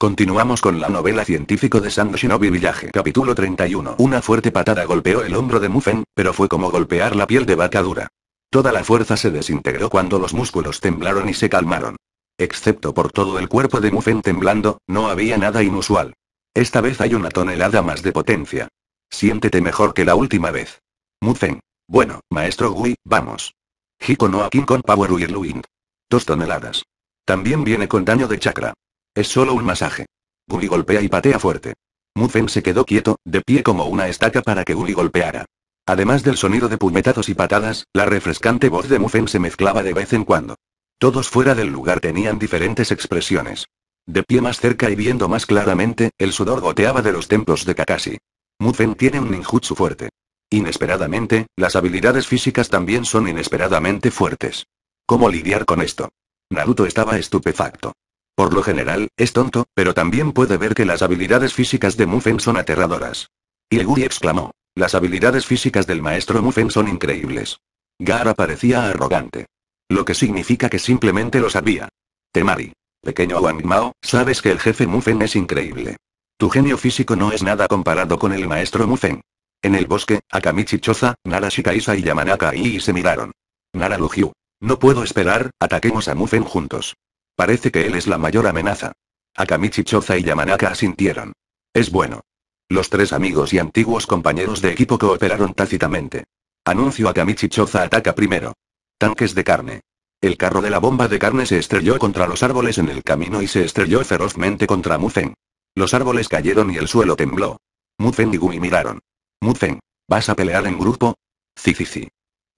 Continuamos con la novela científico de San Shinobi Villaje. Capítulo 31. Una fuerte patada golpeó el hombro de Mufen, pero fue como golpear la piel de vaca dura. Toda la fuerza se desintegró cuando los músculos temblaron y se calmaron. Excepto por todo el cuerpo de Mufen temblando, no había nada inusual. Esta vez hay una tonelada más de potencia. Siéntete mejor que la última vez. Mufen. Bueno, maestro Gui, vamos. Hiko no King con Power Whirlwind. Dos toneladas. También viene con daño de chakra. Es solo un masaje. Guri golpea y patea fuerte. Mufen se quedó quieto, de pie como una estaca para que Guri golpeara. Además del sonido de puñetazos y patadas, la refrescante voz de Mufen se mezclaba de vez en cuando. Todos fuera del lugar tenían diferentes expresiones. De pie más cerca y viendo más claramente, el sudor goteaba de los templos de Kakashi. Mufen tiene un ninjutsu fuerte. Inesperadamente, las habilidades físicas también son inesperadamente fuertes. ¿Cómo lidiar con esto? Naruto estaba estupefacto. Por lo general, es tonto, pero también puede ver que las habilidades físicas de Mufen son aterradoras. Yeguri exclamó. Las habilidades físicas del maestro Mufen son increíbles. Gara parecía arrogante. Lo que significa que simplemente lo sabía. Temari. Pequeño Wang Mao, sabes que el jefe Mufen es increíble. Tu genio físico no es nada comparado con el maestro Mufen. En el bosque, Akamichi Choza, Nara Shikaisa y Yamanaka Ii se miraron. Nara Lujiu. No puedo esperar, ataquemos a Mufen juntos. Parece que él es la mayor amenaza. Akamichi Choza y Yamanaka asintieron. Es bueno. Los tres amigos y antiguos compañeros de equipo cooperaron tácitamente. Anuncio Akamichi Choza ataca primero. Tanques de carne. El carro de la bomba de carne se estrelló contra los árboles en el camino y se estrelló ferozmente contra Mufen. Los árboles cayeron y el suelo tembló. Mufen y Gumi miraron. Mufen, ¿vas a pelear en grupo? sí.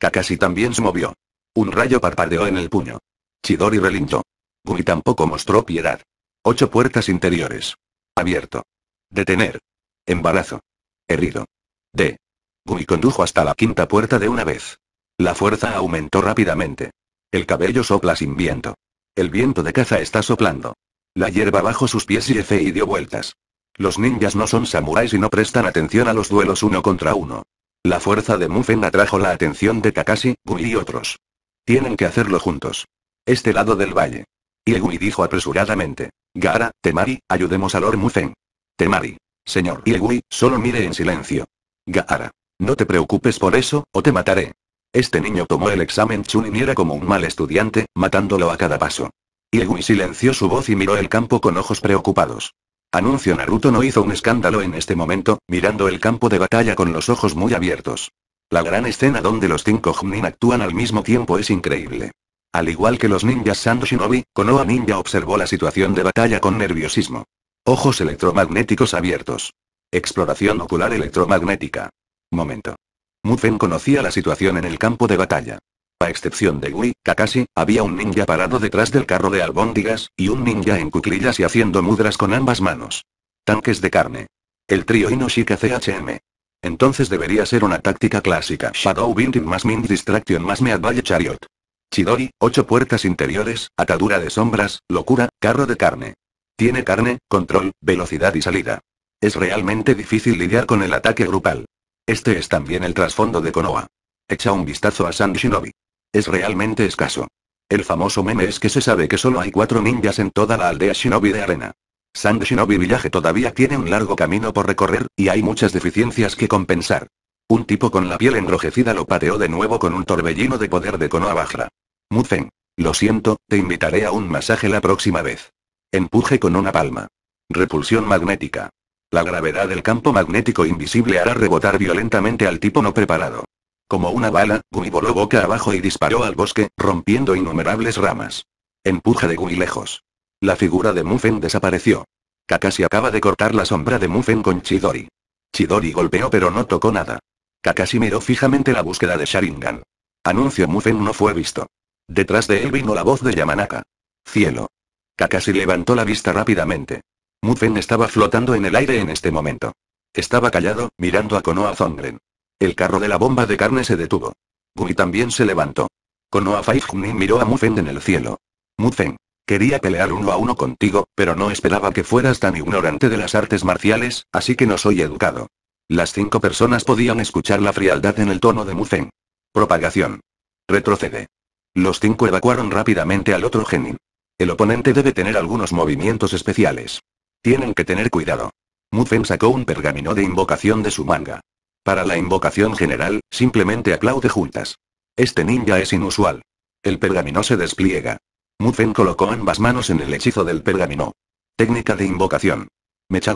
Kakashi también se movió. Un rayo parpadeó en el puño. Chidori relintó. Gumi tampoco mostró piedad. Ocho puertas interiores. Abierto. Detener. Embarazo. Herido. D. Gumi condujo hasta la quinta puerta de una vez. La fuerza aumentó rápidamente. El cabello sopla sin viento. El viento de caza está soplando. La hierba bajo sus pies y efe y dio vueltas. Los ninjas no son samuráis y no prestan atención a los duelos uno contra uno. La fuerza de Mufen atrajo la atención de Kakashi, Gumi y otros. Tienen que hacerlo juntos. Este lado del valle. Iegui dijo apresuradamente. Gaara, Temari, ayudemos a Lord Mufen. Temari. Señor Iegui, solo mire en silencio. Gaara. No te preocupes por eso, o te mataré. Este niño tomó el examen Chunin y era como un mal estudiante, matándolo a cada paso. Iegui silenció su voz y miró el campo con ojos preocupados. Anuncio Naruto no hizo un escándalo en este momento, mirando el campo de batalla con los ojos muy abiertos. La gran escena donde los cinco Junin actúan al mismo tiempo es increíble. Al igual que los ninjas Sando Shinobi, Konoha Ninja observó la situación de batalla con nerviosismo. Ojos electromagnéticos abiertos. Exploración ocular electromagnética. Momento. Mufen conocía la situación en el campo de batalla. A excepción de Gui, Kakashi, había un ninja parado detrás del carro de albóndigas, y un ninja en cuclillas y haciendo mudras con ambas manos. Tanques de carne. El trío Inoshika CHM. Entonces debería ser una táctica clásica. Shadow Binding más Mind Distraction más Valley Chariot. Chidori, 8 puertas interiores, atadura de sombras, locura, carro de carne. Tiene carne, control, velocidad y salida. Es realmente difícil lidiar con el ataque grupal. Este es también el trasfondo de Konoha. Echa un vistazo a San Shinobi. Es realmente escaso. El famoso meme es que se sabe que solo hay cuatro ninjas en toda la aldea Shinobi de Arena. San Shinobi Villaje todavía tiene un largo camino por recorrer, y hay muchas deficiencias que compensar. Un tipo con la piel enrojecida lo pateó de nuevo con un torbellino de poder de Konoha Bajra. Mufen. Lo siento, te invitaré a un masaje la próxima vez. Empuje con una palma. Repulsión magnética. La gravedad del campo magnético invisible hará rebotar violentamente al tipo no preparado. Como una bala, Gumi voló boca abajo y disparó al bosque, rompiendo innumerables ramas. Empuje de Gumi lejos. La figura de Mufen desapareció. Kakashi acaba de cortar la sombra de Mufen con Chidori. Chidori golpeó pero no tocó nada. Kakashi miró fijamente la búsqueda de Sharingan. Anuncio Mufen no fue visto. Detrás de él vino la voz de Yamanaka. Cielo. Kakashi levantó la vista rápidamente. Mufen estaba flotando en el aire en este momento. Estaba callado, mirando a Konoha Zongren. El carro de la bomba de carne se detuvo. Gumi también se levantó. Konoha Faifjunin miró a Mufen en el cielo. Mufen. Quería pelear uno a uno contigo, pero no esperaba que fueras tan ignorante de las artes marciales, así que no soy educado. Las cinco personas podían escuchar la frialdad en el tono de Mufen. Propagación. Retrocede. Los cinco evacuaron rápidamente al otro genin. El oponente debe tener algunos movimientos especiales. Tienen que tener cuidado. Mufen sacó un pergamino de invocación de su manga. Para la invocación general, simplemente aplaude juntas. Este ninja es inusual. El pergamino se despliega. Mufen colocó ambas manos en el hechizo del pergamino. Técnica de invocación. Mecha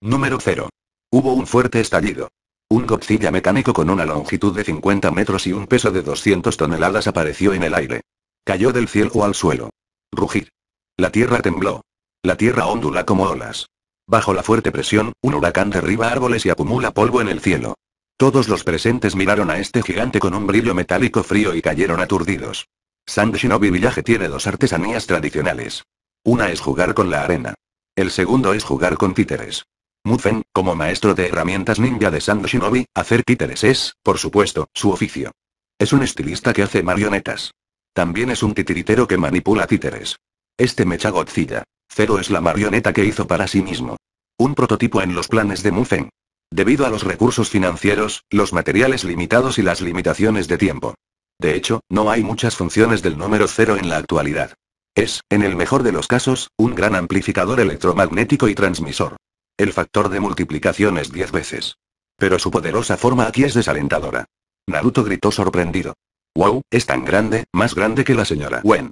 Número 0. Hubo un fuerte estallido. Un Godzilla mecánico con una longitud de 50 metros y un peso de 200 toneladas apareció en el aire. Cayó del cielo al suelo. Rugir. La tierra tembló. La tierra ondula como olas. Bajo la fuerte presión, un huracán derriba árboles y acumula polvo en el cielo. Todos los presentes miraron a este gigante con un brillo metálico frío y cayeron aturdidos. San Shinobi Village tiene dos artesanías tradicionales. Una es jugar con la arena. El segundo es jugar con títeres. Mufen, como maestro de herramientas ninja de Sando Shinobi, hacer títeres es, por supuesto, su oficio. Es un estilista que hace marionetas. También es un titiritero que manipula títeres. Este mecha Cero es la marioneta que hizo para sí mismo. Un prototipo en los planes de Mufen. Debido a los recursos financieros, los materiales limitados y las limitaciones de tiempo. De hecho, no hay muchas funciones del número cero en la actualidad. Es, en el mejor de los casos, un gran amplificador electromagnético y transmisor. El factor de multiplicación es 10 veces. Pero su poderosa forma aquí es desalentadora. Naruto gritó sorprendido. ¡Wow! Es tan grande, más grande que la señora Wen.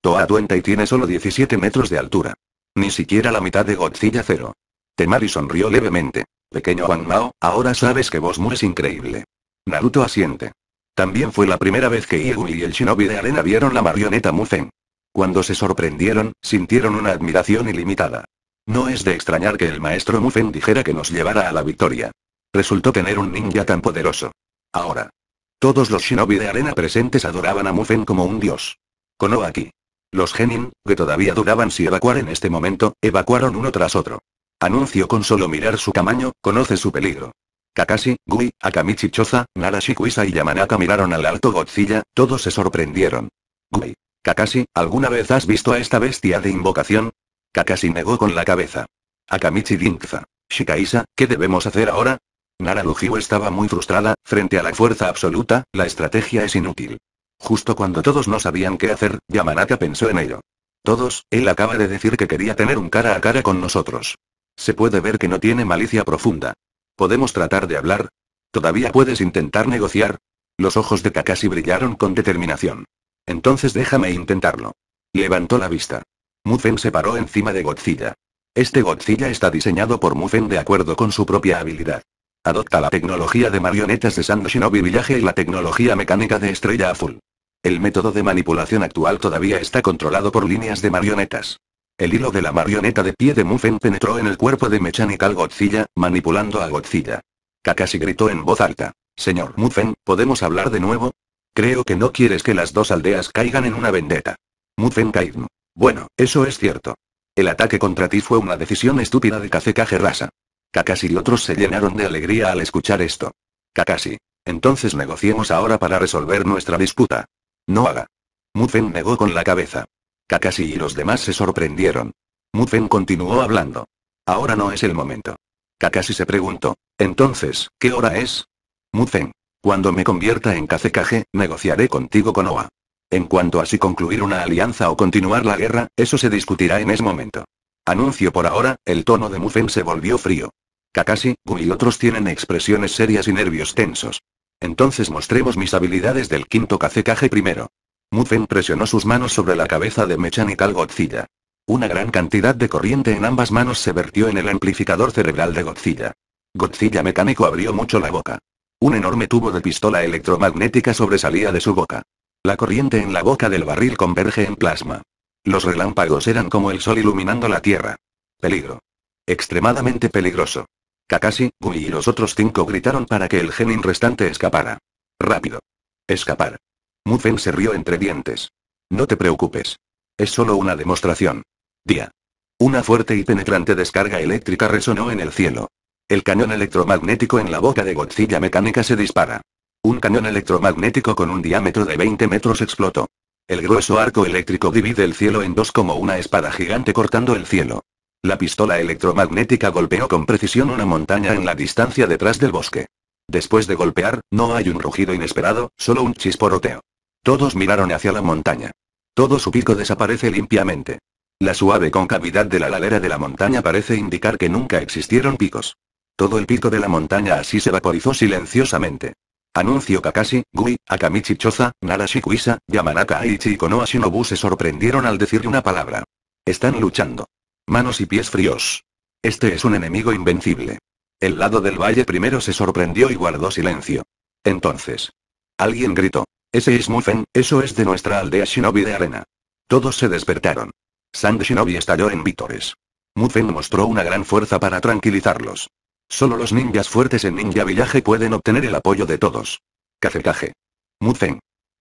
Toa y tiene solo 17 metros de altura. Ni siquiera la mitad de Godzilla cero. Temari sonrió levemente. Pequeño Wang Mao, ahora sabes que vos es increíble. Naruto asiente. También fue la primera vez que Iegumi y el shinobi de arena vieron la marioneta Mufen. Cuando se sorprendieron, sintieron una admiración ilimitada. No es de extrañar que el maestro Mufen dijera que nos llevara a la victoria. Resultó tener un ninja tan poderoso. Ahora. Todos los shinobi de arena presentes adoraban a Mufen como un dios. Konoha aquí. Los genin, que todavía dudaban si evacuar en este momento, evacuaron uno tras otro. Anuncio con solo mirar su tamaño, conoce su peligro. Kakashi, Gui, Akamichi Choza, Narashi y Yamanaka miraron al alto Godzilla, todos se sorprendieron. Gui. Kakashi, ¿alguna vez has visto a esta bestia de invocación? Kakashi negó con la cabeza. Akamichi Dinkza. Shikaisa, ¿qué debemos hacer ahora? Nara estaba muy frustrada, frente a la fuerza absoluta, la estrategia es inútil. Justo cuando todos no sabían qué hacer, Yamanaka pensó en ello. Todos, él acaba de decir que quería tener un cara a cara con nosotros. Se puede ver que no tiene malicia profunda. ¿Podemos tratar de hablar? ¿Todavía puedes intentar negociar? Los ojos de Kakashi brillaron con determinación. Entonces déjame intentarlo. Levantó la vista. Mufen se paró encima de Godzilla. Este Godzilla está diseñado por Mufen de acuerdo con su propia habilidad. Adopta la tecnología de marionetas de Sand Shinobi Village y la tecnología mecánica de Estrella Azul. El método de manipulación actual todavía está controlado por líneas de marionetas. El hilo de la marioneta de pie de Mufen penetró en el cuerpo de Mechanical Godzilla, manipulando a Godzilla. Kakashi gritó en voz alta. Señor Mufen, ¿podemos hablar de nuevo? Creo que no quieres que las dos aldeas caigan en una vendetta. Muffen Kaidn. Bueno, eso es cierto. El ataque contra ti fue una decisión estúpida de Kazekage Rasa. Kakashi y otros se llenaron de alegría al escuchar esto. Kakashi. Entonces negociemos ahora para resolver nuestra disputa. No haga. Mufen negó con la cabeza. Kakashi y los demás se sorprendieron. Mufen continuó hablando. Ahora no es el momento. Kakashi se preguntó. Entonces, ¿qué hora es? Mufen. Cuando me convierta en Kazekage, negociaré contigo con Oa. En cuanto a si concluir una alianza o continuar la guerra, eso se discutirá en ese momento. Anuncio por ahora, el tono de Mufen se volvió frío. Kakashi, Gu y otros tienen expresiones serias y nervios tensos. Entonces mostremos mis habilidades del quinto Kazekage primero. Mufen presionó sus manos sobre la cabeza de Mechanical Godzilla. Una gran cantidad de corriente en ambas manos se vertió en el amplificador cerebral de Godzilla. Godzilla mecánico abrió mucho la boca. Un enorme tubo de pistola electromagnética sobresalía de su boca. La corriente en la boca del barril converge en plasma. Los relámpagos eran como el sol iluminando la Tierra. Peligro. Extremadamente peligroso. Kakashi, Gui y los otros cinco gritaron para que el genin restante escapara. Rápido. Escapar. Mufen se rió entre dientes. No te preocupes. Es solo una demostración. Día. Una fuerte y penetrante descarga eléctrica resonó en el cielo. El cañón electromagnético en la boca de Godzilla Mecánica se dispara. Un cañón electromagnético con un diámetro de 20 metros explotó. El grueso arco eléctrico divide el cielo en dos como una espada gigante cortando el cielo. La pistola electromagnética golpeó con precisión una montaña en la distancia detrás del bosque. Después de golpear, no hay un rugido inesperado, solo un chisporroteo. Todos miraron hacia la montaña. Todo su pico desaparece limpiamente. La suave concavidad de la ladera de la montaña parece indicar que nunca existieron picos. Todo el pico de la montaña así se vaporizó silenciosamente. Anuncio Kakashi, Gui, Akamichi Choza, Narashi Yamanaka Aichi y Konoha Shinobu se sorprendieron al decir una palabra. Están luchando. Manos y pies fríos. Este es un enemigo invencible. El lado del valle primero se sorprendió y guardó silencio. Entonces. Alguien gritó. Ese es Mufen, eso es de nuestra aldea Shinobi de arena. Todos se despertaron. Sand Shinobi estalló en vítores. Mufen mostró una gran fuerza para tranquilizarlos. Solo los ninjas fuertes en Ninja Village pueden obtener el apoyo de todos. Kazekage. Mufen.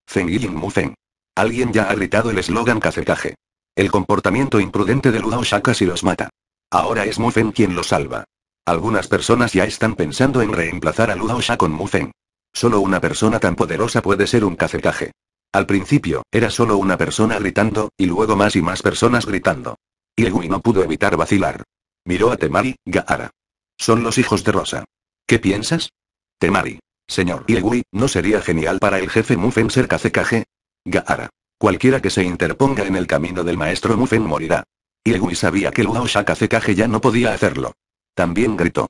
Zengilin Mufen. Alguien ya ha gritado el eslogan cacetaje. El comportamiento imprudente de Ludao Shaka si los mata. Ahora es Mufen quien los salva. Algunas personas ya están pensando en reemplazar a Ludaosha con Mufen. Solo una persona tan poderosa puede ser un cacetaje. Al principio, era solo una persona gritando, y luego más y más personas gritando. Y Egui no pudo evitar vacilar. Miró a Temari, Gaara. Son los hijos de Rosa. ¿Qué piensas? Temari. Señor Iegui, ¿no sería genial para el jefe Mufen ser Kazekage? Gaara. Cualquiera que se interponga en el camino del maestro Mufen morirá. Iegui sabía que shaka ya no podía hacerlo. También gritó.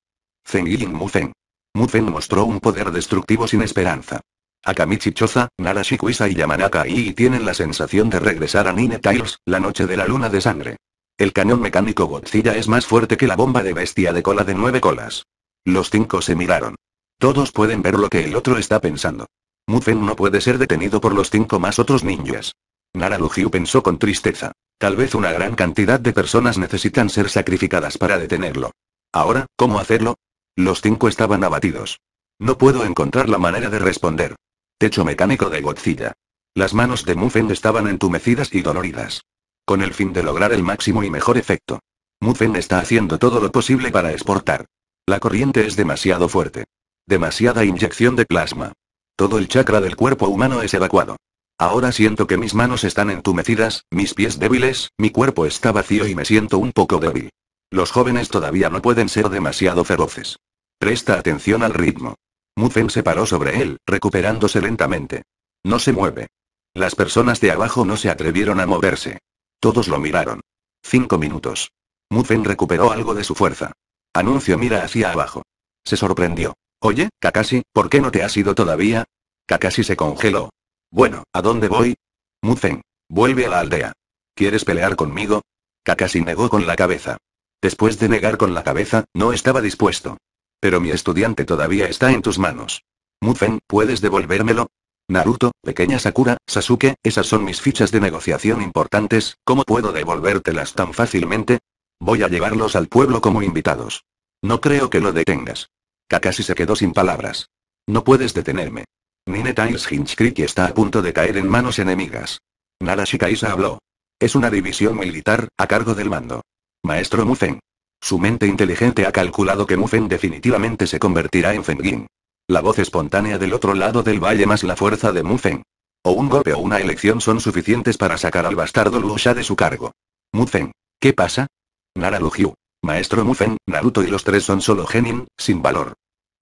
Yin Mufen. Mufen mostró un poder destructivo sin esperanza. Akamichi Choza, Narashikuisa y Yamanaka Ii tienen la sensación de regresar a Nine Tiles, la noche de la luna de sangre. El cañón mecánico Godzilla es más fuerte que la bomba de bestia de cola de nueve colas. Los cinco se miraron. Todos pueden ver lo que el otro está pensando. Mufen no puede ser detenido por los cinco más otros ninjas. Nara pensó con tristeza. Tal vez una gran cantidad de personas necesitan ser sacrificadas para detenerlo. Ahora, ¿cómo hacerlo? Los cinco estaban abatidos. No puedo encontrar la manera de responder. Techo mecánico de Godzilla. Las manos de Mufen estaban entumecidas y doloridas con el fin de lograr el máximo y mejor efecto. Mufen está haciendo todo lo posible para exportar. La corriente es demasiado fuerte. Demasiada inyección de plasma. Todo el chakra del cuerpo humano es evacuado. Ahora siento que mis manos están entumecidas, mis pies débiles, mi cuerpo está vacío y me siento un poco débil. Los jóvenes todavía no pueden ser demasiado feroces. Presta atención al ritmo. Mufen se paró sobre él, recuperándose lentamente. No se mueve. Las personas de abajo no se atrevieron a moverse. Todos lo miraron. Cinco minutos. Mufen recuperó algo de su fuerza. Anuncio mira hacia abajo. Se sorprendió. Oye, Kakashi, ¿por qué no te has ido todavía? Kakashi se congeló. Bueno, ¿a dónde voy? Mufen. Vuelve a la aldea. ¿Quieres pelear conmigo? Kakashi negó con la cabeza. Después de negar con la cabeza, no estaba dispuesto. Pero mi estudiante todavía está en tus manos. Mufen, ¿puedes devolvérmelo? Naruto, pequeña Sakura, Sasuke, esas son mis fichas de negociación importantes, ¿cómo puedo devolvértelas tan fácilmente? Voy a llevarlos al pueblo como invitados. No creo que lo detengas. Kakashi se quedó sin palabras. No puedes detenerme. Nine Tails Hinchkriki está a punto de caer en manos enemigas. Nara Shikaisa habló. Es una división militar, a cargo del mando. Maestro Mufen. Su mente inteligente ha calculado que Mufen definitivamente se convertirá en Fengin. La voz espontánea del otro lado del valle más la fuerza de Mufen. O un golpe o una elección son suficientes para sacar al bastardo Lusha de su cargo. Mufen. ¿Qué pasa? Nara Lujiu. Maestro Mufen, Naruto y los tres son solo genin, sin valor.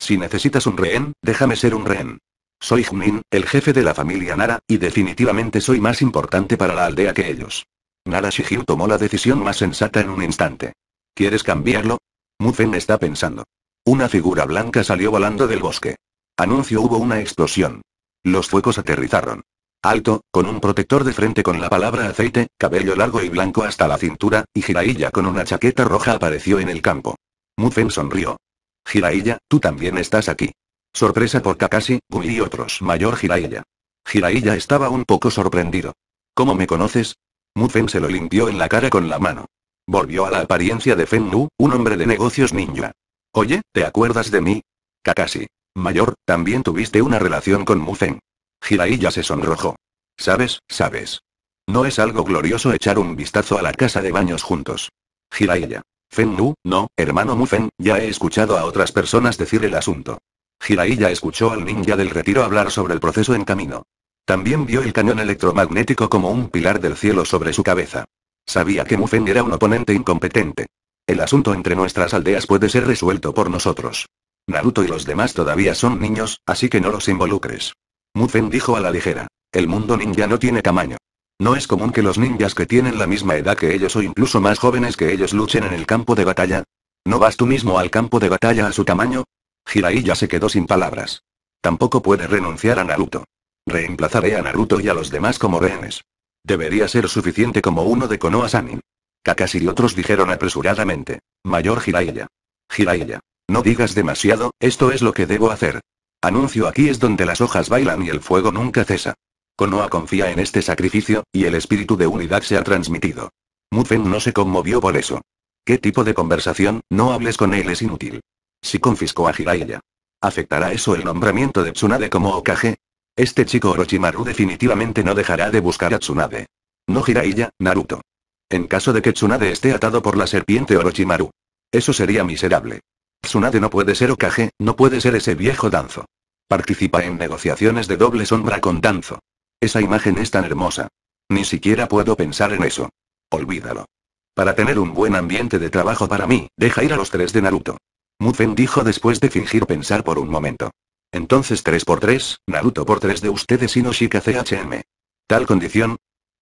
Si necesitas un rehén, déjame ser un rehén. Soy Junin, el jefe de la familia Nara, y definitivamente soy más importante para la aldea que ellos. Nara Shigiu tomó la decisión más sensata en un instante. ¿Quieres cambiarlo? Mufen está pensando. Una figura blanca salió volando del bosque. Anuncio hubo una explosión. Los fuegos aterrizaron. Alto, con un protector de frente con la palabra aceite, cabello largo y blanco hasta la cintura, y Jiraiya con una chaqueta roja apareció en el campo. Mufen sonrió. Jiraiya, tú también estás aquí. Sorpresa por Kakashi, Gumi y otros. Mayor Jiraiya. Jiraiya estaba un poco sorprendido. ¿Cómo me conoces? Mufen se lo limpió en la cara con la mano. Volvió a la apariencia de Fen un hombre de negocios ninja. Oye, ¿te acuerdas de mí? Kakashi. Mayor, también tuviste una relación con Mufen. Jiraiya se sonrojó. Sabes, sabes. No es algo glorioso echar un vistazo a la casa de baños juntos. Jiraiya. Fennu, no, hermano Mufen, ya he escuchado a otras personas decir el asunto. Jiraiya escuchó al ninja del retiro hablar sobre el proceso en camino. También vio el cañón electromagnético como un pilar del cielo sobre su cabeza. Sabía que Mufen era un oponente incompetente. El asunto entre nuestras aldeas puede ser resuelto por nosotros. Naruto y los demás todavía son niños, así que no los involucres. Mufen dijo a la ligera. El mundo ninja no tiene tamaño. No es común que los ninjas que tienen la misma edad que ellos o incluso más jóvenes que ellos luchen en el campo de batalla. ¿No vas tú mismo al campo de batalla a su tamaño? Jiraiya ya se quedó sin palabras. Tampoco puede renunciar a Naruto. Reemplazaré a Naruto y a los demás como rehenes. Debería ser suficiente como uno de Konoha-sanin. Kakashi y otros dijeron apresuradamente. Mayor Jiraiya. Jiraiya. No digas demasiado, esto es lo que debo hacer. Anuncio aquí es donde las hojas bailan y el fuego nunca cesa. Konoha confía en este sacrificio, y el espíritu de unidad se ha transmitido. Mufen no se conmovió por eso. ¿Qué tipo de conversación? No hables con él, es inútil. Si confiscó a Jiraiya. ¿Afectará eso el nombramiento de Tsunade como Okage? Este chico Orochimaru definitivamente no dejará de buscar a Tsunade. No Jiraiya, Naruto. En caso de que Tsunade esté atado por la serpiente Orochimaru. Eso sería miserable. Tsunade no puede ser Okage, no puede ser ese viejo Danzo. Participa en negociaciones de doble sombra con Danzo. Esa imagen es tan hermosa. Ni siquiera puedo pensar en eso. Olvídalo. Para tener un buen ambiente de trabajo para mí, deja ir a los tres de Naruto. Mufen dijo después de fingir pensar por un momento. Entonces tres por tres, Naruto por tres de ustedes y no CHM. Tal condición,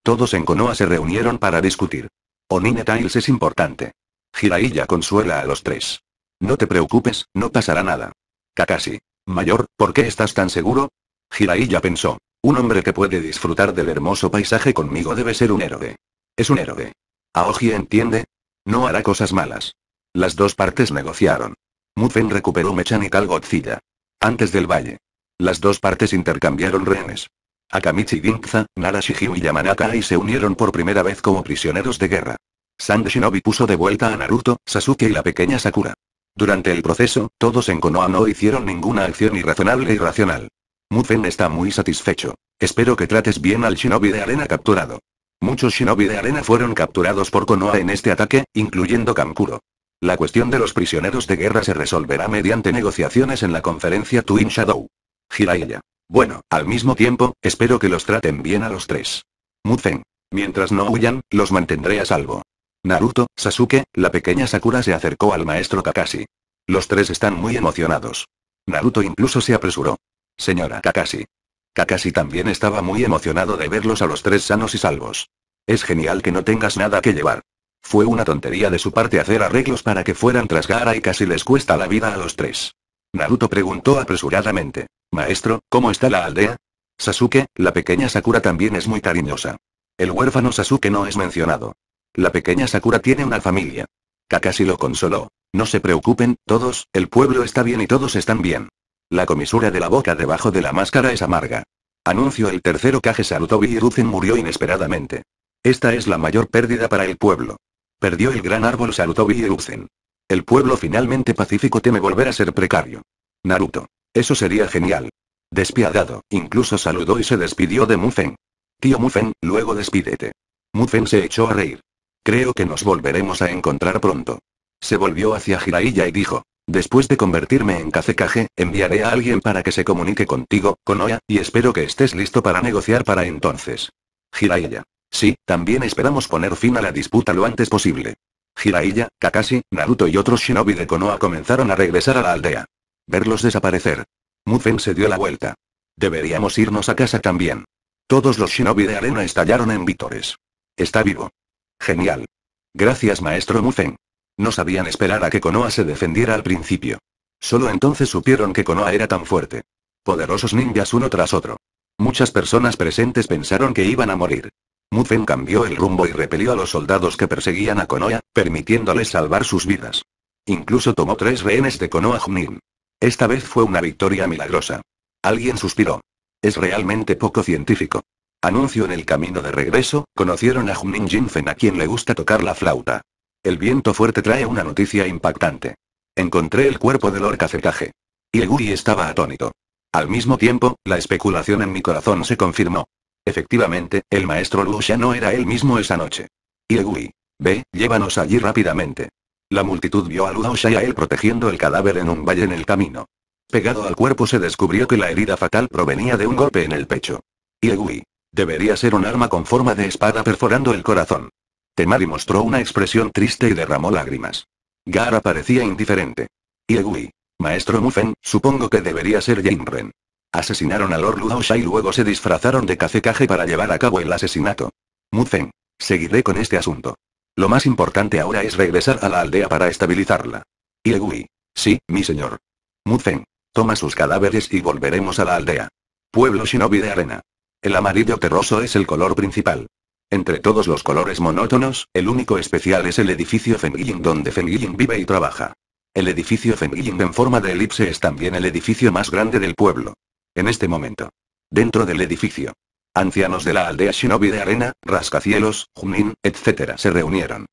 todos en Konoha se reunieron para discutir. Onine Tiles es importante. Jiraiya consuela a los tres. No te preocupes, no pasará nada. Kakashi. Mayor, ¿por qué estás tan seguro? Jiraiya pensó. Un hombre que puede disfrutar del hermoso paisaje conmigo debe ser un héroe. Es un héroe. Aoji entiende. No hará cosas malas. Las dos partes negociaron. Mufen recuperó Mechanical Godzilla. Antes del valle. Las dos partes intercambiaron rehenes. Akamichi Ginkza, Nara y Yamanaka se unieron por primera vez como prisioneros de guerra. Sand Shinobi puso de vuelta a Naruto, Sasuke y la pequeña Sakura. Durante el proceso, todos en Konoha no hicieron ninguna acción irrazonable e irracional. Mufen está muy satisfecho. Espero que trates bien al shinobi de arena capturado. Muchos shinobi de arena fueron capturados por Konoha en este ataque, incluyendo Kankuro. La cuestión de los prisioneros de guerra se resolverá mediante negociaciones en la conferencia Twin Shadow. Hiraiya. Bueno, al mismo tiempo, espero que los traten bien a los tres. Muzen. Mientras no huyan, los mantendré a salvo. Naruto, Sasuke, la pequeña Sakura se acercó al maestro Kakashi. Los tres están muy emocionados. Naruto incluso se apresuró. Señora Kakashi. Kakashi también estaba muy emocionado de verlos a los tres sanos y salvos. Es genial que no tengas nada que llevar. Fue una tontería de su parte hacer arreglos para que fueran tras Gara y casi les cuesta la vida a los tres. Naruto preguntó apresuradamente. Maestro, ¿cómo está la aldea? Sasuke, la pequeña Sakura también es muy cariñosa. El huérfano Sasuke no es mencionado. La pequeña Sakura tiene una familia. Kakashi lo consoló. No se preocupen, todos, el pueblo está bien y todos están bien. La comisura de la boca debajo de la máscara es amarga. Anuncio el tercero Kage Sarutobi y murió inesperadamente. Esta es la mayor pérdida para el pueblo. Perdió el gran árbol Sarutobi y El pueblo finalmente pacífico teme volver a ser precario. Naruto. Eso sería genial. Despiadado, incluso saludó y se despidió de Mufen. Tío Mufen, luego despídete. Mufen se echó a reír. Creo que nos volveremos a encontrar pronto. Se volvió hacia Jiraiya y dijo. Después de convertirme en Kazekage, enviaré a alguien para que se comunique contigo, Konoha, y espero que estés listo para negociar para entonces. Jiraiya. Sí, también esperamos poner fin a la disputa lo antes posible. Jiraiya, Kakashi, Naruto y otros shinobi de Konoha comenzaron a regresar a la aldea. Verlos desaparecer. Mufen se dio la vuelta. Deberíamos irnos a casa también. Todos los shinobi de arena estallaron en vítores. Está vivo. Genial. Gracias maestro Mufen. No sabían esperar a que Konoha se defendiera al principio. Solo entonces supieron que Konoha era tan fuerte. Poderosos ninjas uno tras otro. Muchas personas presentes pensaron que iban a morir. Mufen cambió el rumbo y repelió a los soldados que perseguían a Konoha, permitiéndoles salvar sus vidas. Incluso tomó tres rehenes de Konoha Junin. Esta vez fue una victoria milagrosa. Alguien suspiró. Es realmente poco científico. Anuncio en el camino de regreso, conocieron a Junin Jinfen a quien le gusta tocar la flauta. El viento fuerte trae una noticia impactante. Encontré el cuerpo del orca cercaje. Y estaba atónito. Al mismo tiempo, la especulación en mi corazón se confirmó. Efectivamente, el maestro Lu ya no era él mismo esa noche. Iegui. Ve, llévanos allí rápidamente. La multitud vio a Ludosha y a él protegiendo el cadáver en un valle en el camino. Pegado al cuerpo se descubrió que la herida fatal provenía de un golpe en el pecho. Iegui. Debería ser un arma con forma de espada perforando el corazón. Temari mostró una expresión triste y derramó lágrimas. Gara parecía indiferente. Iegui. Maestro Mufen, supongo que debería ser Ren. Asesinaron a Lord Ludosha y luego se disfrazaron de cacecaje para llevar a cabo el asesinato. Mufen. Seguiré con este asunto. Lo más importante ahora es regresar a la aldea para estabilizarla. Iegui. Sí, mi señor. Mufeng. Toma sus cadáveres y volveremos a la aldea. Pueblo shinobi de arena. El amarillo terroso es el color principal. Entre todos los colores monótonos, el único especial es el edificio ying donde ying vive y trabaja. El edificio ying en forma de elipse es también el edificio más grande del pueblo. En este momento. Dentro del edificio ancianos de la aldea Shinobi de Arena, Rascacielos, Junin, etc. se reunieron.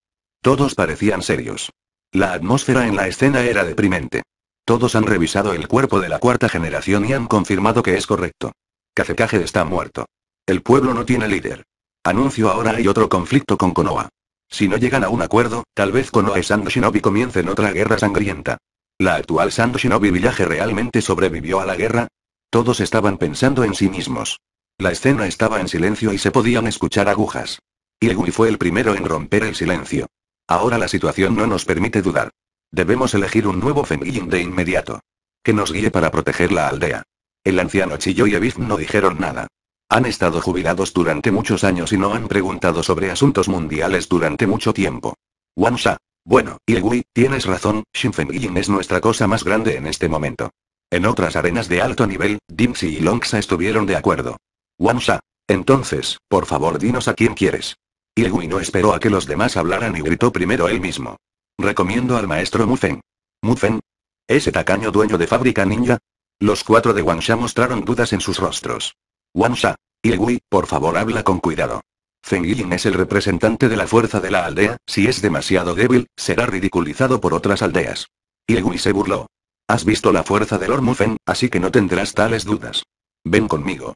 Todos parecían serios. La atmósfera en la escena era deprimente. Todos han revisado el cuerpo de la cuarta generación y han confirmado que es correcto. Kazekage está muerto. El pueblo no tiene líder. Anuncio ahora hay otro conflicto con Konoha. Si no llegan a un acuerdo, tal vez Konoha y Sando Shinobi comiencen otra guerra sangrienta. ¿La actual Sando Shinobi Village realmente sobrevivió a la guerra? Todos estaban pensando en sí mismos. La escena estaba en silencio y se podían escuchar agujas. Iegui fue el primero en romper el silencio. Ahora la situación no nos permite dudar. Debemos elegir un nuevo Fenguin de inmediato. Que nos guíe para proteger la aldea. El anciano Chiyo y Evith no dijeron nada. Han estado jubilados durante muchos años y no han preguntado sobre asuntos mundiales durante mucho tiempo. Sha. Bueno, Iegui, tienes razón, Shin Shinfenguin es nuestra cosa más grande en este momento. En otras arenas de alto nivel, Dimsi y Longsa estuvieron de acuerdo. Sha, Entonces, por favor dinos a quién quieres. Ilgui no esperó a que los demás hablaran y gritó primero él mismo. Recomiendo al maestro Mufen. ¿Mufen? ¿Ese tacaño dueño de fábrica ninja? Los cuatro de Wansha mostraron dudas en sus rostros. Wansha, Ilgui, por favor habla con cuidado. Feng Yilin es el representante de la fuerza de la aldea, si es demasiado débil, será ridiculizado por otras aldeas. Ilgui se burló. Has visto la fuerza del Mufen, así que no tendrás tales dudas. Ven conmigo.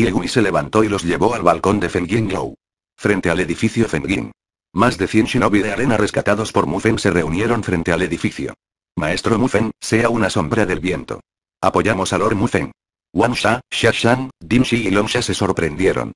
Yegui se levantó y los llevó al balcón de ying Lou. Frente al edificio Fengyin. Más de 100 shinobi de arena rescatados por Mufen se reunieron frente al edificio. Maestro Mufen, sea una sombra del viento. Apoyamos a Lord Mufen. Wang Sha, Sha Shan, Dim Shi y Long Sha se sorprendieron.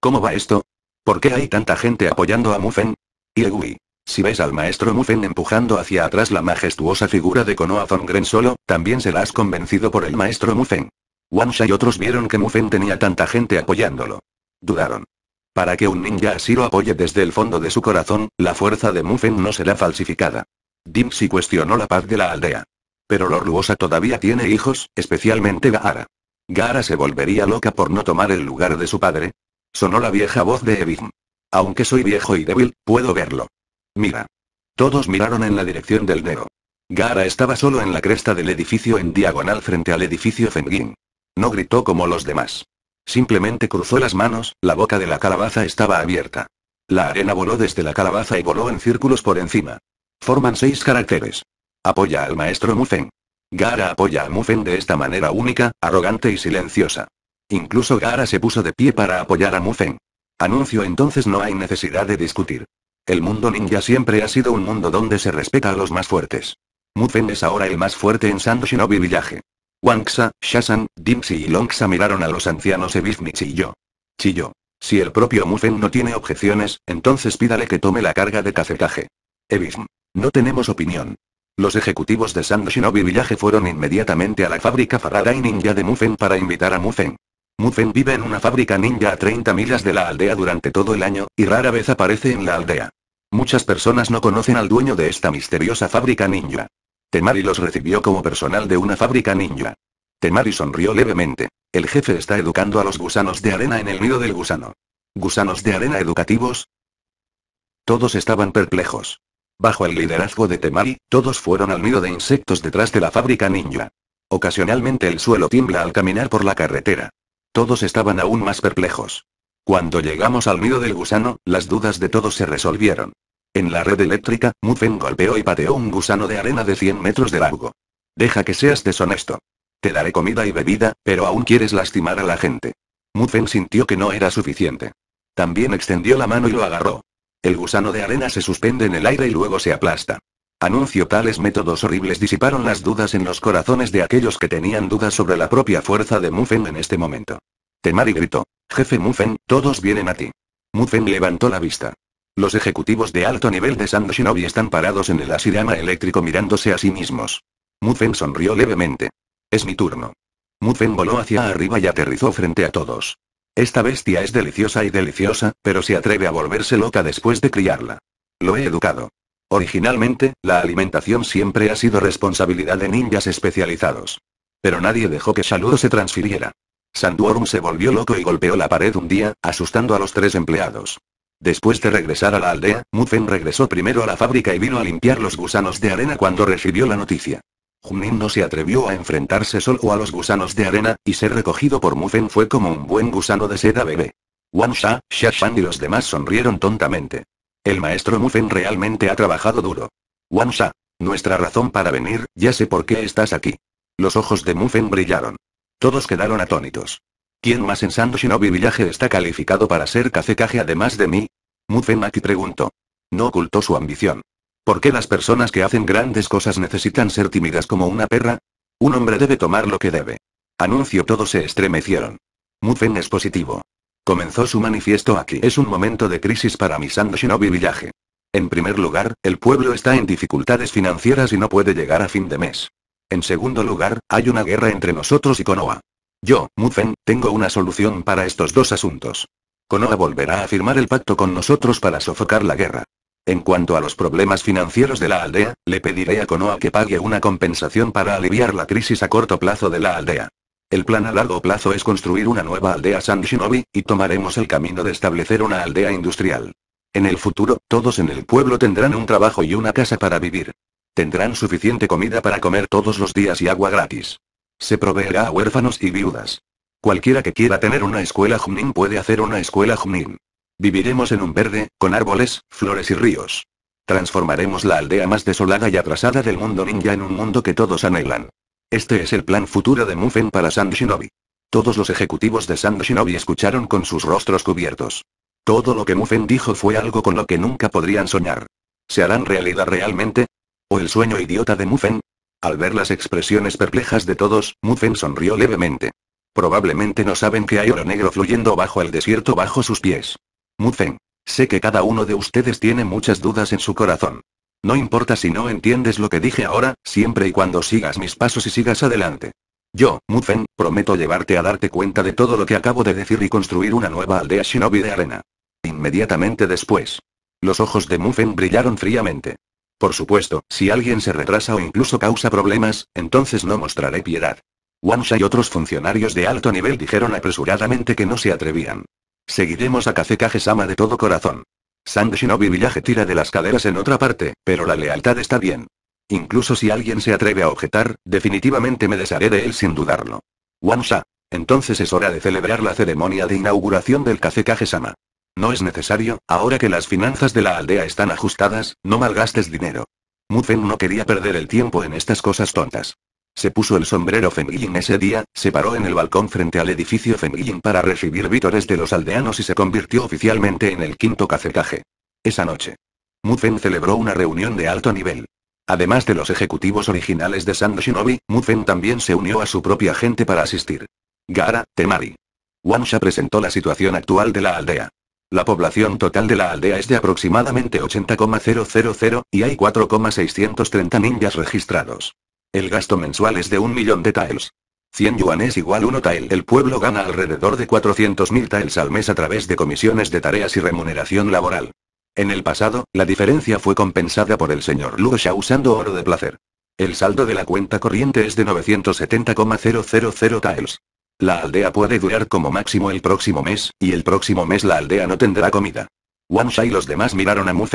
¿Cómo va esto? ¿Por qué hay tanta gente apoyando a Mufen? Yegui. Si ves al maestro Mufen empujando hacia atrás la majestuosa figura de Konoha Zongren solo, también serás convencido por el maestro Mufen. Wansha y otros vieron que Mufen tenía tanta gente apoyándolo. Dudaron. Para que un ninja así lo apoye desde el fondo de su corazón, la fuerza de Mufen no será falsificada. si cuestionó la paz de la aldea. Pero Lord todavía tiene hijos, especialmente Gaara. Gaara se volvería loca por no tomar el lugar de su padre. Sonó la vieja voz de Evin. Aunque soy viejo y débil, puedo verlo. Mira. Todos miraron en la dirección del dedo. Gaara estaba solo en la cresta del edificio en diagonal frente al edificio Fengin. No gritó como los demás. Simplemente cruzó las manos, la boca de la calabaza estaba abierta. La arena voló desde la calabaza y voló en círculos por encima. Forman seis caracteres. Apoya al maestro Mufen. Gara apoya a Mufen de esta manera única, arrogante y silenciosa. Incluso Gara se puso de pie para apoyar a Mufen. Anuncio entonces no hay necesidad de discutir. El mundo ninja siempre ha sido un mundo donde se respeta a los más fuertes. Mufen es ahora el más fuerte en Sand Shinobi Village. Wangsa, Shasan, Dimsi y Longsa miraron a los ancianos Ebizmich y yo. Chillo, Si el propio Mufen no tiene objeciones, entonces pídale que tome la carga de cacetaje. Ebism. No tenemos opinión. Los ejecutivos de San Shinobi Village fueron inmediatamente a la fábrica Faraday Ninja de Mufen para invitar a Mufen. Mufen vive en una fábrica ninja a 30 millas de la aldea durante todo el año, y rara vez aparece en la aldea. Muchas personas no conocen al dueño de esta misteriosa fábrica ninja. Temari los recibió como personal de una fábrica ninja. Temari sonrió levemente. El jefe está educando a los gusanos de arena en el nido del gusano. ¿Gusanos de arena educativos? Todos estaban perplejos. Bajo el liderazgo de Temari, todos fueron al nido de insectos detrás de la fábrica ninja. Ocasionalmente el suelo tiembla al caminar por la carretera. Todos estaban aún más perplejos. Cuando llegamos al nido del gusano, las dudas de todos se resolvieron. En la red eléctrica, Mufen golpeó y pateó un gusano de arena de 100 metros de largo. Deja que seas deshonesto. Te daré comida y bebida, pero aún quieres lastimar a la gente. Mufen sintió que no era suficiente. También extendió la mano y lo agarró. El gusano de arena se suspende en el aire y luego se aplasta. Anuncio tales métodos horribles disiparon las dudas en los corazones de aquellos que tenían dudas sobre la propia fuerza de Mufen en este momento. Temari gritó. Jefe Mufen, todos vienen a ti. Mufen levantó la vista. Los ejecutivos de alto nivel de Sand Shinobi están parados en el asirama eléctrico mirándose a sí mismos. Mufen sonrió levemente. Es mi turno. Mufen voló hacia arriba y aterrizó frente a todos. Esta bestia es deliciosa y deliciosa, pero se atreve a volverse loca después de criarla. Lo he educado. Originalmente, la alimentación siempre ha sido responsabilidad de ninjas especializados. Pero nadie dejó que Saludo se transfiriera. Sanduorum se volvió loco y golpeó la pared un día, asustando a los tres empleados. Después de regresar a la aldea, Mufen regresó primero a la fábrica y vino a limpiar los gusanos de arena cuando recibió la noticia. Junin no se atrevió a enfrentarse solo a los gusanos de arena, y ser recogido por Mufen fue como un buen gusano de seda bebé. Wang Sha, Xia Shan y los demás sonrieron tontamente. El maestro Mufen realmente ha trabajado duro. Wang Sha, nuestra razón para venir, ya sé por qué estás aquí. Los ojos de Mufen brillaron. Todos quedaron atónitos. ¿Quién más en Sando Shinobi Villaje está calificado para ser Kazekage además de mí? aquí preguntó. No ocultó su ambición. ¿Por qué las personas que hacen grandes cosas necesitan ser tímidas como una perra? Un hombre debe tomar lo que debe. Anuncio todos se estremecieron. Mufen es positivo. Comenzó su manifiesto aquí. Es un momento de crisis para mi Sand Shinobi Villaje. En primer lugar, el pueblo está en dificultades financieras y no puede llegar a fin de mes. En segundo lugar, hay una guerra entre nosotros y Konoha. Yo, Mufen, tengo una solución para estos dos asuntos. Konoha volverá a firmar el pacto con nosotros para sofocar la guerra. En cuanto a los problemas financieros de la aldea, le pediré a Konoha que pague una compensación para aliviar la crisis a corto plazo de la aldea. El plan a largo plazo es construir una nueva aldea San Shinobi, y tomaremos el camino de establecer una aldea industrial. En el futuro, todos en el pueblo tendrán un trabajo y una casa para vivir. Tendrán suficiente comida para comer todos los días y agua gratis. Se proveerá a huérfanos y viudas. Cualquiera que quiera tener una escuela Junín puede hacer una escuela Junín. Viviremos en un verde, con árboles, flores y ríos. Transformaremos la aldea más desolada y atrasada del mundo ninja en un mundo que todos anhelan. Este es el plan futuro de Mufen para Sand Shinobi. Todos los ejecutivos de Sand Shinobi escucharon con sus rostros cubiertos. Todo lo que Mufen dijo fue algo con lo que nunca podrían soñar. ¿Se harán realidad realmente? ¿O el sueño idiota de Mufen? Al ver las expresiones perplejas de todos, Mufen sonrió levemente. Probablemente no saben que hay oro negro fluyendo bajo el desierto bajo sus pies. Mufen. Sé que cada uno de ustedes tiene muchas dudas en su corazón. No importa si no entiendes lo que dije ahora, siempre y cuando sigas mis pasos y sigas adelante. Yo, Mufen, prometo llevarte a darte cuenta de todo lo que acabo de decir y construir una nueva aldea shinobi de arena. Inmediatamente después. Los ojos de Mufen brillaron fríamente. Por supuesto, si alguien se retrasa o incluso causa problemas, entonces no mostraré piedad. Wansha y otros funcionarios de alto nivel dijeron apresuradamente que no se atrevían. Seguiremos a Kazekage Sama de todo corazón. Sand Shinobi Village tira de las caderas en otra parte, pero la lealtad está bien. Incluso si alguien se atreve a objetar, definitivamente me desharé de él sin dudarlo. Wansha. Entonces es hora de celebrar la ceremonia de inauguración del Kazekage Sama. No es necesario, ahora que las finanzas de la aldea están ajustadas, no malgastes dinero. Mufen no quería perder el tiempo en estas cosas tontas. Se puso el sombrero Yin ese día, se paró en el balcón frente al edificio Yin para recibir vítores de los aldeanos y se convirtió oficialmente en el quinto cacetaje. Esa noche. Mufen celebró una reunión de alto nivel. Además de los ejecutivos originales de Sand Shinobi, Mufen también se unió a su propia gente para asistir. Gara, Temari. Wansha presentó la situación actual de la aldea. La población total de la aldea es de aproximadamente 80,000 y hay 4,630 ninjas registrados. El gasto mensual es de un millón de taels. 100 yuanes igual 1 tael. El pueblo gana alrededor de 400.000 taels al mes a través de comisiones de tareas y remuneración laboral. En el pasado, la diferencia fue compensada por el señor Sha usando oro de placer. El saldo de la cuenta corriente es de 970,000 taels. La aldea puede durar como máximo el próximo mes, y el próximo mes la aldea no tendrá comida. Wansha y los demás miraron a Mu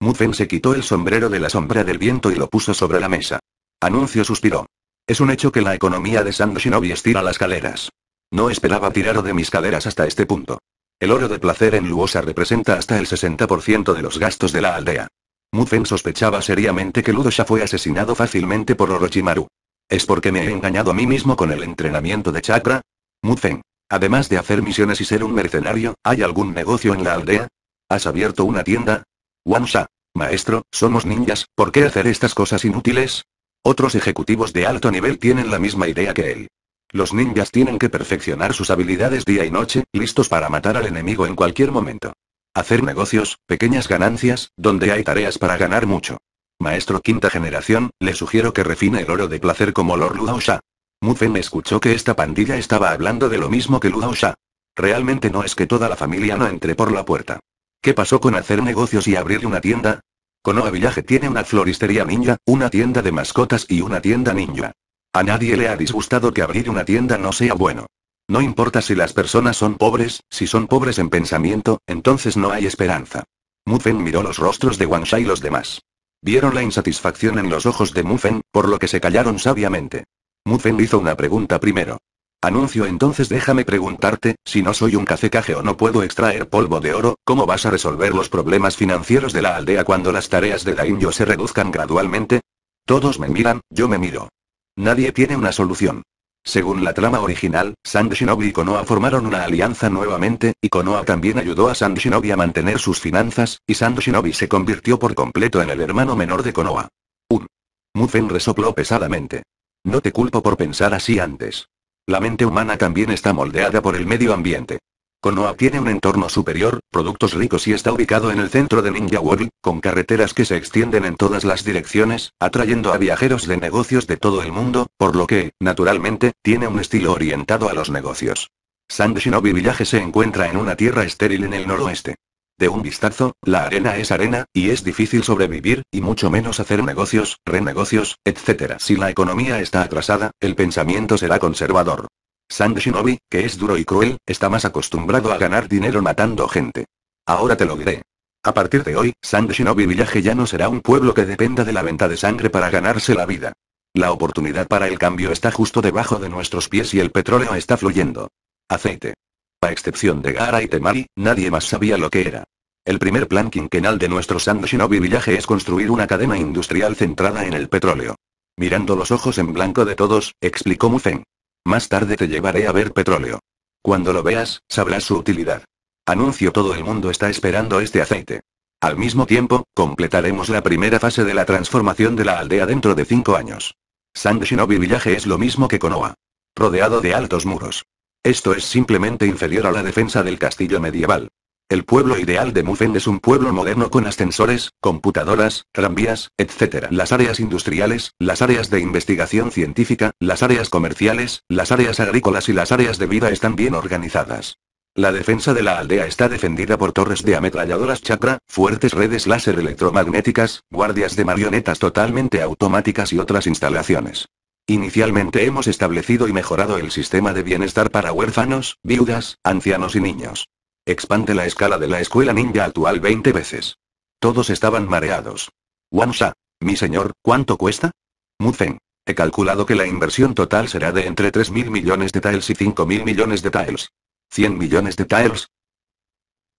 Mufen se quitó el sombrero de la sombra del viento y lo puso sobre la mesa. Anuncio suspiró. Es un hecho que la economía de Sand Shinobi estira las caleras. No esperaba tirar de mis caleras hasta este punto. El oro de placer en Luosa representa hasta el 60% de los gastos de la aldea. Mufen sospechaba seriamente que Ludosha fue asesinado fácilmente por Orochimaru. ¿Es porque me he engañado a mí mismo con el entrenamiento de chakra? Mufeng. Además de hacer misiones y ser un mercenario, ¿hay algún negocio en la aldea? ¿Has abierto una tienda? Wansha. Maestro, somos ninjas, ¿por qué hacer estas cosas inútiles? Otros ejecutivos de alto nivel tienen la misma idea que él. Los ninjas tienen que perfeccionar sus habilidades día y noche, listos para matar al enemigo en cualquier momento. Hacer negocios, pequeñas ganancias, donde hay tareas para ganar mucho. Maestro quinta generación, le sugiero que refine el oro de placer como Lord Sha. Mufen escuchó que esta pandilla estaba hablando de lo mismo que Sha. Realmente no es que toda la familia no entre por la puerta. ¿Qué pasó con hacer negocios y abrir una tienda? Konoha Villaje tiene una floristería ninja, una tienda de mascotas y una tienda ninja. A nadie le ha disgustado que abrir una tienda no sea bueno. No importa si las personas son pobres, si son pobres en pensamiento, entonces no hay esperanza. Mufen miró los rostros de Wansha y los demás. Vieron la insatisfacción en los ojos de Mufen, por lo que se callaron sabiamente. Mufen hizo una pregunta primero. Anuncio entonces déjame preguntarte, si no soy un cafecaje o no puedo extraer polvo de oro, ¿cómo vas a resolver los problemas financieros de la aldea cuando las tareas de la se reduzcan gradualmente? Todos me miran, yo me miro. Nadie tiene una solución. Según la trama original, Sang Shinobi y Konoha formaron una alianza nuevamente, y Konoha también ayudó a Sang Shinobi a mantener sus finanzas, y Sang Shinobi se convirtió por completo en el hermano menor de Konoha. Un. Mufen resopló pesadamente. No te culpo por pensar así antes. La mente humana también está moldeada por el medio ambiente. Konoha tiene un entorno superior, productos ricos y está ubicado en el centro de Ninja World, con carreteras que se extienden en todas las direcciones, atrayendo a viajeros de negocios de todo el mundo, por lo que, naturalmente, tiene un estilo orientado a los negocios. Sand Shinobi Village se encuentra en una tierra estéril en el noroeste. De un vistazo, la arena es arena, y es difícil sobrevivir, y mucho menos hacer negocios, renegocios, etc. Si la economía está atrasada, el pensamiento será conservador. Sand Shinobi, que es duro y cruel, está más acostumbrado a ganar dinero matando gente. Ahora te lo diré. A partir de hoy, Sand Shinobi ya no será un pueblo que dependa de la venta de sangre para ganarse la vida. La oportunidad para el cambio está justo debajo de nuestros pies y el petróleo está fluyendo. Aceite. A excepción de Gara y Temari, nadie más sabía lo que era. El primer plan quinquenal de nuestro Sand Shinobi Village es construir una cadena industrial centrada en el petróleo. Mirando los ojos en blanco de todos, explicó Mufen. Más tarde te llevaré a ver petróleo. Cuando lo veas, sabrás su utilidad. Anuncio todo el mundo está esperando este aceite. Al mismo tiempo, completaremos la primera fase de la transformación de la aldea dentro de cinco años. San Shinobi Village es lo mismo que Konoha. Rodeado de altos muros. Esto es simplemente inferior a la defensa del castillo medieval. El pueblo ideal de Mufen es un pueblo moderno con ascensores, computadoras, tranvías, etc. Las áreas industriales, las áreas de investigación científica, las áreas comerciales, las áreas agrícolas y las áreas de vida están bien organizadas. La defensa de la aldea está defendida por torres de ametralladoras chakra, fuertes redes láser electromagnéticas, guardias de marionetas totalmente automáticas y otras instalaciones. Inicialmente hemos establecido y mejorado el sistema de bienestar para huérfanos, viudas, ancianos y niños. Expande la escala de la escuela ninja actual 20 veces. Todos estaban mareados. Wansha. Mi señor, ¿cuánto cuesta? Mufeng. He calculado que la inversión total será de entre 3.000 millones de tiles y 5.000 millones de tiles. ¿100 millones de tiles?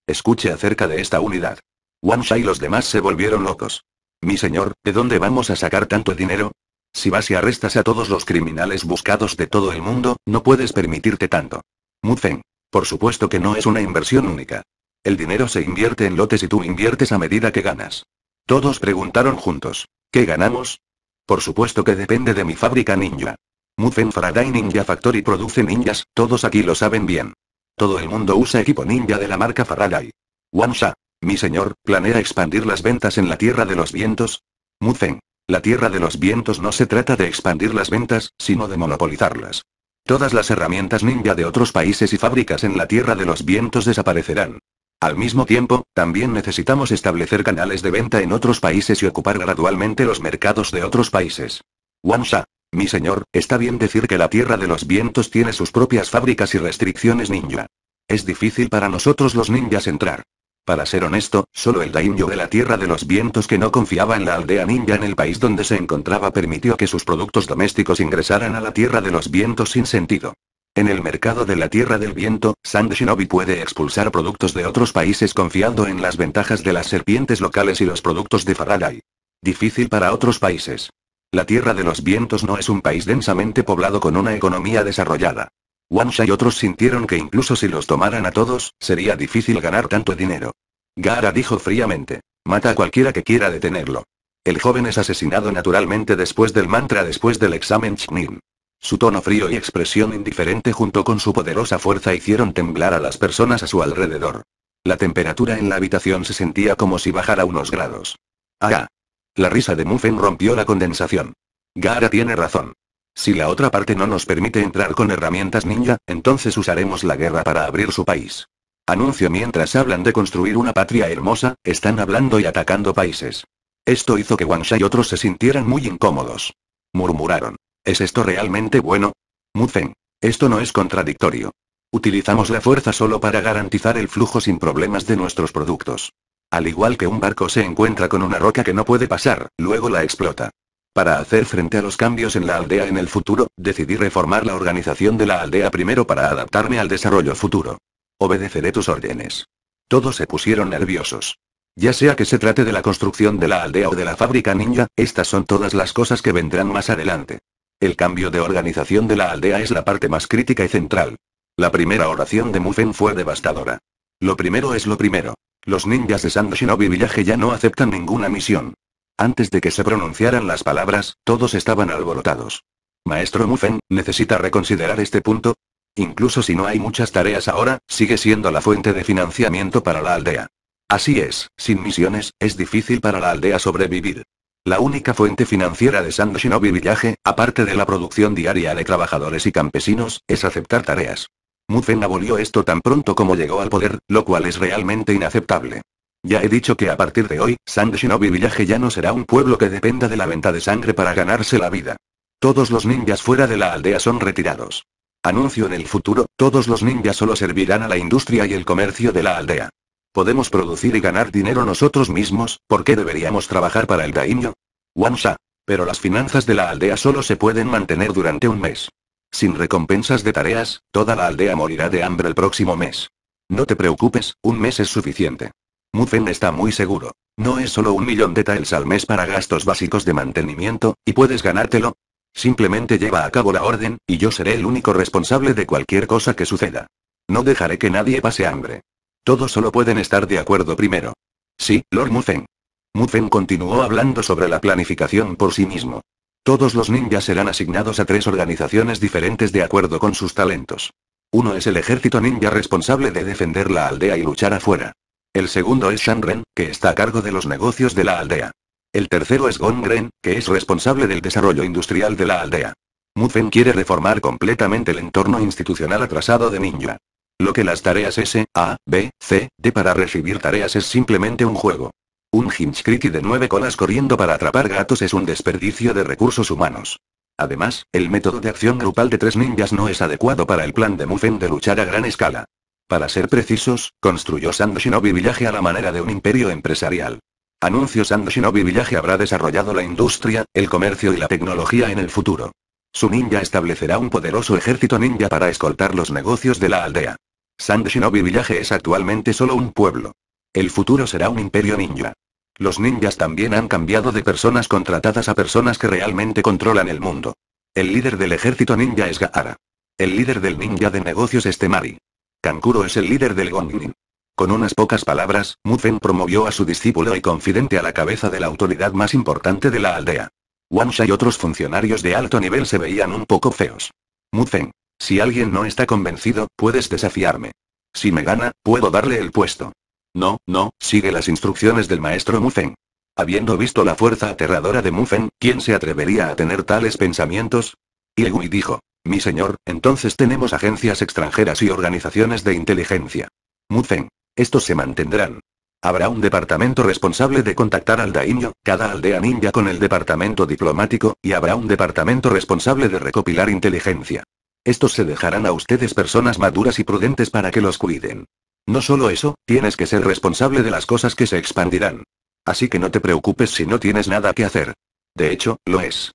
Escuche acerca de esta unidad. Wansha y los demás se volvieron locos. Mi señor, ¿de dónde vamos a sacar tanto dinero? Si vas y arrestas a todos los criminales buscados de todo el mundo, no puedes permitirte tanto. Mufeng. Por supuesto que no es una inversión única. El dinero se invierte en lotes y tú inviertes a medida que ganas. Todos preguntaron juntos. ¿Qué ganamos? Por supuesto que depende de mi fábrica ninja. Mufen Faraday Ninja Factory produce ninjas, todos aquí lo saben bien. Todo el mundo usa equipo ninja de la marca Faraday. Wansha. Mi señor, ¿planea expandir las ventas en la Tierra de los Vientos? Mufen. La Tierra de los Vientos no se trata de expandir las ventas, sino de monopolizarlas. Todas las herramientas ninja de otros países y fábricas en la Tierra de los Vientos desaparecerán. Al mismo tiempo, también necesitamos establecer canales de venta en otros países y ocupar gradualmente los mercados de otros países. Wansha. Mi señor, está bien decir que la Tierra de los Vientos tiene sus propias fábricas y restricciones ninja. Es difícil para nosotros los ninjas entrar. Para ser honesto, solo el daimyo de la Tierra de los Vientos que no confiaba en la aldea ninja en el país donde se encontraba permitió que sus productos domésticos ingresaran a la Tierra de los Vientos sin sentido. En el mercado de la Tierra del Viento, Sand Shinobi puede expulsar productos de otros países confiando en las ventajas de las serpientes locales y los productos de Faraday. Difícil para otros países. La Tierra de los Vientos no es un país densamente poblado con una economía desarrollada. Wansha y otros sintieron que incluso si los tomaran a todos, sería difícil ganar tanto dinero. Gara dijo fríamente. Mata a cualquiera que quiera detenerlo. El joven es asesinado naturalmente después del mantra después del examen Chnin. Su tono frío y expresión indiferente junto con su poderosa fuerza hicieron temblar a las personas a su alrededor. La temperatura en la habitación se sentía como si bajara unos grados. ¡Ah! La risa de Mufen rompió la condensación. Gara tiene razón. Si la otra parte no nos permite entrar con herramientas ninja, entonces usaremos la guerra para abrir su país. Anuncio mientras hablan de construir una patria hermosa, están hablando y atacando países. Esto hizo que Wansha y otros se sintieran muy incómodos. Murmuraron. ¿Es esto realmente bueno? Mufeng. Esto no es contradictorio. Utilizamos la fuerza solo para garantizar el flujo sin problemas de nuestros productos. Al igual que un barco se encuentra con una roca que no puede pasar, luego la explota. Para hacer frente a los cambios en la aldea en el futuro, decidí reformar la organización de la aldea primero para adaptarme al desarrollo futuro. Obedeceré tus órdenes. Todos se pusieron nerviosos. Ya sea que se trate de la construcción de la aldea o de la fábrica ninja, estas son todas las cosas que vendrán más adelante. El cambio de organización de la aldea es la parte más crítica y central. La primera oración de Mufen fue devastadora. Lo primero es lo primero. Los ninjas de Sand Shinobi Village ya no aceptan ninguna misión. Antes de que se pronunciaran las palabras, todos estaban alborotados. Maestro Mufen, necesita reconsiderar este punto. Incluso si no hay muchas tareas ahora, sigue siendo la fuente de financiamiento para la aldea. Así es, sin misiones, es difícil para la aldea sobrevivir. La única fuente financiera de San Shinobi Village, aparte de la producción diaria de trabajadores y campesinos, es aceptar tareas. Mufen abolió esto tan pronto como llegó al poder, lo cual es realmente inaceptable. Ya he dicho que a partir de hoy, San Shinobi Village ya no será un pueblo que dependa de la venta de sangre para ganarse la vida. Todos los ninjas fuera de la aldea son retirados. Anuncio en el futuro, todos los ninjas solo servirán a la industria y el comercio de la aldea. Podemos producir y ganar dinero nosotros mismos, ¿por qué deberíamos trabajar para el daimyo? Wansha. Pero las finanzas de la aldea solo se pueden mantener durante un mes. Sin recompensas de tareas, toda la aldea morirá de hambre el próximo mes. No te preocupes, un mes es suficiente. Mufen está muy seguro. No es solo un millón de taels al mes para gastos básicos de mantenimiento, y puedes ganártelo. Simplemente lleva a cabo la orden, y yo seré el único responsable de cualquier cosa que suceda. No dejaré que nadie pase hambre. Todos solo pueden estar de acuerdo primero. Sí, Lord Mufen. Mufen continuó hablando sobre la planificación por sí mismo. Todos los ninjas serán asignados a tres organizaciones diferentes de acuerdo con sus talentos. Uno es el ejército ninja responsable de defender la aldea y luchar afuera. El segundo es Shanren, que está a cargo de los negocios de la aldea. El tercero es Gongren, que es responsable del desarrollo industrial de la aldea. Mufen quiere reformar completamente el entorno institucional atrasado de Ninja. Lo que las tareas S, A, B, C, D para recibir tareas es simplemente un juego. Un Hinchcriti de nueve colas corriendo para atrapar gatos es un desperdicio de recursos humanos. Además, el método de acción grupal de tres ninjas no es adecuado para el plan de Mufen de luchar a gran escala. Para ser precisos, construyó Sand Shinobi Village a la manera de un imperio empresarial. Anuncio Sand Shinobi Village habrá desarrollado la industria, el comercio y la tecnología en el futuro. Su ninja establecerá un poderoso ejército ninja para escoltar los negocios de la aldea. sand Shinobi Village es actualmente solo un pueblo. El futuro será un imperio ninja. Los ninjas también han cambiado de personas contratadas a personas que realmente controlan el mundo. El líder del ejército ninja es Gaara. El líder del ninja de negocios es Temari. Kankuro es el líder del Gongmin. Con unas pocas palabras, Mufen promovió a su discípulo y confidente a la cabeza de la autoridad más importante de la aldea. Wansha y otros funcionarios de alto nivel se veían un poco feos. Mufen. Si alguien no está convencido, puedes desafiarme. Si me gana, puedo darle el puesto. No, no, sigue las instrucciones del maestro Mufen. Habiendo visto la fuerza aterradora de Mufen, ¿quién se atrevería a tener tales pensamientos? Gui dijo. Mi señor, entonces tenemos agencias extranjeras y organizaciones de inteligencia. Mufeng. Estos se mantendrán. Habrá un departamento responsable de contactar al daimyo, cada aldea ninja con el departamento diplomático, y habrá un departamento responsable de recopilar inteligencia. Estos se dejarán a ustedes personas maduras y prudentes para que los cuiden. No solo eso, tienes que ser responsable de las cosas que se expandirán. Así que no te preocupes si no tienes nada que hacer. De hecho, lo es.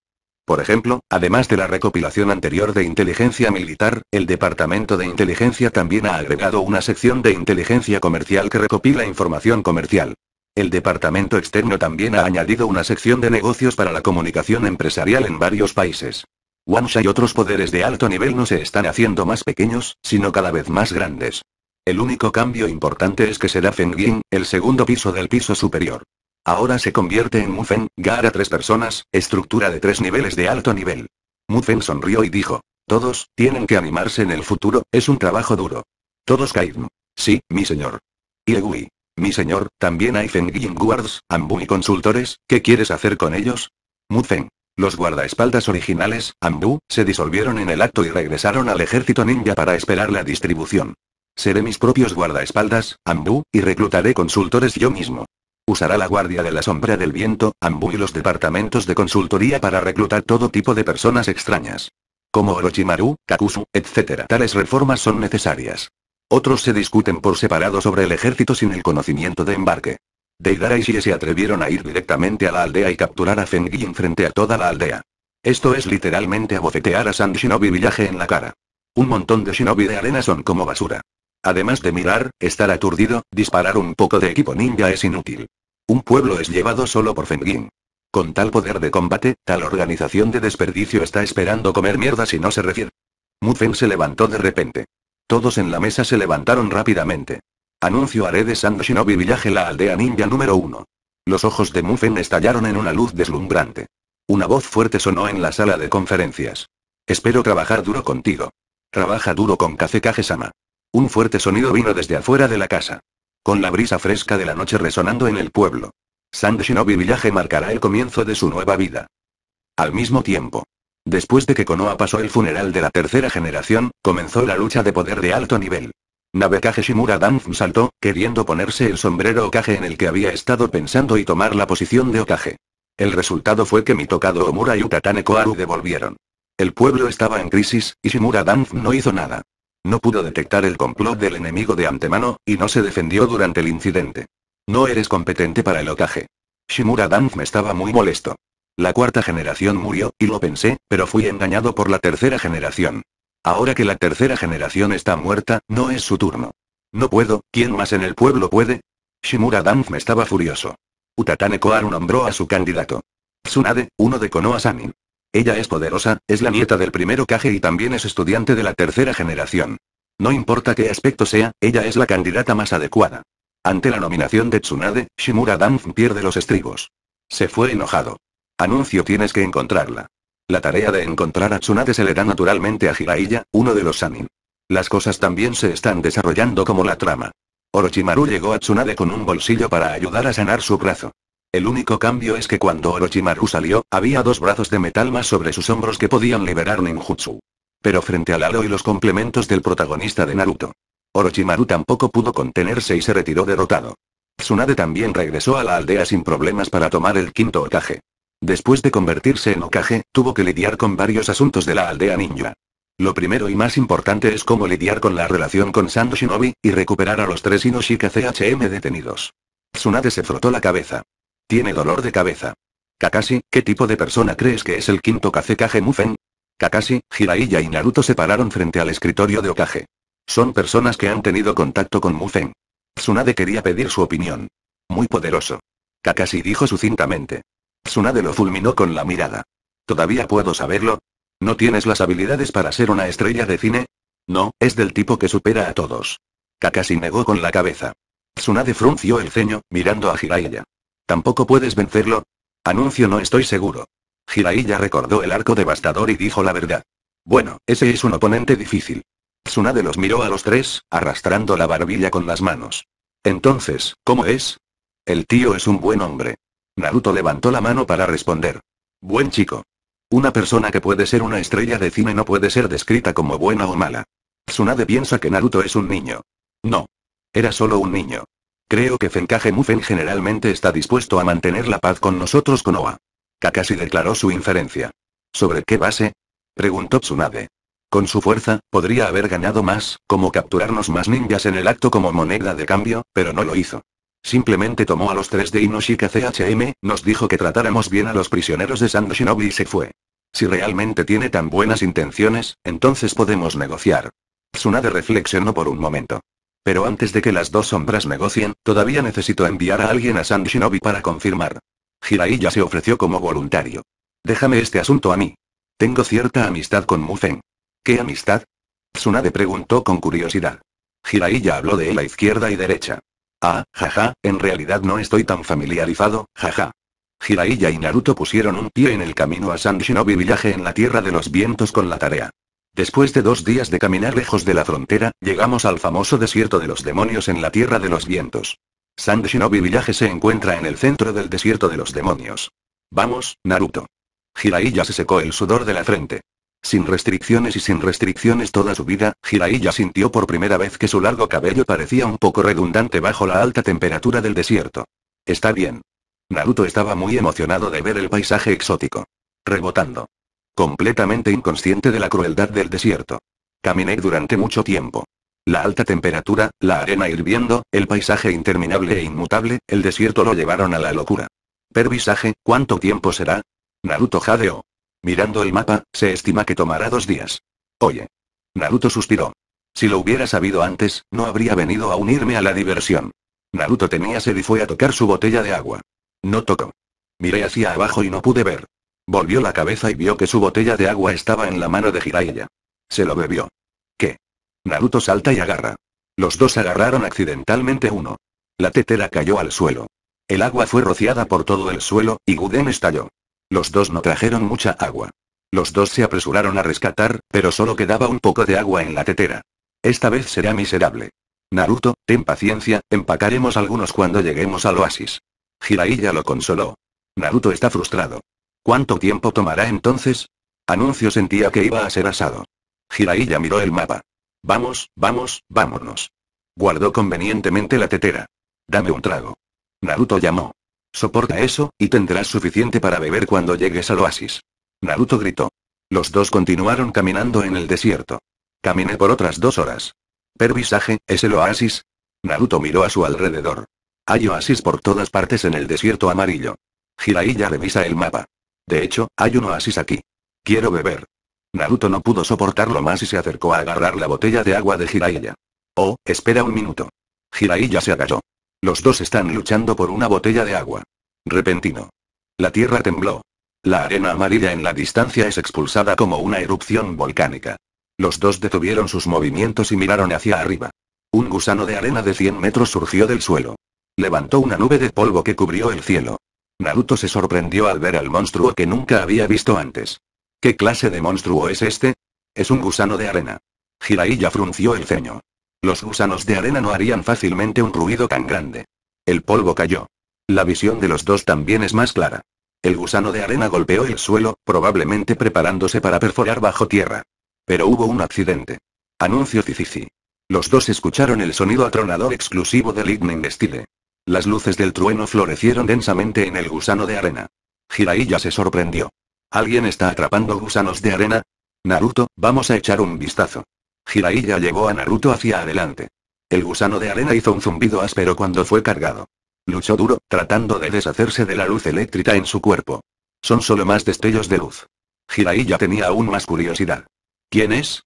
Por ejemplo, además de la recopilación anterior de inteligencia militar, el Departamento de Inteligencia también ha agregado una sección de inteligencia comercial que recopila información comercial. El Departamento Externo también ha añadido una sección de negocios para la comunicación empresarial en varios países. Wansha y otros poderes de alto nivel no se están haciendo más pequeños, sino cada vez más grandes. El único cambio importante es que será Fengying, el segundo piso del piso superior. Ahora se convierte en Mufen, Gara tres personas, estructura de tres niveles de alto nivel. Mufen sonrió y dijo. Todos, tienen que animarse en el futuro, es un trabajo duro. Todos caen. Sí, mi señor. Y Mi señor, también hay Fengin Guards, Ambu y consultores, ¿qué quieres hacer con ellos? Mufen. Los guardaespaldas originales, Ambu, se disolvieron en el acto y regresaron al ejército ninja para esperar la distribución. Seré mis propios guardaespaldas, Ambu, y reclutaré consultores yo mismo. Usará la Guardia de la Sombra del Viento, Ambu y los departamentos de consultoría para reclutar todo tipo de personas extrañas. Como Orochimaru, Kakuzu, etc. Tales reformas son necesarias. Otros se discuten por separado sobre el ejército sin el conocimiento de embarque. Deidara y Shie se atrevieron a ir directamente a la aldea y capturar a Fengyin frente a toda la aldea. Esto es literalmente abofetear a San Shinobi Villaje en la cara. Un montón de Shinobi de arena son como basura. Además de mirar, estar aturdido, disparar un poco de equipo ninja es inútil. Un pueblo es llevado solo por Fengin. Con tal poder de combate, tal organización de desperdicio está esperando comer mierda si no se refiere. Mufen se levantó de repente. Todos en la mesa se levantaron rápidamente. Anuncio haré de Shinobi Village la aldea ninja número uno. Los ojos de Mufen estallaron en una luz deslumbrante. Una voz fuerte sonó en la sala de conferencias. Espero trabajar duro contigo. Trabaja duro con Kazekage-sama. Un fuerte sonido vino desde afuera de la casa. Con la brisa fresca de la noche resonando en el pueblo. San Shinobi Village marcará el comienzo de su nueva vida. Al mismo tiempo. Después de que Konoha pasó el funeral de la tercera generación, comenzó la lucha de poder de alto nivel. Nabekage Shimura Danf saltó, queriendo ponerse el sombrero Okage en el que había estado pensando y tomar la posición de Okage. El resultado fue que Mitokado Omura y Utatane Koharu devolvieron. El pueblo estaba en crisis, y Shimura Danf no hizo nada. No pudo detectar el complot del enemigo de antemano, y no se defendió durante el incidente. No eres competente para el ocaje. Shimura Danf me estaba muy molesto. La cuarta generación murió, y lo pensé, pero fui engañado por la tercera generación. Ahora que la tercera generación está muerta, no es su turno. No puedo, ¿quién más en el pueblo puede? Shimura Danf me estaba furioso. Utatane Koharu nombró a su candidato. Tsunade, uno de Konoha Sanin. Ella es poderosa, es la nieta del primero Kage y también es estudiante de la tercera generación. No importa qué aspecto sea, ella es la candidata más adecuada. Ante la nominación de Tsunade, Shimura Danf pierde los estribos. Se fue enojado. Anuncio tienes que encontrarla. La tarea de encontrar a Tsunade se le da naturalmente a Jiraiya, uno de los Sanin. Las cosas también se están desarrollando como la trama. Orochimaru llegó a Tsunade con un bolsillo para ayudar a sanar su brazo. El único cambio es que cuando Orochimaru salió, había dos brazos de metal más sobre sus hombros que podían liberar ninjutsu. Pero frente al halo y los complementos del protagonista de Naruto, Orochimaru tampoco pudo contenerse y se retiró derrotado. Tsunade también regresó a la aldea sin problemas para tomar el quinto ocaje. Después de convertirse en ocaje, tuvo que lidiar con varios asuntos de la aldea ninja. Lo primero y más importante es cómo lidiar con la relación con Sando Shinobi, y recuperar a los tres Inoshika CHM detenidos. Tsunade se frotó la cabeza. Tiene dolor de cabeza. Kakashi, ¿qué tipo de persona crees que es el quinto Kazekage Mufen? Kakashi, Jiraiya y Naruto se pararon frente al escritorio de Okage. Son personas que han tenido contacto con Mufen. Tsunade quería pedir su opinión. Muy poderoso. Kakashi dijo sucintamente. Tsunade lo fulminó con la mirada. ¿Todavía puedo saberlo? ¿No tienes las habilidades para ser una estrella de cine? No, es del tipo que supera a todos. Kakashi negó con la cabeza. Tsunade frunció el ceño, mirando a Jiraiya. Tampoco puedes vencerlo. Anuncio no estoy seguro. Jiraiya recordó el arco devastador y dijo la verdad. Bueno, ese es un oponente difícil. Tsunade los miró a los tres, arrastrando la barbilla con las manos. Entonces, ¿cómo es? El tío es un buen hombre. Naruto levantó la mano para responder. Buen chico. Una persona que puede ser una estrella de cine no puede ser descrita como buena o mala. Tsunade piensa que Naruto es un niño. No. Era solo un niño. Creo que Fenkage Mufen generalmente está dispuesto a mantener la paz con nosotros con Oa. Kakashi declaró su inferencia. ¿Sobre qué base? Preguntó Tsunade. Con su fuerza, podría haber ganado más, como capturarnos más ninjas en el acto como moneda de cambio, pero no lo hizo. Simplemente tomó a los tres de Inoshika CHM, nos dijo que tratáramos bien a los prisioneros de Sando Shinobi y se fue. Si realmente tiene tan buenas intenciones, entonces podemos negociar. Tsunade reflexionó por un momento. Pero antes de que las dos sombras negocien, todavía necesito enviar a alguien a San Shinobi para confirmar. Jiraiya se ofreció como voluntario. Déjame este asunto a mí. Tengo cierta amistad con Mufen. ¿Qué amistad? Tsunade preguntó con curiosidad. Jiraiya habló de él izquierda y derecha. Ah, jaja, en realidad no estoy tan familiarizado, jaja. Jiraiya y Naruto pusieron un pie en el camino a San Shinobi Village en la Tierra de los Vientos con la tarea. Después de dos días de caminar lejos de la frontera, llegamos al famoso desierto de los demonios en la Tierra de los Vientos. Sand Shinobi Village se encuentra en el centro del desierto de los demonios. Vamos, Naruto. Jiraiya se secó el sudor de la frente. Sin restricciones y sin restricciones toda su vida, Jiraiya sintió por primera vez que su largo cabello parecía un poco redundante bajo la alta temperatura del desierto. Está bien. Naruto estaba muy emocionado de ver el paisaje exótico. Rebotando completamente inconsciente de la crueldad del desierto. Caminé durante mucho tiempo. La alta temperatura, la arena hirviendo, el paisaje interminable e inmutable, el desierto lo llevaron a la locura. Pervisaje, ¿cuánto tiempo será? Naruto jadeó. Mirando el mapa, se estima que tomará dos días. Oye. Naruto suspiró. Si lo hubiera sabido antes, no habría venido a unirme a la diversión. Naruto tenía sed y fue a tocar su botella de agua. No tocó. Miré hacia abajo y no pude ver. Volvió la cabeza y vio que su botella de agua estaba en la mano de Jiraiya. Se lo bebió. ¿Qué? Naruto salta y agarra. Los dos agarraron accidentalmente uno. La tetera cayó al suelo. El agua fue rociada por todo el suelo, y Guden estalló. Los dos no trajeron mucha agua. Los dos se apresuraron a rescatar, pero solo quedaba un poco de agua en la tetera. Esta vez será miserable. Naruto, ten paciencia, empacaremos algunos cuando lleguemos al oasis. Jiraiya lo consoló. Naruto está frustrado. ¿Cuánto tiempo tomará entonces? Anuncio sentía que iba a ser asado. Jiraiya miró el mapa. Vamos, vamos, vámonos. Guardó convenientemente la tetera. Dame un trago. Naruto llamó. Soporta eso, y tendrás suficiente para beber cuando llegues al oasis. Naruto gritó. Los dos continuaron caminando en el desierto. Caminé por otras dos horas. Pervisaje, ¿es el oasis? Naruto miró a su alrededor. Hay oasis por todas partes en el desierto amarillo. Jiraiya revisa el mapa. De hecho, hay un oasis aquí. Quiero beber. Naruto no pudo soportarlo más y se acercó a agarrar la botella de agua de Jiraiya. Oh, espera un minuto. Jiraiya se agalló. Los dos están luchando por una botella de agua. Repentino. La tierra tembló. La arena amarilla en la distancia es expulsada como una erupción volcánica. Los dos detuvieron sus movimientos y miraron hacia arriba. Un gusano de arena de 100 metros surgió del suelo. Levantó una nube de polvo que cubrió el cielo. Naruto se sorprendió al ver al monstruo que nunca había visto antes. ¿Qué clase de monstruo es este? Es un gusano de arena. Jiraiya frunció el ceño. Los gusanos de arena no harían fácilmente un ruido tan grande. El polvo cayó. La visión de los dos también es más clara. El gusano de arena golpeó el suelo, probablemente preparándose para perforar bajo tierra. Pero hubo un accidente. Anuncio Cicici. Los dos escucharon el sonido atronador exclusivo del Lightning Style. Las luces del trueno florecieron densamente en el gusano de arena. Jiraiya se sorprendió. ¿Alguien está atrapando gusanos de arena? Naruto, vamos a echar un vistazo. Jiraiya llevó a Naruto hacia adelante. El gusano de arena hizo un zumbido áspero cuando fue cargado. Luchó duro, tratando de deshacerse de la luz eléctrica en su cuerpo. Son solo más destellos de luz. Jiraiya tenía aún más curiosidad. ¿Quién es?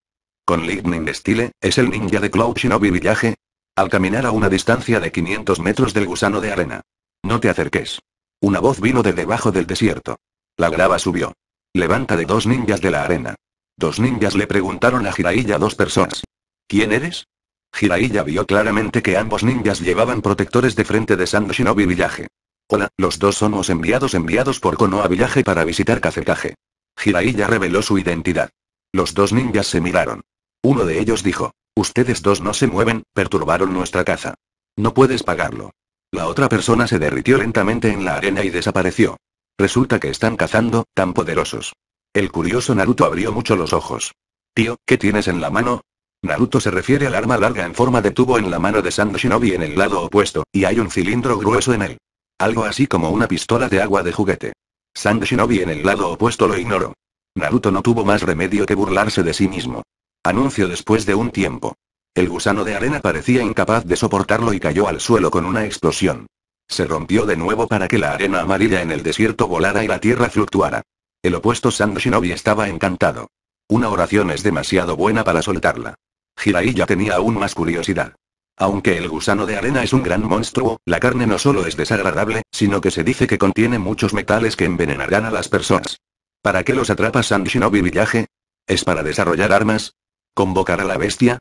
Con Lightning Style, ¿es el ninja de Cloud Shinobi Village? Al caminar a una distancia de 500 metros del gusano de arena. No te acerques. Una voz vino de debajo del desierto. La grava subió. Levanta de dos ninjas de la arena. Dos ninjas le preguntaron a Jiraiya dos personas. ¿Quién eres? Jiraiya vio claramente que ambos ninjas llevaban protectores de frente de San Shinobi Villaje. Hola, los dos somos enviados enviados por Konoha Villaje para visitar Kazekage. Jiraiya reveló su identidad. Los dos ninjas se miraron. Uno de ellos dijo. Ustedes dos no se mueven, perturbaron nuestra caza. No puedes pagarlo. La otra persona se derritió lentamente en la arena y desapareció. Resulta que están cazando, tan poderosos. El curioso Naruto abrió mucho los ojos. Tío, ¿qué tienes en la mano? Naruto se refiere al arma larga en forma de tubo en la mano de Sand Shinobi en el lado opuesto, y hay un cilindro grueso en él. Algo así como una pistola de agua de juguete. Sand Shinobi en el lado opuesto lo ignoró. Naruto no tuvo más remedio que burlarse de sí mismo. Anuncio después de un tiempo. El gusano de arena parecía incapaz de soportarlo y cayó al suelo con una explosión. Se rompió de nuevo para que la arena amarilla en el desierto volara y la tierra fluctuara. El opuesto Shinobi estaba encantado. Una oración es demasiado buena para soltarla. Jiraiya ya tenía aún más curiosidad. Aunque el gusano de arena es un gran monstruo, la carne no solo es desagradable, sino que se dice que contiene muchos metales que envenenarán a las personas. ¿Para qué los atrapa Sand Shinobi Villaje? ¿Es para desarrollar armas? ¿Convocar a la bestia?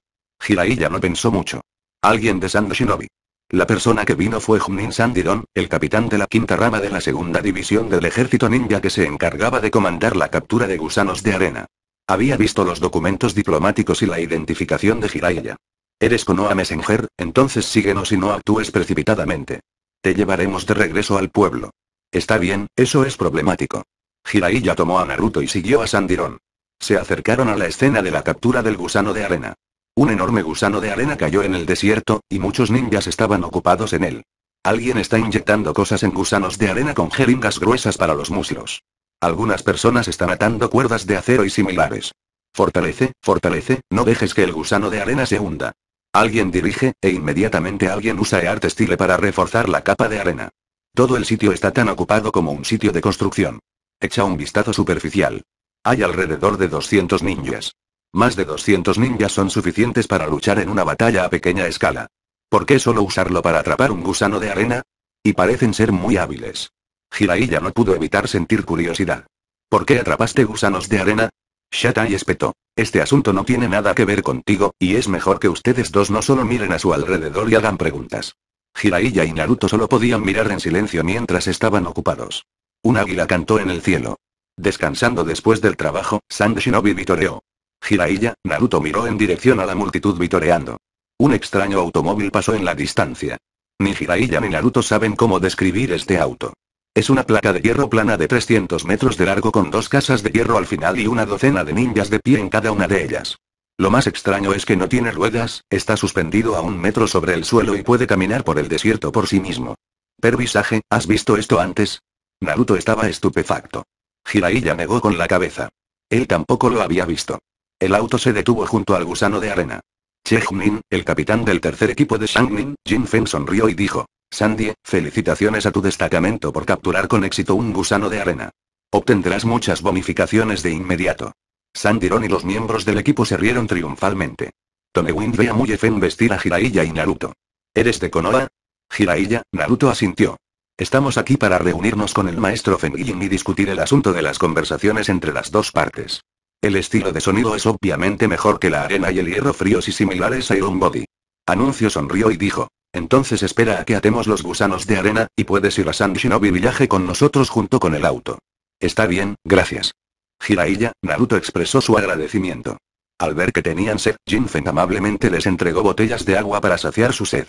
Hiraiya no pensó mucho. Alguien de Sando Shinobi. La persona que vino fue Junin Sandiron, el capitán de la quinta rama de la segunda división del ejército ninja que se encargaba de comandar la captura de gusanos de arena. Había visto los documentos diplomáticos y la identificación de Jiraiya. Eres Konoha Messenger, entonces síguenos y no actúes precipitadamente. Te llevaremos de regreso al pueblo. Está bien, eso es problemático. Hiraiya tomó a Naruto y siguió a Sandiron. Se acercaron a la escena de la captura del gusano de arena. Un enorme gusano de arena cayó en el desierto, y muchos ninjas estaban ocupados en él. Alguien está inyectando cosas en gusanos de arena con jeringas gruesas para los muslos. Algunas personas están atando cuerdas de acero y similares. Fortalece, fortalece, no dejes que el gusano de arena se hunda. Alguien dirige, e inmediatamente alguien usa arte estile para reforzar la capa de arena. Todo el sitio está tan ocupado como un sitio de construcción. Echa un vistazo superficial. Hay alrededor de 200 ninjas. Más de 200 ninjas son suficientes para luchar en una batalla a pequeña escala. ¿Por qué solo usarlo para atrapar un gusano de arena? Y parecen ser muy hábiles. Jiraiya no pudo evitar sentir curiosidad. ¿Por qué atrapaste gusanos de arena? Shatai espetó. Este asunto no tiene nada que ver contigo, y es mejor que ustedes dos no solo miren a su alrededor y hagan preguntas. Jiraiya y Naruto solo podían mirar en silencio mientras estaban ocupados. Un águila cantó en el cielo. Descansando después del trabajo, San Shinobi vitoreó. Jiraiya, Naruto miró en dirección a la multitud vitoreando. Un extraño automóvil pasó en la distancia. Ni Jiraiya ni Naruto saben cómo describir este auto. Es una placa de hierro plana de 300 metros de largo con dos casas de hierro al final y una docena de ninjas de pie en cada una de ellas. Lo más extraño es que no tiene ruedas, está suspendido a un metro sobre el suelo y puede caminar por el desierto por sí mismo. Pervisaje, ¿has visto esto antes? Naruto estaba estupefacto. Jiraiya negó con la cabeza. Él tampoco lo había visto. El auto se detuvo junto al gusano de arena. Che el capitán del tercer equipo de Shangnin, Jin Feng sonrió y dijo. Sandy, felicitaciones a tu destacamento por capturar con éxito un gusano de arena. Obtendrás muchas bonificaciones de inmediato. Sandiron y los miembros del equipo se rieron triunfalmente. Tone-Win ve a Muyefen vestir a Jiraiya y Naruto. ¿Eres de Konoha? Jiraiya, Naruto asintió. Estamos aquí para reunirnos con el maestro Feng Yin y discutir el asunto de las conversaciones entre las dos partes. El estilo de sonido es obviamente mejor que la arena y el hierro fríos y similares a Iron Body. Anuncio sonrió y dijo. Entonces espera a que atemos los gusanos de arena, y puedes ir a San Shinobi Village con nosotros junto con el auto. Está bien, gracias. Jiraiya, Naruto expresó su agradecimiento. Al ver que tenían sed, Jinfen amablemente les entregó botellas de agua para saciar su sed.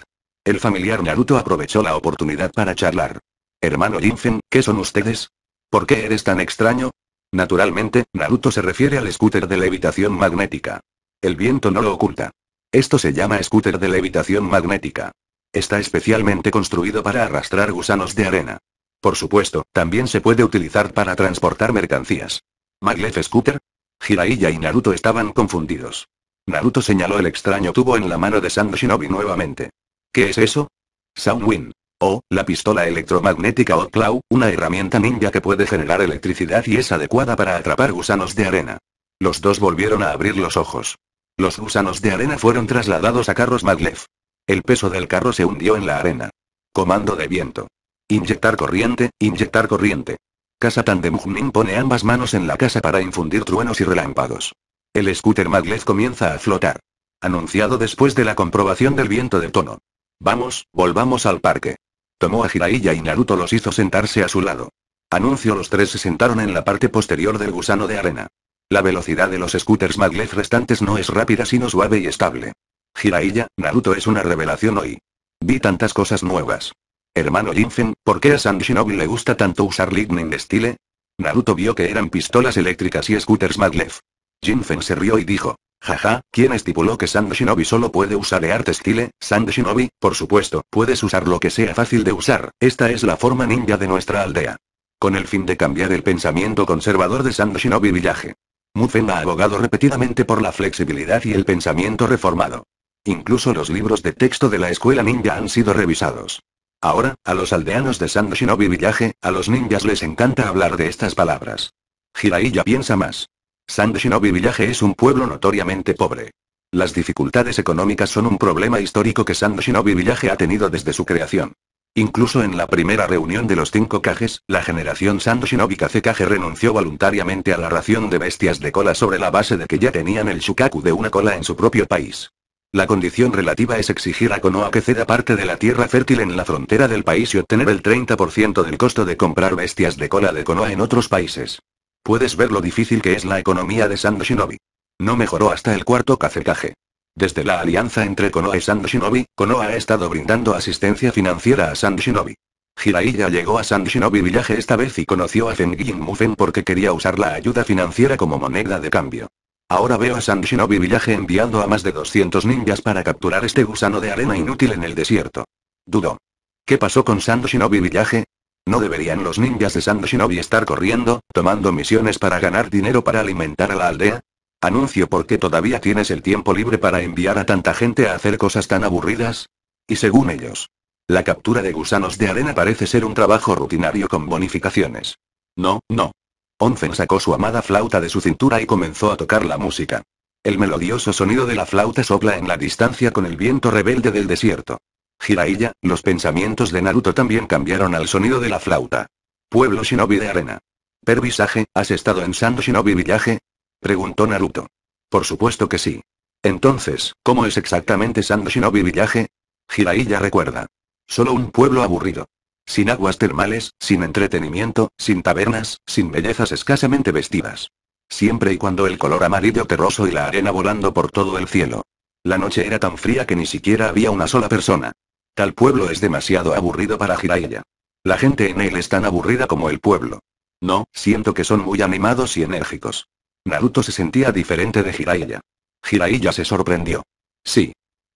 El familiar Naruto aprovechó la oportunidad para charlar. Hermano Jinfen, ¿qué son ustedes? ¿Por qué eres tan extraño? Naturalmente, Naruto se refiere al scooter de levitación magnética. El viento no lo oculta. Esto se llama scooter de levitación magnética. Está especialmente construido para arrastrar gusanos de arena. Por supuesto, también se puede utilizar para transportar mercancías. ¿Maglev Scooter? Jiraiya y Naruto estaban confundidos. Naruto señaló el extraño tubo en la mano de San Shinobi nuevamente. ¿Qué es eso? Soundwind. O, la pistola electromagnética o Claw, una herramienta ninja que puede generar electricidad y es adecuada para atrapar gusanos de arena. Los dos volvieron a abrir los ojos. Los gusanos de arena fueron trasladados a carros maglev. El peso del carro se hundió en la arena. Comando de viento. Inyectar corriente, inyectar corriente. Casa Mujmin pone ambas manos en la casa para infundir truenos y relámpagos. El scooter maglev comienza a flotar. Anunciado después de la comprobación del viento de tono. Vamos, volvamos al parque. Tomó a Jiraiya y Naruto los hizo sentarse a su lado. Anuncio los tres se sentaron en la parte posterior del gusano de arena. La velocidad de los scooters maglev restantes no es rápida sino suave y estable. Jiraiya, Naruto es una revelación hoy. Vi tantas cosas nuevas. Hermano Jinfen, ¿por qué a San Shinobi le gusta tanto usar Lightning Style? Naruto vio que eran pistolas eléctricas y scooters maglev. Jinfen se rió y dijo. Jaja, ¿quién estipuló que Sand Shinobi solo puede usar arte Style? Sand Shinobi, por supuesto, puedes usar lo que sea fácil de usar, esta es la forma ninja de nuestra aldea. Con el fin de cambiar el pensamiento conservador de Sand Shinobi Village. Mufen ha abogado repetidamente por la flexibilidad y el pensamiento reformado. Incluso los libros de texto de la escuela ninja han sido revisados. Ahora, a los aldeanos de Sand Shinobi Village, a los ninjas les encanta hablar de estas palabras. Jiraiya piensa más sando Shinobi Village es un pueblo notoriamente pobre. Las dificultades económicas son un problema histórico que sando Shinobi Village ha tenido desde su creación. Incluso en la primera reunión de los cinco cajes, la generación sando Shinobi Kage renunció voluntariamente a la ración de bestias de cola sobre la base de que ya tenían el Shukaku de una cola en su propio país. La condición relativa es exigir a Konoha que ceda parte de la tierra fértil en la frontera del país y obtener el 30% del costo de comprar bestias de cola de Konoha en otros países. Puedes ver lo difícil que es la economía de Sando Shinobi. No mejoró hasta el cuarto Kazekage. Desde la alianza entre Konoha y Sando Shinobi, Konoha ha estado brindando asistencia financiera a Sando Shinobi. Hiraiya llegó a Sando Shinobi Village esta vez y conoció a yin Mufen porque quería usar la ayuda financiera como moneda de cambio. Ahora veo a Sando Shinobi Village enviando a más de 200 ninjas para capturar este gusano de arena inútil en el desierto. Dudo. ¿Qué pasó con Sando Shinobi Village? ¿No deberían los ninjas de Sand Shinobi estar corriendo, tomando misiones para ganar dinero para alimentar a la aldea? Anuncio porque todavía tienes el tiempo libre para enviar a tanta gente a hacer cosas tan aburridas. Y según ellos, la captura de gusanos de arena parece ser un trabajo rutinario con bonificaciones. No, no. Onzen sacó su amada flauta de su cintura y comenzó a tocar la música. El melodioso sonido de la flauta sopla en la distancia con el viento rebelde del desierto. Jiraiya, los pensamientos de Naruto también cambiaron al sonido de la flauta. Pueblo Shinobi de Arena. Pervisaje, ¿has estado en Sando Shinobi Villaje? Preguntó Naruto. Por supuesto que sí. Entonces, ¿cómo es exactamente Sand Shinobi Villaje? Jiraiya recuerda. Solo un pueblo aburrido. Sin aguas termales, sin entretenimiento, sin tabernas, sin bellezas escasamente vestidas. Siempre y cuando el color amarillo terroso y la arena volando por todo el cielo. La noche era tan fría que ni siquiera había una sola persona. Tal pueblo es demasiado aburrido para Jiraiya. La gente en él es tan aburrida como el pueblo. No, siento que son muy animados y enérgicos. Naruto se sentía diferente de Jiraiya. Jiraiya se sorprendió. Sí.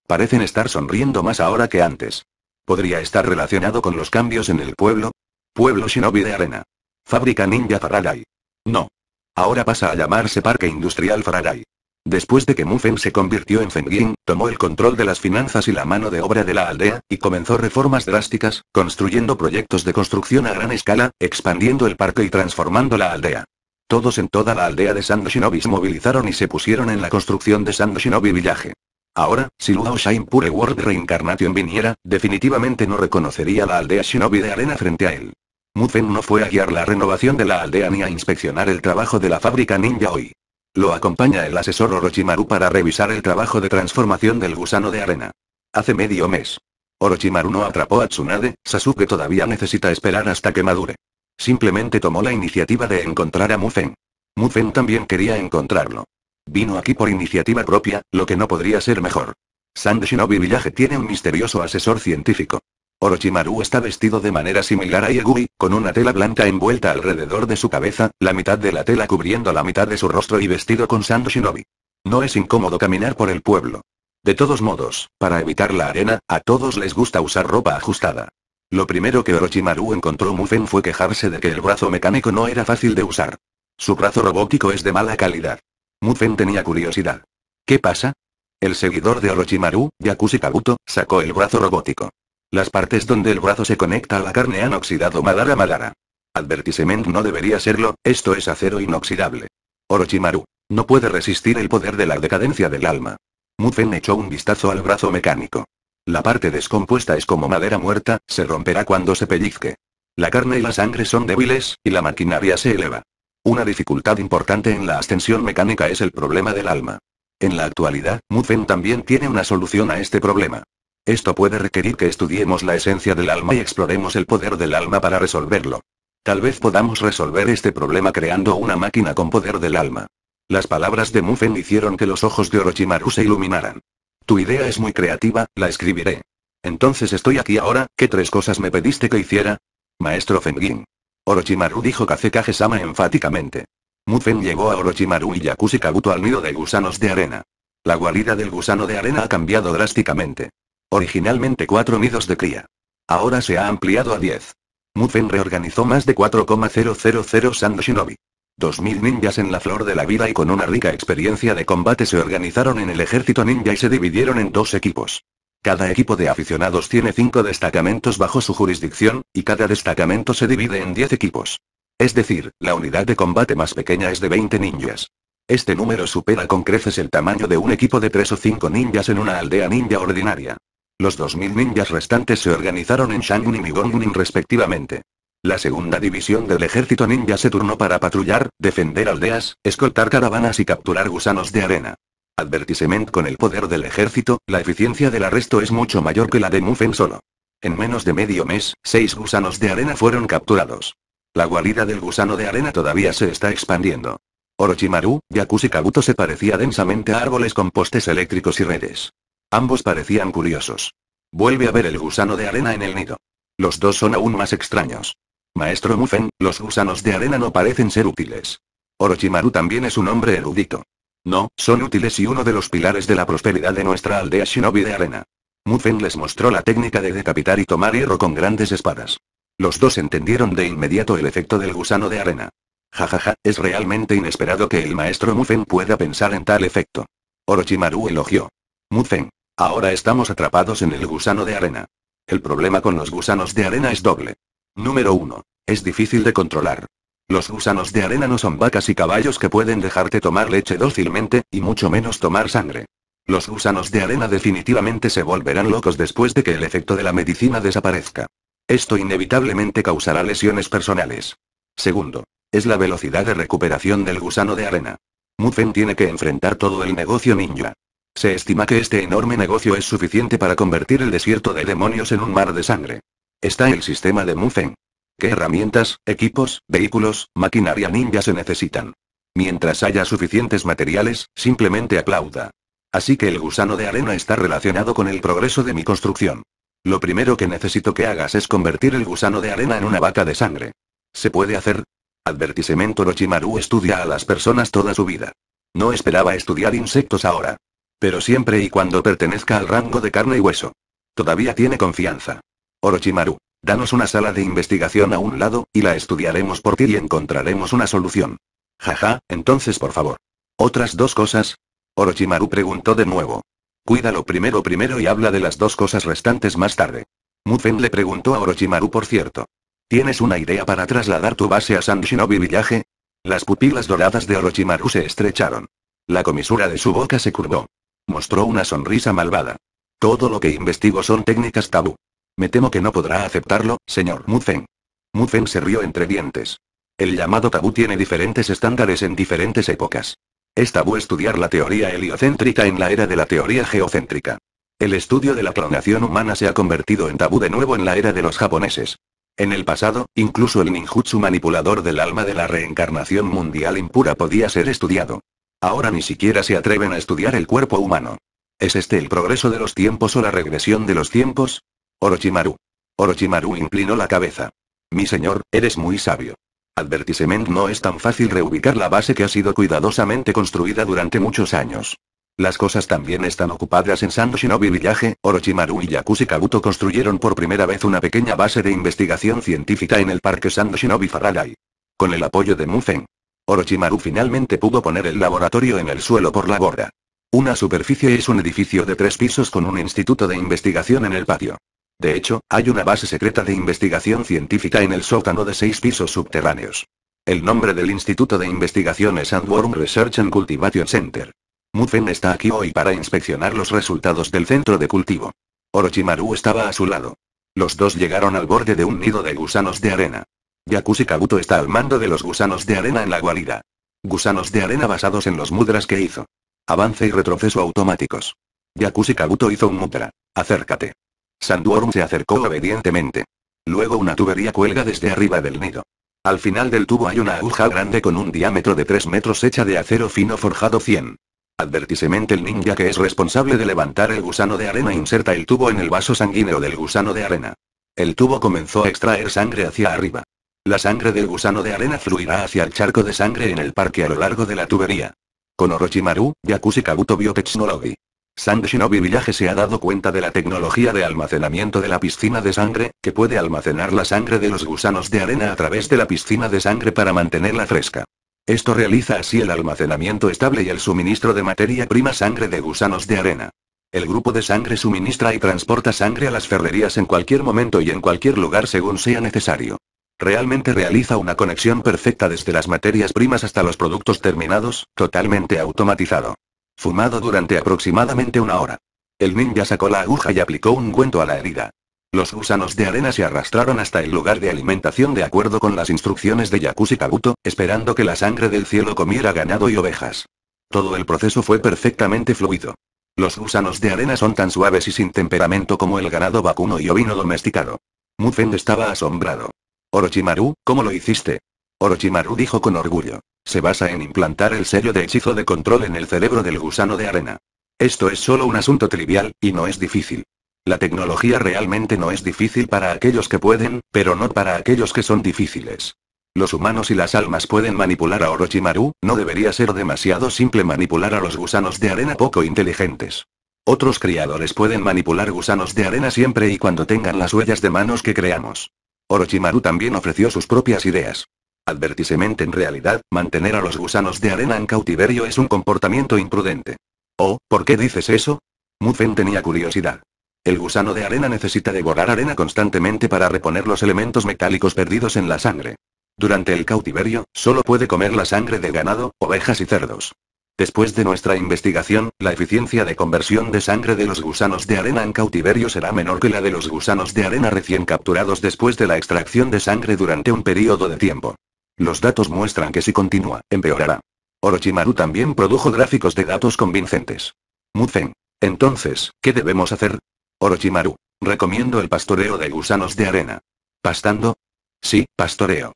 Parecen estar sonriendo más ahora que antes. ¿Podría estar relacionado con los cambios en el pueblo? Pueblo Shinobi de Arena. Fábrica Ninja Faraday. No. Ahora pasa a llamarse Parque Industrial Faraday. Después de que Mufen se convirtió en Fengying, tomó el control de las finanzas y la mano de obra de la aldea, y comenzó reformas drásticas, construyendo proyectos de construcción a gran escala, expandiendo el parque y transformando la aldea. Todos en toda la aldea de Sand Shinobi se movilizaron y se pusieron en la construcción de Sand Shinobi Village. Ahora, si Luo Shine Pure World Reincarnation viniera, definitivamente no reconocería la aldea Shinobi de arena frente a él. Mufen no fue a guiar la renovación de la aldea ni a inspeccionar el trabajo de la fábrica ninja hoy. Lo acompaña el asesor Orochimaru para revisar el trabajo de transformación del gusano de arena. Hace medio mes. Orochimaru no atrapó a Tsunade, Sasuke todavía necesita esperar hasta que madure. Simplemente tomó la iniciativa de encontrar a Mufen. Mufen también quería encontrarlo. Vino aquí por iniciativa propia, lo que no podría ser mejor. Sand Shinobi Village tiene un misterioso asesor científico. Orochimaru está vestido de manera similar a Yegui, con una tela blanca envuelta alrededor de su cabeza, la mitad de la tela cubriendo la mitad de su rostro y vestido con Sando Shinobi. No es incómodo caminar por el pueblo. De todos modos, para evitar la arena, a todos les gusta usar ropa ajustada. Lo primero que Orochimaru encontró Mufen fue quejarse de que el brazo mecánico no era fácil de usar. Su brazo robótico es de mala calidad. Mufen tenía curiosidad. ¿Qué pasa? El seguidor de Orochimaru, Yakushi Kabuto, sacó el brazo robótico. Las partes donde el brazo se conecta a la carne han oxidado Madara Madara. Advertisement no debería serlo, esto es acero inoxidable. Orochimaru. No puede resistir el poder de la decadencia del alma. Mufen echó un vistazo al brazo mecánico. La parte descompuesta es como madera muerta, se romperá cuando se pellizque. La carne y la sangre son débiles, y la maquinaria se eleva. Una dificultad importante en la ascensión mecánica es el problema del alma. En la actualidad, Mufen también tiene una solución a este problema. Esto puede requerir que estudiemos la esencia del alma y exploremos el poder del alma para resolverlo. Tal vez podamos resolver este problema creando una máquina con poder del alma. Las palabras de Mufen hicieron que los ojos de Orochimaru se iluminaran. Tu idea es muy creativa, la escribiré. Entonces estoy aquí ahora, ¿qué tres cosas me pediste que hiciera? Maestro Fengin. Orochimaru dijo Kazekage-sama enfáticamente. Mufen llegó a Orochimaru y Yakushi Kabuto al nido de gusanos de arena. La guarida del gusano de arena ha cambiado drásticamente. Originalmente cuatro nidos de cría. Ahora se ha ampliado a 10. Mufen reorganizó más de 4,000 Sand Shinobi. 2.000 ninjas en la flor de la vida y con una rica experiencia de combate se organizaron en el ejército ninja y se dividieron en dos equipos. Cada equipo de aficionados tiene cinco destacamentos bajo su jurisdicción, y cada destacamento se divide en 10 equipos. Es decir, la unidad de combate más pequeña es de 20 ninjas. Este número supera con creces el tamaño de un equipo de 3 o 5 ninjas en una aldea ninja ordinaria. Los 2.000 ninjas restantes se organizaron en Shang-Nin y Gong-Nin respectivamente. La segunda división del ejército ninja se turnó para patrullar, defender aldeas, escoltar caravanas y capturar gusanos de arena. Advertisement con el poder del ejército, la eficiencia del arresto es mucho mayor que la de Mufen solo. En menos de medio mes, seis gusanos de arena fueron capturados. La guarida del gusano de arena todavía se está expandiendo. Orochimaru, Yakushi Kabuto se parecía densamente a árboles con postes eléctricos y redes. Ambos parecían curiosos. Vuelve a ver el gusano de arena en el nido. Los dos son aún más extraños. Maestro Mufen, los gusanos de arena no parecen ser útiles. Orochimaru también es un hombre erudito. No, son útiles y uno de los pilares de la prosperidad de nuestra aldea shinobi de arena. Mufen les mostró la técnica de decapitar y tomar hierro con grandes espadas. Los dos entendieron de inmediato el efecto del gusano de arena. Jajaja, es realmente inesperado que el maestro Mufen pueda pensar en tal efecto. Orochimaru elogió. Mufen, Ahora estamos atrapados en el gusano de arena. El problema con los gusanos de arena es doble. Número 1. Es difícil de controlar. Los gusanos de arena no son vacas y caballos que pueden dejarte tomar leche dócilmente, y mucho menos tomar sangre. Los gusanos de arena definitivamente se volverán locos después de que el efecto de la medicina desaparezca. Esto inevitablemente causará lesiones personales. Segundo. Es la velocidad de recuperación del gusano de arena. Mufen tiene que enfrentar todo el negocio ninja. Se estima que este enorme negocio es suficiente para convertir el desierto de demonios en un mar de sangre. Está el sistema de Mufen. ¿Qué herramientas, equipos, vehículos, maquinaria ninja se necesitan? Mientras haya suficientes materiales, simplemente aplauda. Así que el gusano de arena está relacionado con el progreso de mi construcción. Lo primero que necesito que hagas es convertir el gusano de arena en una vaca de sangre. ¿Se puede hacer? Advertisemento. Orochimaru estudia a las personas toda su vida. No esperaba estudiar insectos ahora. Pero siempre y cuando pertenezca al rango de carne y hueso. Todavía tiene confianza. Orochimaru, danos una sala de investigación a un lado, y la estudiaremos por ti y encontraremos una solución. Jaja, entonces por favor. ¿Otras dos cosas? Orochimaru preguntó de nuevo. Cuídalo primero primero y habla de las dos cosas restantes más tarde. Mufen le preguntó a Orochimaru por cierto. ¿Tienes una idea para trasladar tu base a San Shinobi Villaje? Las pupilas doradas de Orochimaru se estrecharon. La comisura de su boca se curvó. Mostró una sonrisa malvada. Todo lo que investigo son técnicas tabú. Me temo que no podrá aceptarlo, señor Mufen. Mufen se rió entre dientes. El llamado tabú tiene diferentes estándares en diferentes épocas. Es tabú estudiar la teoría heliocéntrica en la era de la teoría geocéntrica. El estudio de la clonación humana se ha convertido en tabú de nuevo en la era de los japoneses. En el pasado, incluso el ninjutsu manipulador del alma de la reencarnación mundial impura podía ser estudiado. Ahora ni siquiera se atreven a estudiar el cuerpo humano. ¿Es este el progreso de los tiempos o la regresión de los tiempos? Orochimaru. Orochimaru inclinó la cabeza. Mi señor, eres muy sabio. Advertisement no es tan fácil reubicar la base que ha sido cuidadosamente construida durante muchos años. Las cosas también están ocupadas en Sando Shinobi Village, Orochimaru y Yakushi Kabuto construyeron por primera vez una pequeña base de investigación científica en el parque Sando Shinobi Faraday. Con el apoyo de Mufen, Orochimaru finalmente pudo poner el laboratorio en el suelo por la borda. Una superficie es un edificio de tres pisos con un instituto de investigación en el patio. De hecho, hay una base secreta de investigación científica en el sótano de seis pisos subterráneos. El nombre del Instituto de Investigación es Sandworm Research and Cultivation Center. Mufen está aquí hoy para inspeccionar los resultados del centro de cultivo. Orochimaru estaba a su lado. Los dos llegaron al borde de un nido de gusanos de arena. Yakushi Kabuto está al mando de los gusanos de arena en la guarida. Gusanos de arena basados en los mudras que hizo. Avance y retroceso automáticos. Yakushi Kabuto hizo un mudra. Acércate. Sanduorum se acercó obedientemente. Luego una tubería cuelga desde arriba del nido. Al final del tubo hay una aguja grande con un diámetro de 3 metros hecha de acero fino forjado 100. Advertisemente el ninja que es responsable de levantar el gusano de arena inserta el tubo en el vaso sanguíneo del gusano de arena. El tubo comenzó a extraer sangre hacia arriba. La sangre del gusano de arena fluirá hacia el charco de sangre en el parque a lo largo de la tubería. Con Orochimaru, Yakushi Kabuto Biotechnology. Sand Shinobi Village se ha dado cuenta de la tecnología de almacenamiento de la piscina de sangre, que puede almacenar la sangre de los gusanos de arena a través de la piscina de sangre para mantenerla fresca. Esto realiza así el almacenamiento estable y el suministro de materia prima sangre de gusanos de arena. El grupo de sangre suministra y transporta sangre a las ferrerías en cualquier momento y en cualquier lugar según sea necesario. Realmente realiza una conexión perfecta desde las materias primas hasta los productos terminados, totalmente automatizado. Fumado durante aproximadamente una hora. El ninja sacó la aguja y aplicó un cuento a la herida. Los gusanos de arena se arrastraron hasta el lugar de alimentación de acuerdo con las instrucciones de Yakushi Kabuto, esperando que la sangre del cielo comiera ganado y ovejas. Todo el proceso fue perfectamente fluido. Los gusanos de arena son tan suaves y sin temperamento como el ganado vacuno y ovino domesticado. Mufen estaba asombrado. Orochimaru, ¿cómo lo hiciste? Orochimaru dijo con orgullo. Se basa en implantar el sello de hechizo de control en el cerebro del gusano de arena. Esto es solo un asunto trivial, y no es difícil. La tecnología realmente no es difícil para aquellos que pueden, pero no para aquellos que son difíciles. Los humanos y las almas pueden manipular a Orochimaru, no debería ser demasiado simple manipular a los gusanos de arena poco inteligentes. Otros criadores pueden manipular gusanos de arena siempre y cuando tengan las huellas de manos que creamos. Orochimaru también ofreció sus propias ideas. Advertisemente en realidad, mantener a los gusanos de arena en cautiverio es un comportamiento imprudente. Oh, ¿por qué dices eso? Mufen tenía curiosidad. El gusano de arena necesita devorar arena constantemente para reponer los elementos metálicos perdidos en la sangre. Durante el cautiverio, solo puede comer la sangre de ganado, ovejas y cerdos. Después de nuestra investigación, la eficiencia de conversión de sangre de los gusanos de arena en cautiverio será menor que la de los gusanos de arena recién capturados después de la extracción de sangre durante un periodo de tiempo. Los datos muestran que si continúa, empeorará. Orochimaru también produjo gráficos de datos convincentes. Muzen. Entonces, ¿qué debemos hacer? Orochimaru. Recomiendo el pastoreo de gusanos de arena. ¿Pastando? Sí, pastoreo.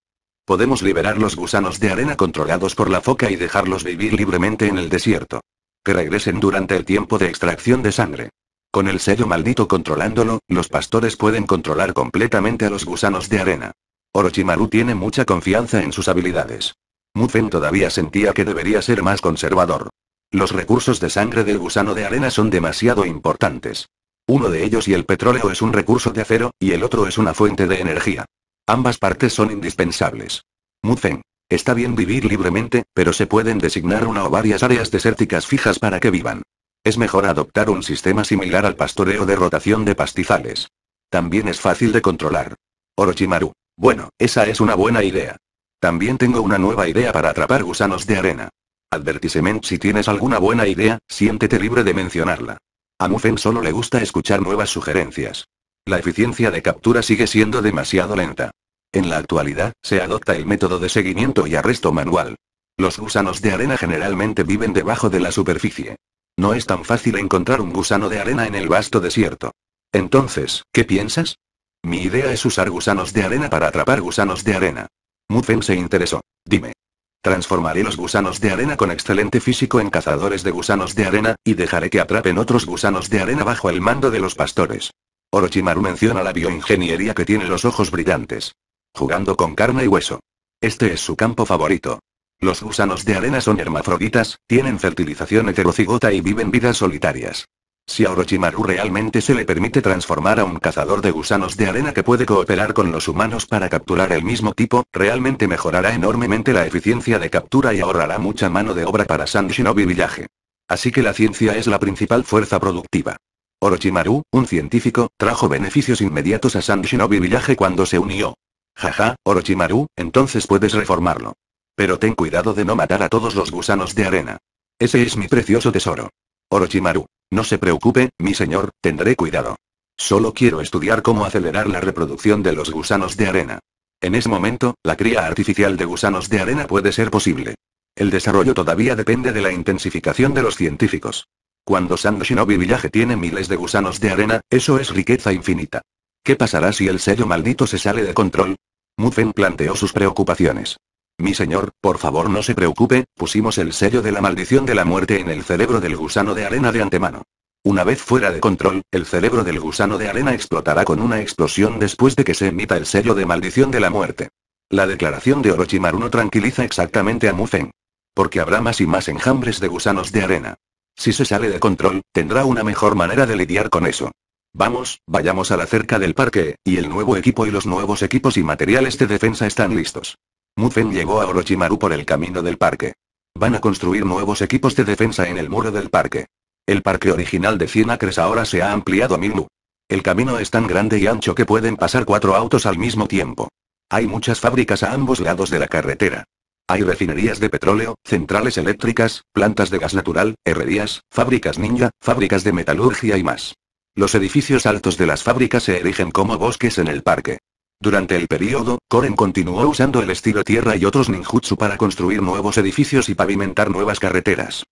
Podemos liberar los gusanos de arena controlados por la foca y dejarlos vivir libremente en el desierto. Que regresen durante el tiempo de extracción de sangre. Con el sello maldito controlándolo, los pastores pueden controlar completamente a los gusanos de arena. Orochimaru tiene mucha confianza en sus habilidades. Mufen todavía sentía que debería ser más conservador. Los recursos de sangre del gusano de arena son demasiado importantes. Uno de ellos y el petróleo es un recurso de acero, y el otro es una fuente de energía. Ambas partes son indispensables. Mufen. Está bien vivir libremente, pero se pueden designar una o varias áreas desérticas fijas para que vivan. Es mejor adoptar un sistema similar al pastoreo de rotación de pastizales. También es fácil de controlar. Orochimaru. Bueno, esa es una buena idea. También tengo una nueva idea para atrapar gusanos de arena. Advertisement si tienes alguna buena idea, siéntete libre de mencionarla. A Mufen solo le gusta escuchar nuevas sugerencias. La eficiencia de captura sigue siendo demasiado lenta. En la actualidad, se adopta el método de seguimiento y arresto manual. Los gusanos de arena generalmente viven debajo de la superficie. No es tan fácil encontrar un gusano de arena en el vasto desierto. Entonces, ¿qué piensas? Mi idea es usar gusanos de arena para atrapar gusanos de arena. Mufen se interesó. Dime. Transformaré los gusanos de arena con excelente físico en cazadores de gusanos de arena, y dejaré que atrapen otros gusanos de arena bajo el mando de los pastores. Orochimaru menciona la bioingeniería que tiene los ojos brillantes. Jugando con carne y hueso. Este es su campo favorito. Los gusanos de arena son hermafroditas, tienen fertilización heterocigota y viven vidas solitarias. Si a Orochimaru realmente se le permite transformar a un cazador de gusanos de arena que puede cooperar con los humanos para capturar el mismo tipo, realmente mejorará enormemente la eficiencia de captura y ahorrará mucha mano de obra para San Shinobi Village. Así que la ciencia es la principal fuerza productiva. Orochimaru, un científico, trajo beneficios inmediatos a San Shinobi Village cuando se unió. Jaja, Orochimaru, entonces puedes reformarlo. Pero ten cuidado de no matar a todos los gusanos de arena. Ese es mi precioso tesoro. Orochimaru, no se preocupe, mi señor, tendré cuidado. Solo quiero estudiar cómo acelerar la reproducción de los gusanos de arena. En ese momento, la cría artificial de gusanos de arena puede ser posible. El desarrollo todavía depende de la intensificación de los científicos. Cuando Sand Shinobi Village tiene miles de gusanos de arena, eso es riqueza infinita. ¿Qué pasará si el sello maldito se sale de control? Mufen planteó sus preocupaciones. Mi señor, por favor no se preocupe, pusimos el sello de la maldición de la muerte en el cerebro del gusano de arena de antemano. Una vez fuera de control, el cerebro del gusano de arena explotará con una explosión después de que se emita el sello de maldición de la muerte. La declaración de Orochimaru no tranquiliza exactamente a Mufen. Porque habrá más y más enjambres de gusanos de arena. Si se sale de control, tendrá una mejor manera de lidiar con eso. Vamos, vayamos a la cerca del parque, y el nuevo equipo y los nuevos equipos y materiales de defensa están listos. Mufen llegó a Orochimaru por el camino del parque. Van a construir nuevos equipos de defensa en el muro del parque. El parque original de 100 acres ahora se ha ampliado a 1000 El camino es tan grande y ancho que pueden pasar cuatro autos al mismo tiempo. Hay muchas fábricas a ambos lados de la carretera. Hay refinerías de petróleo, centrales eléctricas, plantas de gas natural, herrerías, fábricas ninja, fábricas de metalurgia y más. Los edificios altos de las fábricas se erigen como bosques en el parque. Durante el periodo, Koren continuó usando el estilo tierra y otros ninjutsu para construir nuevos edificios y pavimentar nuevas carreteras.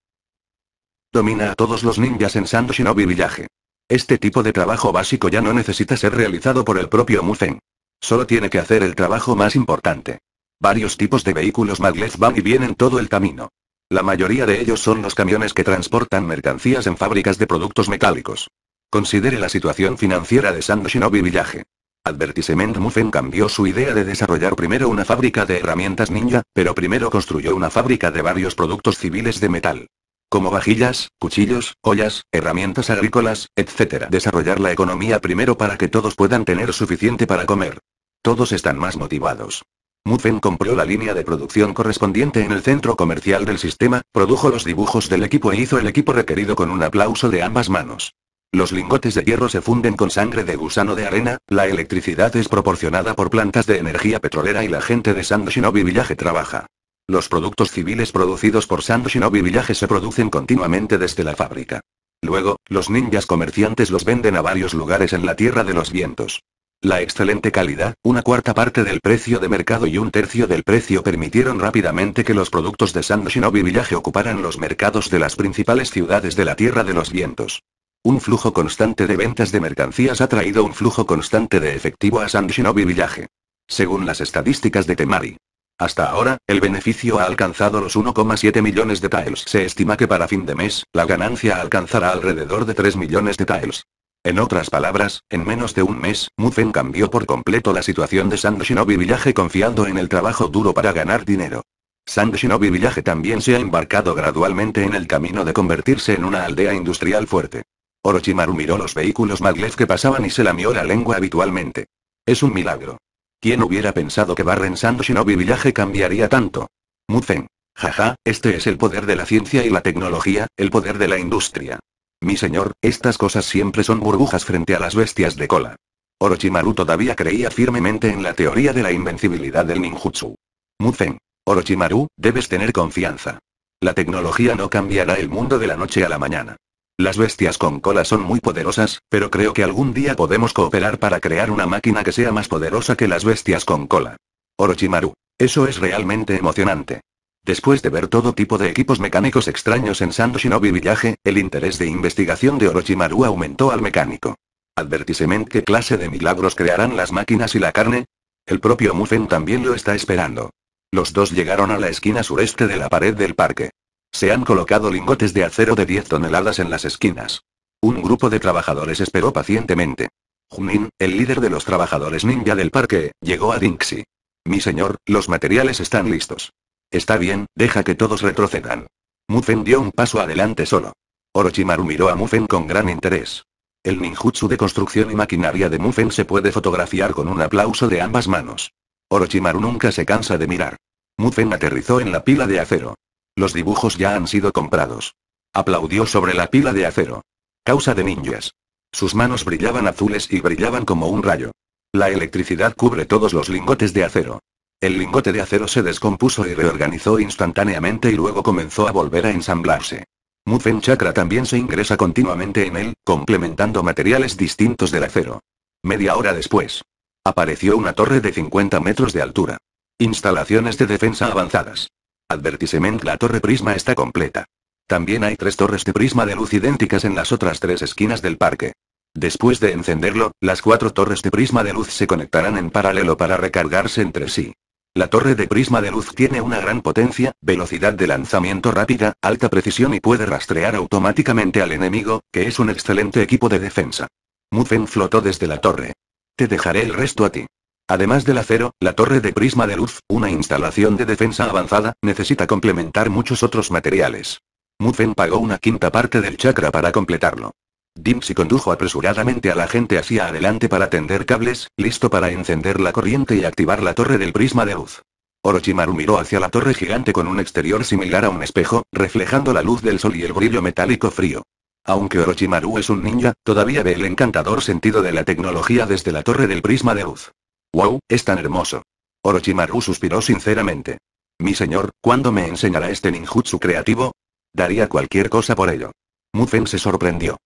Domina a todos los ninjas en Sando Shinobi Village. Este tipo de trabajo básico ya no necesita ser realizado por el propio Mufen. Solo tiene que hacer el trabajo más importante. Varios tipos de vehículos maglev van y vienen todo el camino. La mayoría de ellos son los camiones que transportan mercancías en fábricas de productos metálicos. Considere la situación financiera de San Shinobi Village. Advertisement Muffin cambió su idea de desarrollar primero una fábrica de herramientas ninja, pero primero construyó una fábrica de varios productos civiles de metal como vajillas, cuchillos, ollas, herramientas agrícolas, etc. Desarrollar la economía primero para que todos puedan tener suficiente para comer. Todos están más motivados. Mufen compró la línea de producción correspondiente en el centro comercial del sistema, produjo los dibujos del equipo e hizo el equipo requerido con un aplauso de ambas manos. Los lingotes de hierro se funden con sangre de gusano de arena, la electricidad es proporcionada por plantas de energía petrolera y la gente de Sand Shinobi Village trabaja. Los productos civiles producidos por Sand Shinobi Village se producen continuamente desde la fábrica. Luego, los ninjas comerciantes los venden a varios lugares en la Tierra de los Vientos. La excelente calidad, una cuarta parte del precio de mercado y un tercio del precio permitieron rápidamente que los productos de San Shinobi Village ocuparan los mercados de las principales ciudades de la Tierra de los Vientos. Un flujo constante de ventas de mercancías ha traído un flujo constante de efectivo a San Shinobi Village. Según las estadísticas de Temari. Hasta ahora, el beneficio ha alcanzado los 1,7 millones de tiles. Se estima que para fin de mes, la ganancia alcanzará alrededor de 3 millones de tiles. En otras palabras, en menos de un mes, Mufen cambió por completo la situación de Sand Shinobi Village confiando en el trabajo duro para ganar dinero. Sand Shinobi Village también se ha embarcado gradualmente en el camino de convertirse en una aldea industrial fuerte. Orochimaru miró los vehículos maglev que pasaban y se lamió la lengua habitualmente. Es un milagro. ¿Quién hubiera pensado que Barren Sand Shinobi Village cambiaría tanto? Mufen. Jaja, este es el poder de la ciencia y la tecnología, el poder de la industria. Mi señor, estas cosas siempre son burbujas frente a las bestias de cola. Orochimaru todavía creía firmemente en la teoría de la invencibilidad del ninjutsu. Muzen. Orochimaru, debes tener confianza. La tecnología no cambiará el mundo de la noche a la mañana. Las bestias con cola son muy poderosas, pero creo que algún día podemos cooperar para crear una máquina que sea más poderosa que las bestias con cola. Orochimaru. Eso es realmente emocionante. Después de ver todo tipo de equipos mecánicos extraños en Sando Shinobi Village, el interés de investigación de Orochimaru aumentó al mecánico. ¿Advertisement qué clase de milagros crearán las máquinas y la carne? El propio Mufen también lo está esperando. Los dos llegaron a la esquina sureste de la pared del parque. Se han colocado lingotes de acero de 10 toneladas en las esquinas. Un grupo de trabajadores esperó pacientemente. Junin, el líder de los trabajadores ninja del parque, llegó a Dinksy. Mi señor, los materiales están listos. Está bien, deja que todos retrocedan. Mufen dio un paso adelante solo. Orochimaru miró a Mufen con gran interés. El ninjutsu de construcción y maquinaria de Mufen se puede fotografiar con un aplauso de ambas manos. Orochimaru nunca se cansa de mirar. Mufen aterrizó en la pila de acero. Los dibujos ya han sido comprados. Aplaudió sobre la pila de acero. Causa de ninjas. Sus manos brillaban azules y brillaban como un rayo. La electricidad cubre todos los lingotes de acero. El lingote de acero se descompuso y reorganizó instantáneamente y luego comenzó a volver a ensamblarse. Mufen Chakra también se ingresa continuamente en él, complementando materiales distintos del acero. Media hora después. Apareció una torre de 50 metros de altura. Instalaciones de defensa avanzadas. Advertisement La torre prisma está completa. También hay tres torres de prisma de luz idénticas en las otras tres esquinas del parque. Después de encenderlo, las cuatro torres de prisma de luz se conectarán en paralelo para recargarse entre sí. La torre de prisma de luz tiene una gran potencia, velocidad de lanzamiento rápida, alta precisión y puede rastrear automáticamente al enemigo, que es un excelente equipo de defensa. Mufen flotó desde la torre. Te dejaré el resto a ti. Además del acero, la torre de prisma de luz, una instalación de defensa avanzada, necesita complementar muchos otros materiales. Mufen pagó una quinta parte del chakra para completarlo. Dimpsy condujo apresuradamente a la gente hacia adelante para tender cables, listo para encender la corriente y activar la torre del prisma de luz. Orochimaru miró hacia la torre gigante con un exterior similar a un espejo, reflejando la luz del sol y el brillo metálico frío. Aunque Orochimaru es un ninja, todavía ve el encantador sentido de la tecnología desde la torre del prisma de luz. ¡Wow! Es tan hermoso. Orochimaru suspiró sinceramente. Mi señor, ¿cuándo me enseñará este ninjutsu creativo? Daría cualquier cosa por ello. Mufen se sorprendió.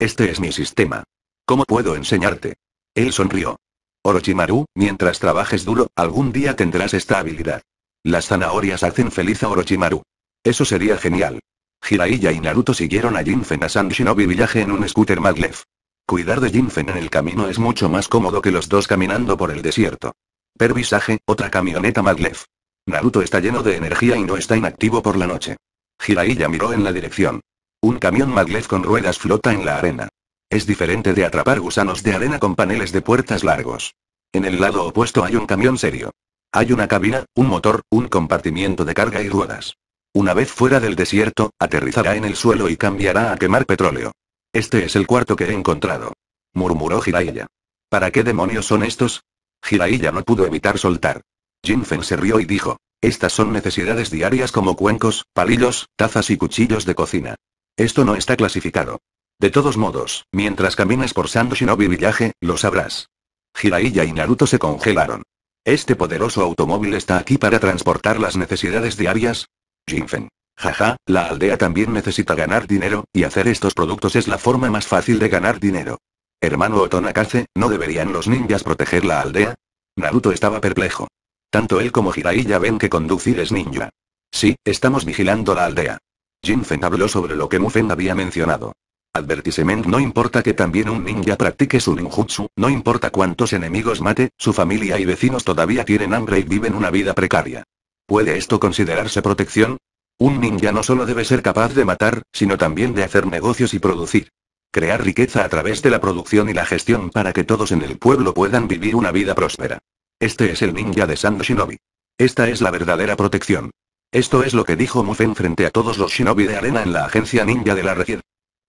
Este es mi sistema. ¿Cómo puedo enseñarte? Él sonrió. Orochimaru, mientras trabajes duro, algún día tendrás esta habilidad. Las zanahorias hacen feliz a Orochimaru. Eso sería genial. Jiraiya y Naruto siguieron a Jinfen a San Shinobi Village en un scooter maglev. Cuidar de Jinfen en el camino es mucho más cómodo que los dos caminando por el desierto. Pervisaje, otra camioneta maglev. Naruto está lleno de energía y no está inactivo por la noche. Jiraiya miró en la dirección. Un camión maglev con ruedas flota en la arena. Es diferente de atrapar gusanos de arena con paneles de puertas largos. En el lado opuesto hay un camión serio. Hay una cabina, un motor, un compartimiento de carga y ruedas. Una vez fuera del desierto, aterrizará en el suelo y cambiará a quemar petróleo. Este es el cuarto que he encontrado. Murmuró Jiraiya. ¿Para qué demonios son estos? Jiraiya no pudo evitar soltar. Jinfen se rió y dijo. Estas son necesidades diarias como cuencos, palillos, tazas y cuchillos de cocina. Esto no está clasificado. De todos modos, mientras camines por Sando Shinobi lo sabrás. Jiraiya y Naruto se congelaron. Este poderoso automóvil está aquí para transportar las necesidades diarias. Jinfen. Jaja, la aldea también necesita ganar dinero, y hacer estos productos es la forma más fácil de ganar dinero. Hermano Otonakaze, ¿no deberían los ninjas proteger la aldea? Naruto estaba perplejo. Tanto él como Jiraiya ven que conducir es ninja. Sí, estamos vigilando la aldea. Jinfen habló sobre lo que Mufen había mencionado. Advertisement no importa que también un ninja practique su ninjutsu, no importa cuántos enemigos mate, su familia y vecinos todavía tienen hambre y viven una vida precaria. ¿Puede esto considerarse protección? Un ninja no solo debe ser capaz de matar, sino también de hacer negocios y producir. Crear riqueza a través de la producción y la gestión para que todos en el pueblo puedan vivir una vida próspera. Este es el ninja de San Shinobi. Esta es la verdadera protección. Esto es lo que dijo Mufen frente a todos los shinobi de arena en la agencia ninja de la región.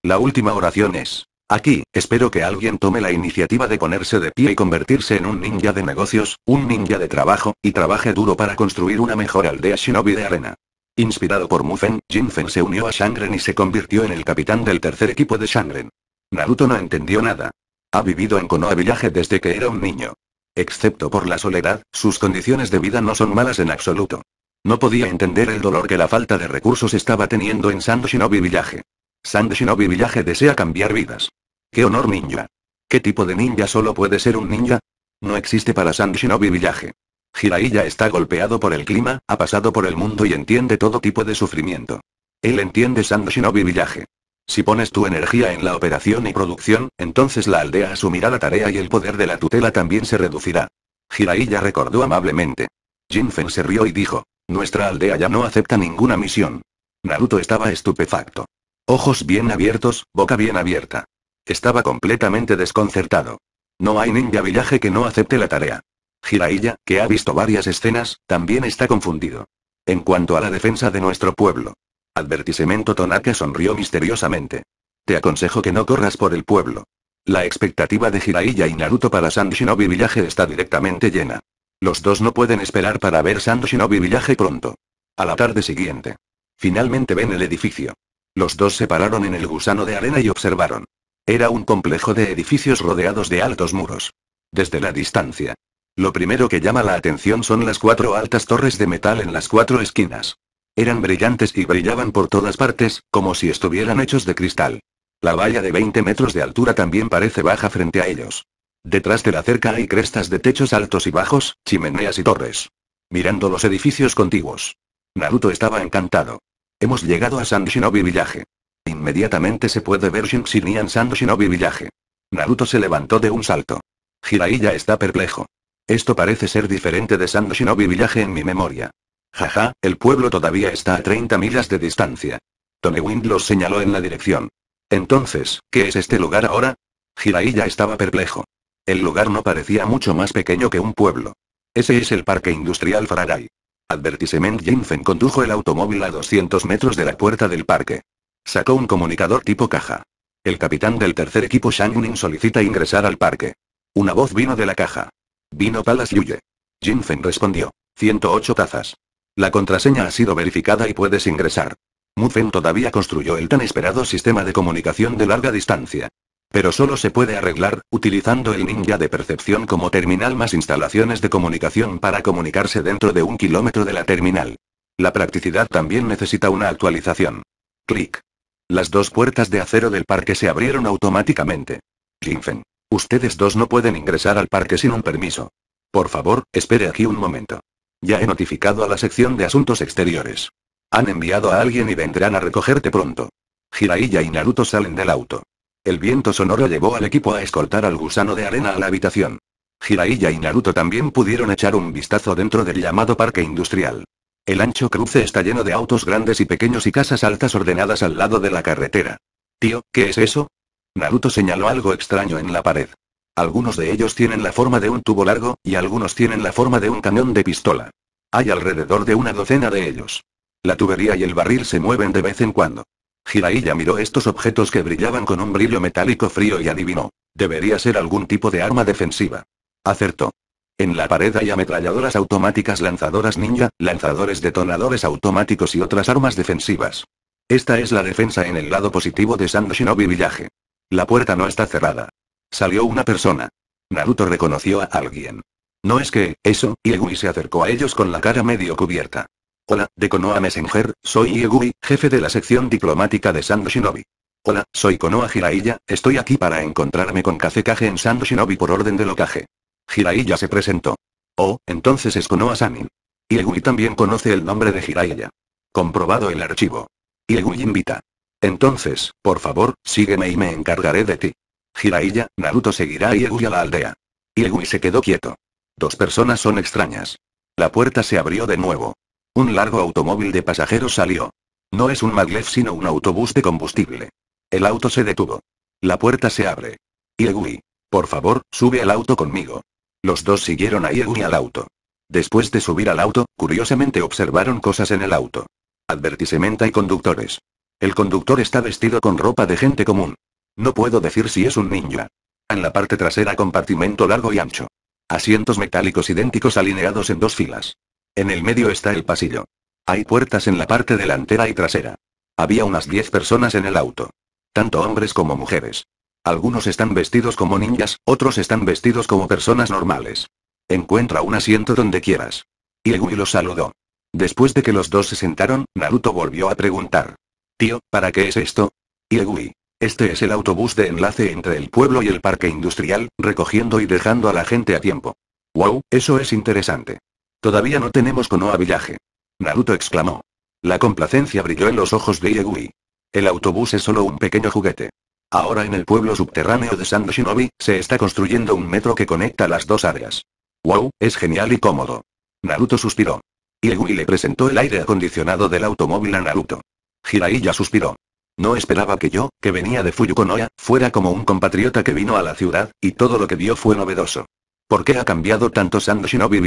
La última oración es. Aquí, espero que alguien tome la iniciativa de ponerse de pie y convertirse en un ninja de negocios, un ninja de trabajo, y trabaje duro para construir una mejor aldea shinobi de arena. Inspirado por Mufen, Jinfen se unió a Shangren y se convirtió en el capitán del tercer equipo de Shangren. Naruto no entendió nada. Ha vivido en Konoha Village desde que era un niño. Excepto por la soledad, sus condiciones de vida no son malas en absoluto. No podía entender el dolor que la falta de recursos estaba teniendo en Sand Shinobi Village. Sand Shinobi Village desea cambiar vidas. ¡Qué honor ninja! ¿Qué tipo de ninja solo puede ser un ninja? No existe para Sand Shinobi Village. Jiraiya está golpeado por el clima, ha pasado por el mundo y entiende todo tipo de sufrimiento. Él entiende Sand Shinobi Village. Si pones tu energía en la operación y producción, entonces la aldea asumirá la tarea y el poder de la tutela también se reducirá. Jiraiya recordó amablemente. Jinfen se rió y dijo, nuestra aldea ya no acepta ninguna misión. Naruto estaba estupefacto. Ojos bien abiertos, boca bien abierta. Estaba completamente desconcertado. No hay ninja villaje que no acepte la tarea. Jiraiya, que ha visto varias escenas, también está confundido. En cuanto a la defensa de nuestro pueblo. Advertisemento Tonaka sonrió misteriosamente. Te aconsejo que no corras por el pueblo. La expectativa de Jiraiya y Naruto para San Shinobi Villaje está directamente llena. Los dos no pueden esperar para ver Sando Shinobi Village pronto. A la tarde siguiente. Finalmente ven el edificio. Los dos se pararon en el gusano de arena y observaron. Era un complejo de edificios rodeados de altos muros. Desde la distancia. Lo primero que llama la atención son las cuatro altas torres de metal en las cuatro esquinas. Eran brillantes y brillaban por todas partes, como si estuvieran hechos de cristal. La valla de 20 metros de altura también parece baja frente a ellos. Detrás de la cerca hay crestas de techos altos y bajos, chimeneas y torres. Mirando los edificios contiguos. Naruto estaba encantado. Hemos llegado a San Shinobi Village. Inmediatamente se puede ver Shinxinian en San Shinobi Village. Naruto se levantó de un salto. Jiraiya está perplejo. Esto parece ser diferente de San Shinobi Village en mi memoria. Jaja, el pueblo todavía está a 30 millas de distancia. Wind los señaló en la dirección. Entonces, ¿qué es este lugar ahora? Jiraiya estaba perplejo. El lugar no parecía mucho más pequeño que un pueblo. Ese es el parque industrial Faraday. Advertisement Jinfen condujo el automóvil a 200 metros de la puerta del parque. Sacó un comunicador tipo caja. El capitán del tercer equipo Shang Yunin solicita ingresar al parque. Una voz vino de la caja. Vino Palas Yuye. Jinfen respondió. 108 tazas. La contraseña ha sido verificada y puedes ingresar. Mufen todavía construyó el tan esperado sistema de comunicación de larga distancia. Pero solo se puede arreglar, utilizando el ninja de percepción como terminal más instalaciones de comunicación para comunicarse dentro de un kilómetro de la terminal. La practicidad también necesita una actualización. Clic. Las dos puertas de acero del parque se abrieron automáticamente. Jinfen. Ustedes dos no pueden ingresar al parque sin un permiso. Por favor, espere aquí un momento. Ya he notificado a la sección de asuntos exteriores. Han enviado a alguien y vendrán a recogerte pronto. Jiraiya y Naruto salen del auto. El viento sonoro llevó al equipo a escoltar al gusano de arena a la habitación. Jiraiya y Naruto también pudieron echar un vistazo dentro del llamado parque industrial. El ancho cruce está lleno de autos grandes y pequeños y casas altas ordenadas al lado de la carretera. Tío, ¿qué es eso? Naruto señaló algo extraño en la pared. Algunos de ellos tienen la forma de un tubo largo, y algunos tienen la forma de un cañón de pistola. Hay alrededor de una docena de ellos. La tubería y el barril se mueven de vez en cuando. Jiraiya miró estos objetos que brillaban con un brillo metálico frío y adivinó. Debería ser algún tipo de arma defensiva. Acertó. En la pared hay ametralladoras automáticas lanzadoras ninja, lanzadores detonadores automáticos y otras armas defensivas. Esta es la defensa en el lado positivo de San Shinobi Village. La puerta no está cerrada. Salió una persona. Naruto reconoció a alguien. No es que, eso, y se acercó a ellos con la cara medio cubierta. Hola, de Konoha Messenger, soy Iegui, jefe de la sección diplomática de Sando Shinobi. Hola, soy Konoha Jiraiya, estoy aquí para encontrarme con Kazekage en Sando Shinobi por orden de Kage. Jiraiya se presentó. Oh, entonces es konoha Sanin. Iegui también conoce el nombre de Jiraiya. Comprobado el archivo. Iegui invita. Entonces, por favor, sígueme y me encargaré de ti. Jiraiya, Naruto seguirá a Iegui a la aldea. Iegui se quedó quieto. Dos personas son extrañas. La puerta se abrió de nuevo. Un largo automóvil de pasajeros salió. No es un maglev sino un autobús de combustible. El auto se detuvo. La puerta se abre. Iegui. Por favor, sube al auto conmigo. Los dos siguieron a Iegui al auto. Después de subir al auto, curiosamente observaron cosas en el auto. Advertisementa y conductores. El conductor está vestido con ropa de gente común. No puedo decir si es un ninja. En la parte trasera compartimento largo y ancho. Asientos metálicos idénticos alineados en dos filas. En el medio está el pasillo. Hay puertas en la parte delantera y trasera. Había unas 10 personas en el auto. Tanto hombres como mujeres. Algunos están vestidos como niñas, otros están vestidos como personas normales. Encuentra un asiento donde quieras. Iegui los saludó. Después de que los dos se sentaron, Naruto volvió a preguntar. Tío, ¿para qué es esto? Iegui. Este es el autobús de enlace entre el pueblo y el parque industrial, recogiendo y dejando a la gente a tiempo. Wow, eso es interesante. Todavía no tenemos Konoha Villaje. Naruto exclamó. La complacencia brilló en los ojos de Iegui. El autobús es solo un pequeño juguete. Ahora en el pueblo subterráneo de San Shinobi, se está construyendo un metro que conecta las dos áreas. ¡Wow! Es genial y cómodo. Naruto suspiró. Iegui le presentó el aire acondicionado del automóvil a Naruto. Jiraiya suspiró. No esperaba que yo, que venía de Fuyukonoya, fuera como un compatriota que vino a la ciudad, y todo lo que vio fue novedoso. ¿Por qué ha cambiado tanto San Shinobi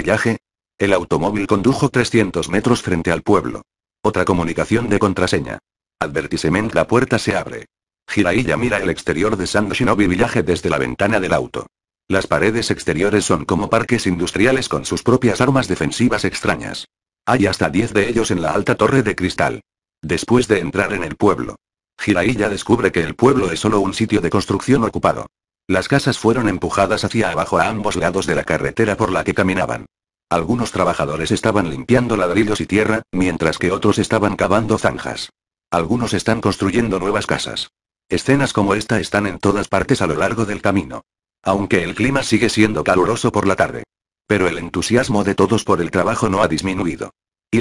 el automóvil condujo 300 metros frente al pueblo. Otra comunicación de contraseña. Advertisement la puerta se abre. Jiraiya mira el exterior de San Shinobi Village desde la ventana del auto. Las paredes exteriores son como parques industriales con sus propias armas defensivas extrañas. Hay hasta 10 de ellos en la alta torre de cristal. Después de entrar en el pueblo, Jiraiya descubre que el pueblo es solo un sitio de construcción ocupado. Las casas fueron empujadas hacia abajo a ambos lados de la carretera por la que caminaban. Algunos trabajadores estaban limpiando ladrillos y tierra, mientras que otros estaban cavando zanjas. Algunos están construyendo nuevas casas. Escenas como esta están en todas partes a lo largo del camino. Aunque el clima sigue siendo caluroso por la tarde. Pero el entusiasmo de todos por el trabajo no ha disminuido. Y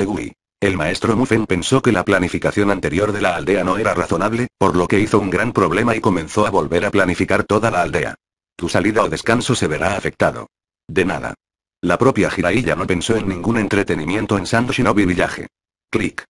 el maestro Mufen pensó que la planificación anterior de la aldea no era razonable, por lo que hizo un gran problema y comenzó a volver a planificar toda la aldea. Tu salida o descanso se verá afectado. De nada. La propia Jiraiya no pensó en ningún entretenimiento en Shinobi Villaje. Clic.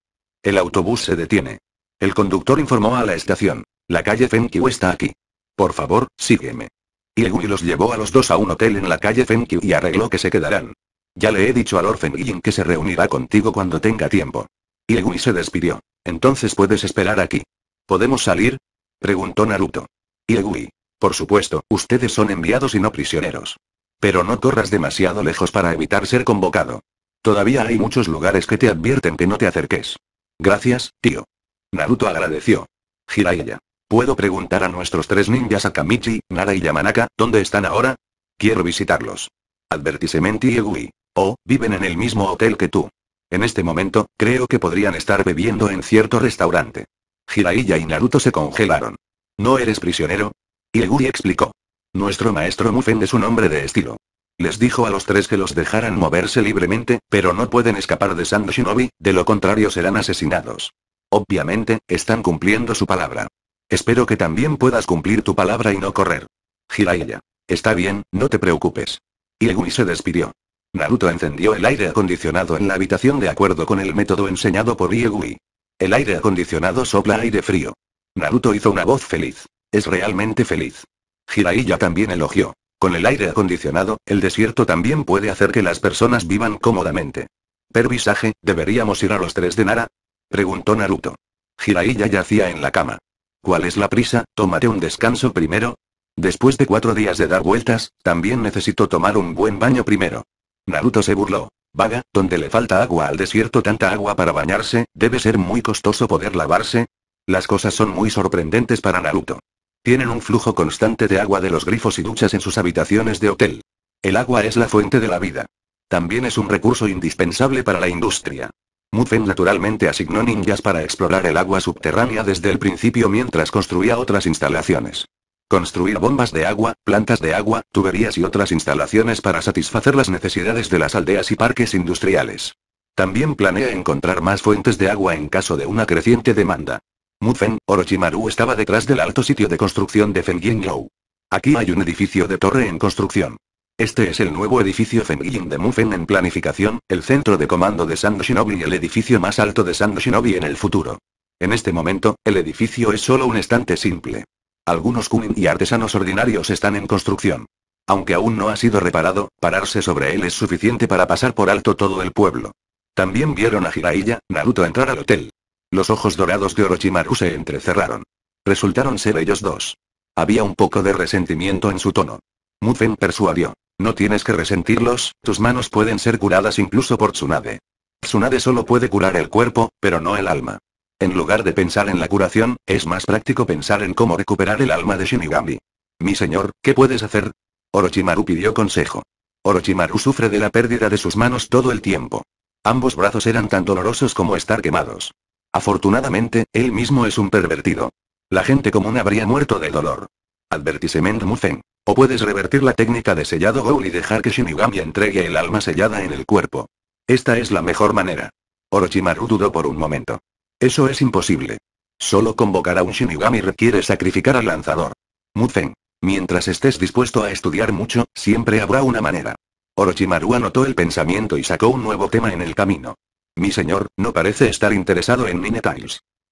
El autobús se detiene. El conductor informó a la estación. La calle Fenkyu está aquí. Por favor, sígueme. Iegui los llevó a los dos a un hotel en la calle Fenkyu y arregló que se quedarán. Ya le he dicho al Orfen que se reunirá contigo cuando tenga tiempo. Iegui se despidió. Entonces puedes esperar aquí. ¿Podemos salir? Preguntó Naruto. Iegui. Por supuesto, ustedes son enviados y no prisioneros. Pero no corras demasiado lejos para evitar ser convocado. Todavía hay muchos lugares que te advierten que no te acerques. Gracias, tío. Naruto agradeció. Jiraiya. ¿Puedo preguntar a nuestros tres ninjas Akamichi, Nara y Yamanaka, dónde están ahora? Quiero visitarlos. Advertisemente y Oh, viven en el mismo hotel que tú. En este momento, creo que podrían estar bebiendo en cierto restaurante. Jiraiya y Naruto se congelaron. ¿No eres prisionero? Iegui explicó. Nuestro maestro Mufen es un hombre de estilo. Les dijo a los tres que los dejaran moverse libremente, pero no pueden escapar de San Shinobi, de lo contrario serán asesinados. Obviamente, están cumpliendo su palabra. Espero que también puedas cumplir tu palabra y no correr. Jiraiya. Está bien, no te preocupes. Iegui se despidió. Naruto encendió el aire acondicionado en la habitación de acuerdo con el método enseñado por Iegui. El aire acondicionado sopla aire frío. Naruto hizo una voz feliz. Es realmente feliz. Jiraiya también elogió. Con el aire acondicionado, el desierto también puede hacer que las personas vivan cómodamente. Pervisaje, ¿deberíamos ir a los tres de Nara? Preguntó Naruto. Jiraiya yacía en la cama. ¿Cuál es la prisa? Tómate un descanso primero. Después de cuatro días de dar vueltas, también necesito tomar un buen baño primero. Naruto se burló. Vaga, donde le falta agua al desierto tanta agua para bañarse, debe ser muy costoso poder lavarse. Las cosas son muy sorprendentes para Naruto. Tienen un flujo constante de agua de los grifos y duchas en sus habitaciones de hotel. El agua es la fuente de la vida. También es un recurso indispensable para la industria. Mufen naturalmente asignó ninjas para explorar el agua subterránea desde el principio mientras construía otras instalaciones. Construir bombas de agua, plantas de agua, tuberías y otras instalaciones para satisfacer las necesidades de las aldeas y parques industriales. También planea encontrar más fuentes de agua en caso de una creciente demanda. Mufen, Orochimaru estaba detrás del alto sitio de construcción de Lou. Aquí hay un edificio de torre en construcción. Este es el nuevo edificio Fengying de Mufen en planificación, el centro de comando de Sando Shinobi y el edificio más alto de Sando Shinobi en el futuro. En este momento, el edificio es solo un estante simple. Algunos kunin y artesanos ordinarios están en construcción. Aunque aún no ha sido reparado, pararse sobre él es suficiente para pasar por alto todo el pueblo. También vieron a Jiraiya, Naruto entrar al hotel. Los ojos dorados de Orochimaru se entrecerraron. Resultaron ser ellos dos. Había un poco de resentimiento en su tono. Mufen persuadió. No tienes que resentirlos, tus manos pueden ser curadas incluso por Tsunade. Tsunade solo puede curar el cuerpo, pero no el alma. En lugar de pensar en la curación, es más práctico pensar en cómo recuperar el alma de Shinigami. Mi señor, ¿qué puedes hacer? Orochimaru pidió consejo. Orochimaru sufre de la pérdida de sus manos todo el tiempo. Ambos brazos eran tan dolorosos como estar quemados. Afortunadamente, él mismo es un pervertido. La gente común habría muerto de dolor. Advertisement Mufen. O puedes revertir la técnica de sellado Goul y dejar que Shinigami entregue el alma sellada en el cuerpo. Esta es la mejor manera. Orochimaru dudó por un momento. Eso es imposible. Solo convocar a un Shinigami requiere sacrificar al lanzador. Mufen. Mientras estés dispuesto a estudiar mucho, siempre habrá una manera. Orochimaru anotó el pensamiento y sacó un nuevo tema en el camino. Mi señor, no parece estar interesado en Nine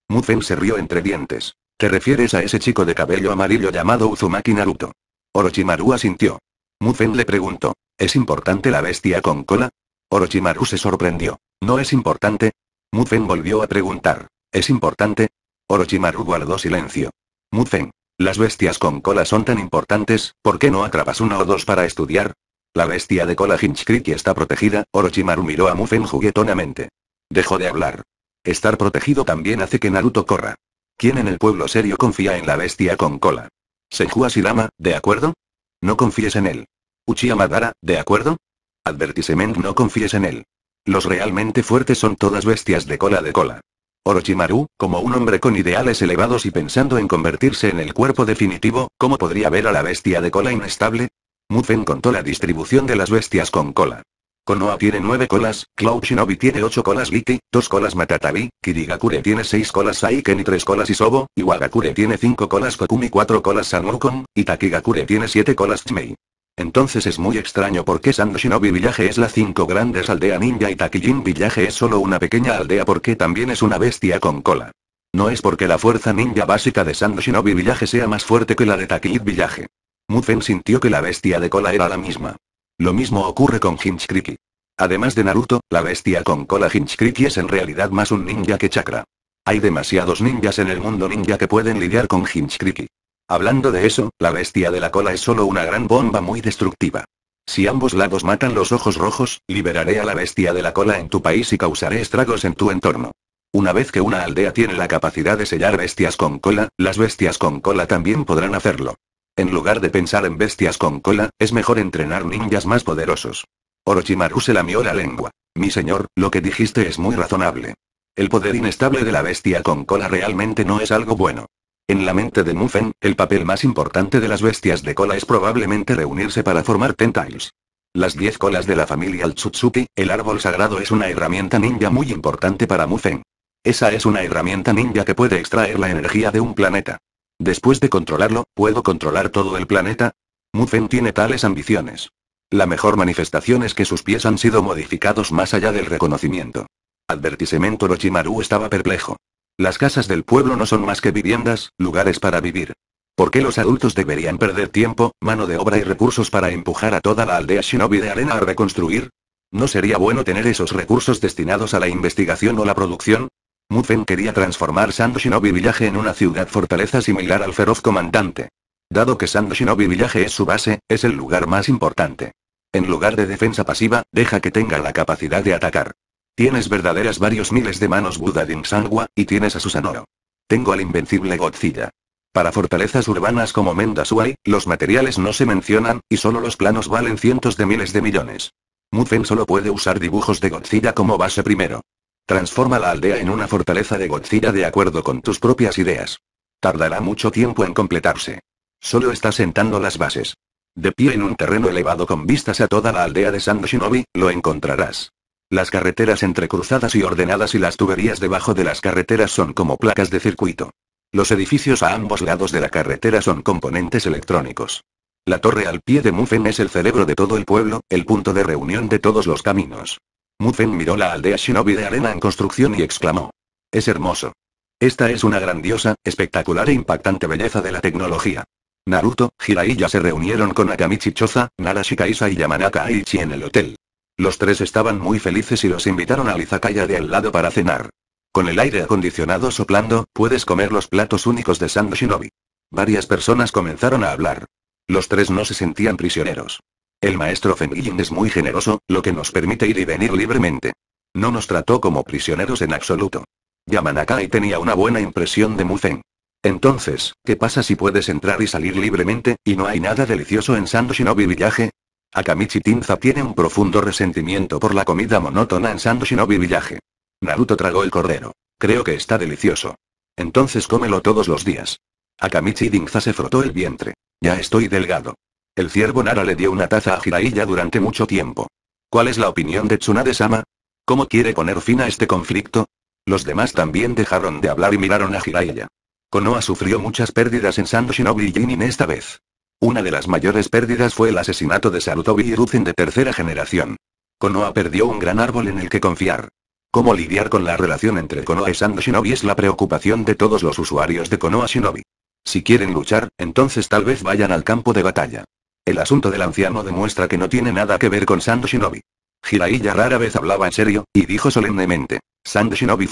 Mufen se rió entre dientes. ¿Te refieres a ese chico de cabello amarillo llamado Uzumaki Naruto? Orochimaru asintió. Mufen le preguntó, ¿es importante la bestia con cola? Orochimaru se sorprendió. ¿No es importante? Mufen volvió a preguntar, ¿es importante? Orochimaru guardó silencio. Mufen, las bestias con cola son tan importantes, ¿por qué no atrapas una o dos para estudiar? La bestia de cola Hinchkriki está protegida, Orochimaru miró a Mufen juguetonamente. Dejó de hablar. Estar protegido también hace que Naruto corra. ¿Quién en el pueblo serio confía en la bestia con cola? Senju Asirama, ¿de acuerdo? No confíes en él. Uchiha Madara, ¿de acuerdo? Advertisement no confíes en él. Los realmente fuertes son todas bestias de cola de cola. Orochimaru, como un hombre con ideales elevados y pensando en convertirse en el cuerpo definitivo, ¿cómo podría ver a la bestia de cola inestable? Mufen contó la distribución de las bestias con cola. Konoha tiene nueve colas, Cloud Shinobi tiene ocho colas Liki, dos colas Matatabi, Kirigakure tiene seis colas Saiken y tres colas Isobo, Iwagakure tiene cinco colas Kokumi cuatro colas Sanokon, y Takigakure tiene siete colas Chmei. Entonces es muy extraño porque Sando Shinobi Village es la cinco grandes aldea ninja y Takijin Village es solo una pequeña aldea porque también es una bestia con cola. No es porque la fuerza ninja básica de Sando Shinobi Village sea más fuerte que la de Takijin Village. Mufen sintió que la bestia de cola era la misma. Lo mismo ocurre con Hinchkriki. Además de Naruto, la bestia con cola Hinchkriki es en realidad más un ninja que chakra. Hay demasiados ninjas en el mundo ninja que pueden lidiar con Hinchkriki. Hablando de eso, la bestia de la cola es solo una gran bomba muy destructiva. Si ambos lados matan los ojos rojos, liberaré a la bestia de la cola en tu país y causaré estragos en tu entorno. Una vez que una aldea tiene la capacidad de sellar bestias con cola, las bestias con cola también podrán hacerlo. En lugar de pensar en bestias con cola, es mejor entrenar ninjas más poderosos. Orochimaru se lamió la lengua. Mi señor, lo que dijiste es muy razonable. El poder inestable de la bestia con cola realmente no es algo bueno. En la mente de Mufen, el papel más importante de las bestias de cola es probablemente reunirse para formar Tentails. Las 10 colas de la familia Altsutsuki, el árbol sagrado es una herramienta ninja muy importante para Mufen. Esa es una herramienta ninja que puede extraer la energía de un planeta. Después de controlarlo, ¿puedo controlar todo el planeta? Mufen tiene tales ambiciones. La mejor manifestación es que sus pies han sido modificados más allá del reconocimiento. Advertisemento rochimaru estaba perplejo. Las casas del pueblo no son más que viviendas, lugares para vivir. ¿Por qué los adultos deberían perder tiempo, mano de obra y recursos para empujar a toda la aldea shinobi de arena a reconstruir? ¿No sería bueno tener esos recursos destinados a la investigación o la producción? Mufen quería transformar Sando Shinobi Village en una ciudad-fortaleza similar al feroz comandante. Dado que Sando Shinobi Village es su base, es el lugar más importante. En lugar de defensa pasiva, deja que tenga la capacidad de atacar. Tienes verdaderas varios miles de manos Buda Sangwa, y tienes a Susanoro. Tengo al invencible Godzilla. Para fortalezas urbanas como Mendasuai, los materiales no se mencionan, y solo los planos valen cientos de miles de millones. Mufen solo puede usar dibujos de Godzilla como base primero. Transforma la aldea en una fortaleza de Godzilla de acuerdo con tus propias ideas. Tardará mucho tiempo en completarse. Solo está sentando las bases. De pie en un terreno elevado con vistas a toda la aldea de San Shinobi, lo encontrarás. Las carreteras entrecruzadas y ordenadas y las tuberías debajo de las carreteras son como placas de circuito. Los edificios a ambos lados de la carretera son componentes electrónicos. La torre al pie de Mufen es el cerebro de todo el pueblo, el punto de reunión de todos los caminos. Mufen miró la aldea shinobi de arena en construcción y exclamó. Es hermoso. Esta es una grandiosa, espectacular e impactante belleza de la tecnología. Naruto, Jiraiya se reunieron con Akamichi Choza, Nara y Yamanaka Aichi en el hotel. Los tres estaban muy felices y los invitaron a Lizakaya de al lado para cenar. Con el aire acondicionado soplando, puedes comer los platos únicos de Sand Shinobi. Varias personas comenzaron a hablar. Los tres no se sentían prisioneros. El maestro Yin es muy generoso, lo que nos permite ir y venir libremente. No nos trató como prisioneros en absoluto. y tenía una buena impresión de Mufen. Entonces, ¿qué pasa si puedes entrar y salir libremente, y no hay nada delicioso en Sando Shinobi Village? Akamichi Tinza tiene un profundo resentimiento por la comida monótona en Sando Shinobi Village. Naruto tragó el cordero. Creo que está delicioso. Entonces cómelo todos los días. Akamichi Dinza se frotó el vientre. Ya estoy delgado. El ciervo Nara le dio una taza a Jiraiya durante mucho tiempo. ¿Cuál es la opinión de Tsunade-sama? ¿Cómo quiere poner fin a este conflicto? Los demás también dejaron de hablar y miraron a Hiraiya. Konoha sufrió muchas pérdidas en Sando Shinobi y Jinin esta vez. Una de las mayores pérdidas fue el asesinato de Sarutobi y Ruzin de tercera generación. Konoha perdió un gran árbol en el que confiar. Cómo lidiar con la relación entre Konoha y Sando Shinobi es la preocupación de todos los usuarios de Konoha Shinobi. Si quieren luchar, entonces tal vez vayan al campo de batalla. El asunto del anciano demuestra que no tiene nada que ver con Sando Shinobi. Jiraiya rara vez hablaba en serio, y dijo solemnemente. Sando Shinobi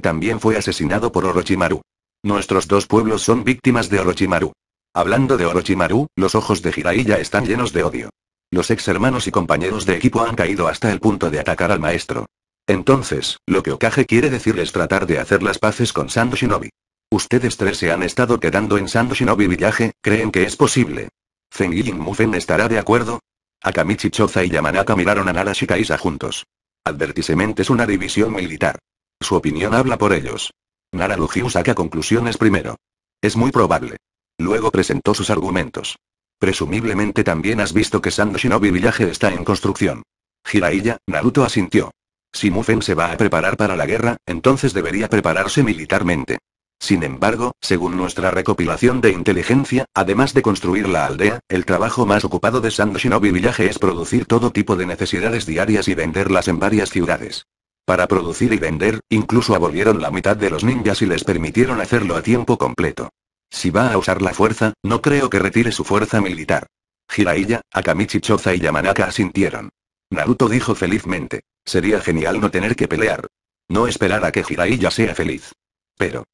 también fue asesinado por Orochimaru. Nuestros dos pueblos son víctimas de Orochimaru. Hablando de Orochimaru, los ojos de Jiraiya están llenos de odio. Los ex hermanos y compañeros de equipo han caído hasta el punto de atacar al maestro. Entonces, lo que Okage quiere decir es tratar de hacer las paces con Sando Shinobi. Ustedes tres se han estado quedando en Sando Shinobi Villaje, ¿creen que es posible? Zen y Mufen estará de acuerdo? Akamichi Choza y Yamanaka miraron a Nara Shikaisa juntos. Advertisement es una división militar. Su opinión habla por ellos. Nara saca conclusiones primero. Es muy probable. Luego presentó sus argumentos. Presumiblemente también has visto que Sando Shinobi Village está en construcción. Jiraiya, Naruto asintió. Si Mufen se va a preparar para la guerra, entonces debería prepararse militarmente. Sin embargo, según nuestra recopilación de inteligencia, además de construir la aldea, el trabajo más ocupado de Sand Shinobi Village es producir todo tipo de necesidades diarias y venderlas en varias ciudades. Para producir y vender, incluso abolieron la mitad de los ninjas y les permitieron hacerlo a tiempo completo. Si va a usar la fuerza, no creo que retire su fuerza militar. Jiraiya, Akamichi Choza y Yamanaka asintieron. Naruto dijo felizmente. Sería genial no tener que pelear. No esperar a que Jiraiya sea feliz. Pero,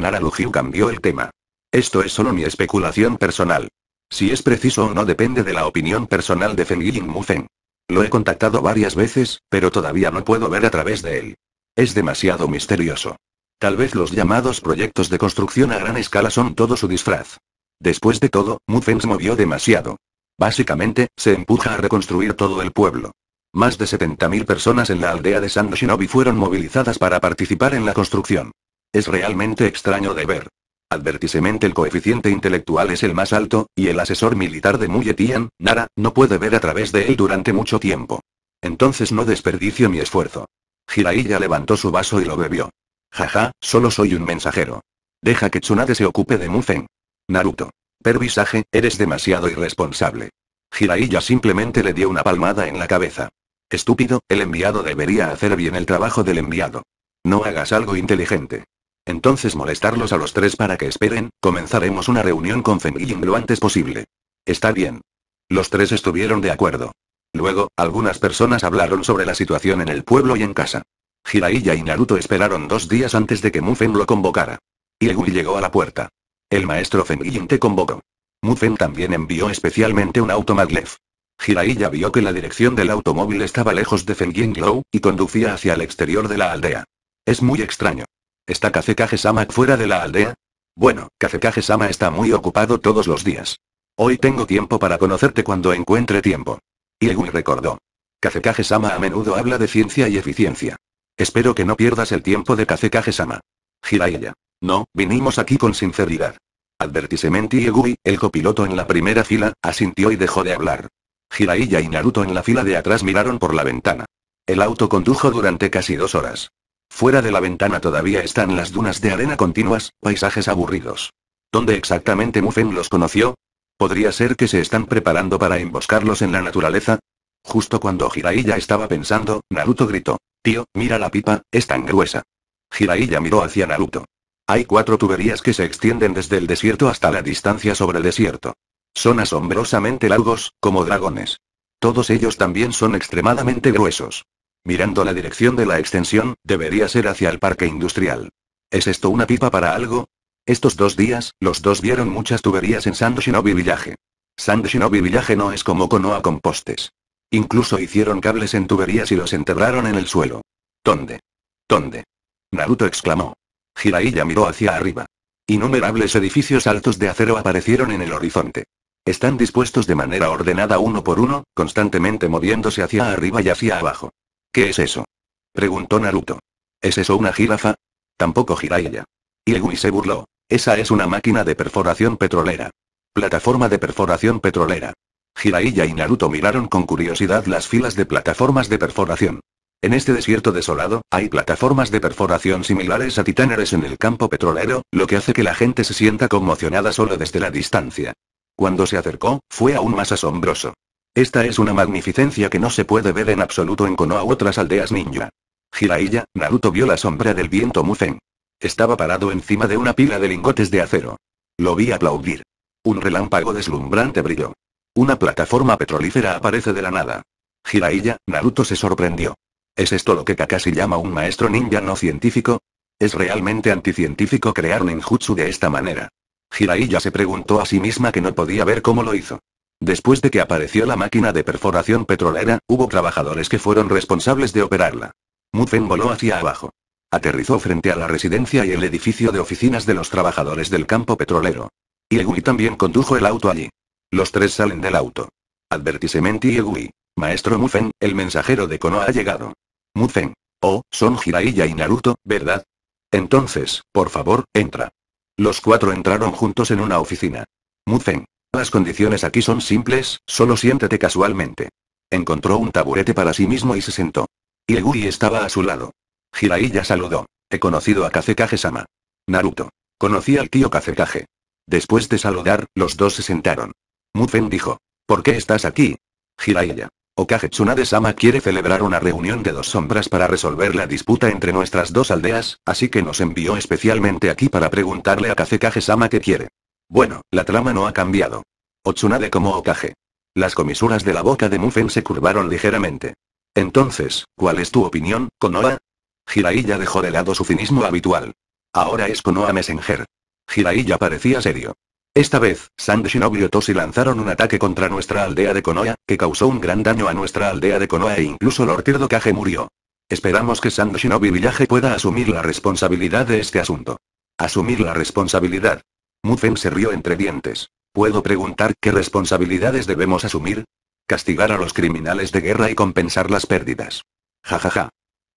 Nara cambió el tema. Esto es solo mi especulación personal. Si es preciso o no depende de la opinión personal de Feng Mufen. Lo he contactado varias veces, pero todavía no puedo ver a través de él. Es demasiado misterioso. Tal vez los llamados proyectos de construcción a gran escala son todo su disfraz. Después de todo, Mufen se movió demasiado. Básicamente, se empuja a reconstruir todo el pueblo. Más de 70.000 personas en la aldea de San Shinobi fueron movilizadas para participar en la construcción. Es realmente extraño de ver. Advertisemente el coeficiente intelectual es el más alto, y el asesor militar de Muyetian, Nara, no puede ver a través de él durante mucho tiempo. Entonces no desperdicio mi esfuerzo. Jiraiya levantó su vaso y lo bebió. Jaja, solo soy un mensajero. Deja que Tsunade se ocupe de Mufen. Naruto. Pervisaje, eres demasiado irresponsable. Jiraiya simplemente le dio una palmada en la cabeza. Estúpido, el enviado debería hacer bien el trabajo del enviado. No hagas algo inteligente. Entonces molestarlos a los tres para que esperen, comenzaremos una reunión con Fengying lo antes posible. Está bien. Los tres estuvieron de acuerdo. Luego, algunas personas hablaron sobre la situación en el pueblo y en casa. Jiraiya y Naruto esperaron dos días antes de que Mufen lo convocara. y llegó a la puerta. El maestro Fengying te convocó. Mufen también envió especialmente un auto maglev. Jiraiya vio que la dirección del automóvil estaba lejos de Fengying Glow, y conducía hacia el exterior de la aldea. Es muy extraño. ¿Está Kazekage-sama fuera de la aldea? Bueno, Kazekage-sama está muy ocupado todos los días. Hoy tengo tiempo para conocerte cuando encuentre tiempo. Iegui recordó. Kazekage-sama a menudo habla de ciencia y eficiencia. Espero que no pierdas el tiempo de Kazekage-sama. Jiraiya. No, vinimos aquí con sinceridad. Advertisemente Iegui, el copiloto en la primera fila, asintió y dejó de hablar. Jiraiya y Naruto en la fila de atrás miraron por la ventana. El auto condujo durante casi dos horas. Fuera de la ventana todavía están las dunas de arena continuas, paisajes aburridos. ¿Dónde exactamente Mufen los conoció? ¿Podría ser que se están preparando para emboscarlos en la naturaleza? Justo cuando Jiraiya estaba pensando, Naruto gritó. Tío, mira la pipa, es tan gruesa. Jiraiya miró hacia Naruto. Hay cuatro tuberías que se extienden desde el desierto hasta la distancia sobre el desierto. Son asombrosamente largos, como dragones. Todos ellos también son extremadamente gruesos. Mirando la dirección de la extensión, debería ser hacia el parque industrial. ¿Es esto una pipa para algo? Estos dos días, los dos vieron muchas tuberías en Sand Shinobi Village. Sand Shinobi Village no es como Konoha Compostes. Incluso hicieron cables en tuberías y los enterraron en el suelo. ¿Dónde? ¿Dónde? Naruto exclamó. Jiraiya miró hacia arriba. Innumerables edificios altos de acero aparecieron en el horizonte. Están dispuestos de manera ordenada uno por uno, constantemente moviéndose hacia arriba y hacia abajo. ¿Qué es eso? Preguntó Naruto. ¿Es eso una jirafa? Tampoco Jiraiya. Igui se burló. Esa es una máquina de perforación petrolera. Plataforma de perforación petrolera. Jiraiya y Naruto miraron con curiosidad las filas de plataformas de perforación. En este desierto desolado, hay plataformas de perforación similares a titáneres en el campo petrolero, lo que hace que la gente se sienta conmocionada solo desde la distancia. Cuando se acercó, fue aún más asombroso. Esta es una magnificencia que no se puede ver en absoluto en Konoha u otras aldeas ninja. Jiraiya, Naruto vio la sombra del viento Mufen. Estaba parado encima de una pila de lingotes de acero. Lo vi aplaudir. Un relámpago deslumbrante brilló. Una plataforma petrolífera aparece de la nada. Hiraiya, Naruto se sorprendió. ¿Es esto lo que Kakashi llama un maestro ninja no científico? Es realmente anticientífico crear ninjutsu de esta manera. Jiraiya se preguntó a sí misma que no podía ver cómo lo hizo. Después de que apareció la máquina de perforación petrolera, hubo trabajadores que fueron responsables de operarla. Muffen voló hacia abajo. Aterrizó frente a la residencia y el edificio de oficinas de los trabajadores del campo petrolero. Y también condujo el auto allí. Los tres salen del auto. Advertisementi Yegui. Maestro Muffen, el mensajero de Kono ha llegado. Muffen. Oh, son Jiraiya y Naruto, ¿verdad? Entonces, por favor, entra. Los cuatro entraron juntos en una oficina. Muffen. Las condiciones aquí son simples, solo siéntete casualmente. Encontró un taburete para sí mismo y se sentó. Ieguri estaba a su lado. Jiraiya saludó. He conocido a Kazekage-sama. Naruto. Conocí al tío Kazekage. Después de saludar, los dos se sentaron. Mufen dijo. ¿Por qué estás aquí? Jiraiya. Okage Tsunade-sama quiere celebrar una reunión de dos sombras para resolver la disputa entre nuestras dos aldeas, así que nos envió especialmente aquí para preguntarle a Kazekage-sama qué quiere. Bueno, la trama no ha cambiado. Otsunade como Okage. Las comisuras de la boca de Mufen se curvaron ligeramente. Entonces, ¿cuál es tu opinión, Konoha? Jiraiya dejó de lado su cinismo habitual. Ahora es Konoha Messenger. Jiraiya parecía serio. Esta vez, Sand Shinobi Otoshi lanzaron un ataque contra nuestra aldea de Konoha, que causó un gran daño a nuestra aldea de Konoha e incluso Lord Kage murió. Esperamos que Sand Shinobi Village pueda asumir la responsabilidad de este asunto. Asumir la responsabilidad. Mufen se rió entre dientes. ¿Puedo preguntar qué responsabilidades debemos asumir? Castigar a los criminales de guerra y compensar las pérdidas. Jajaja. ja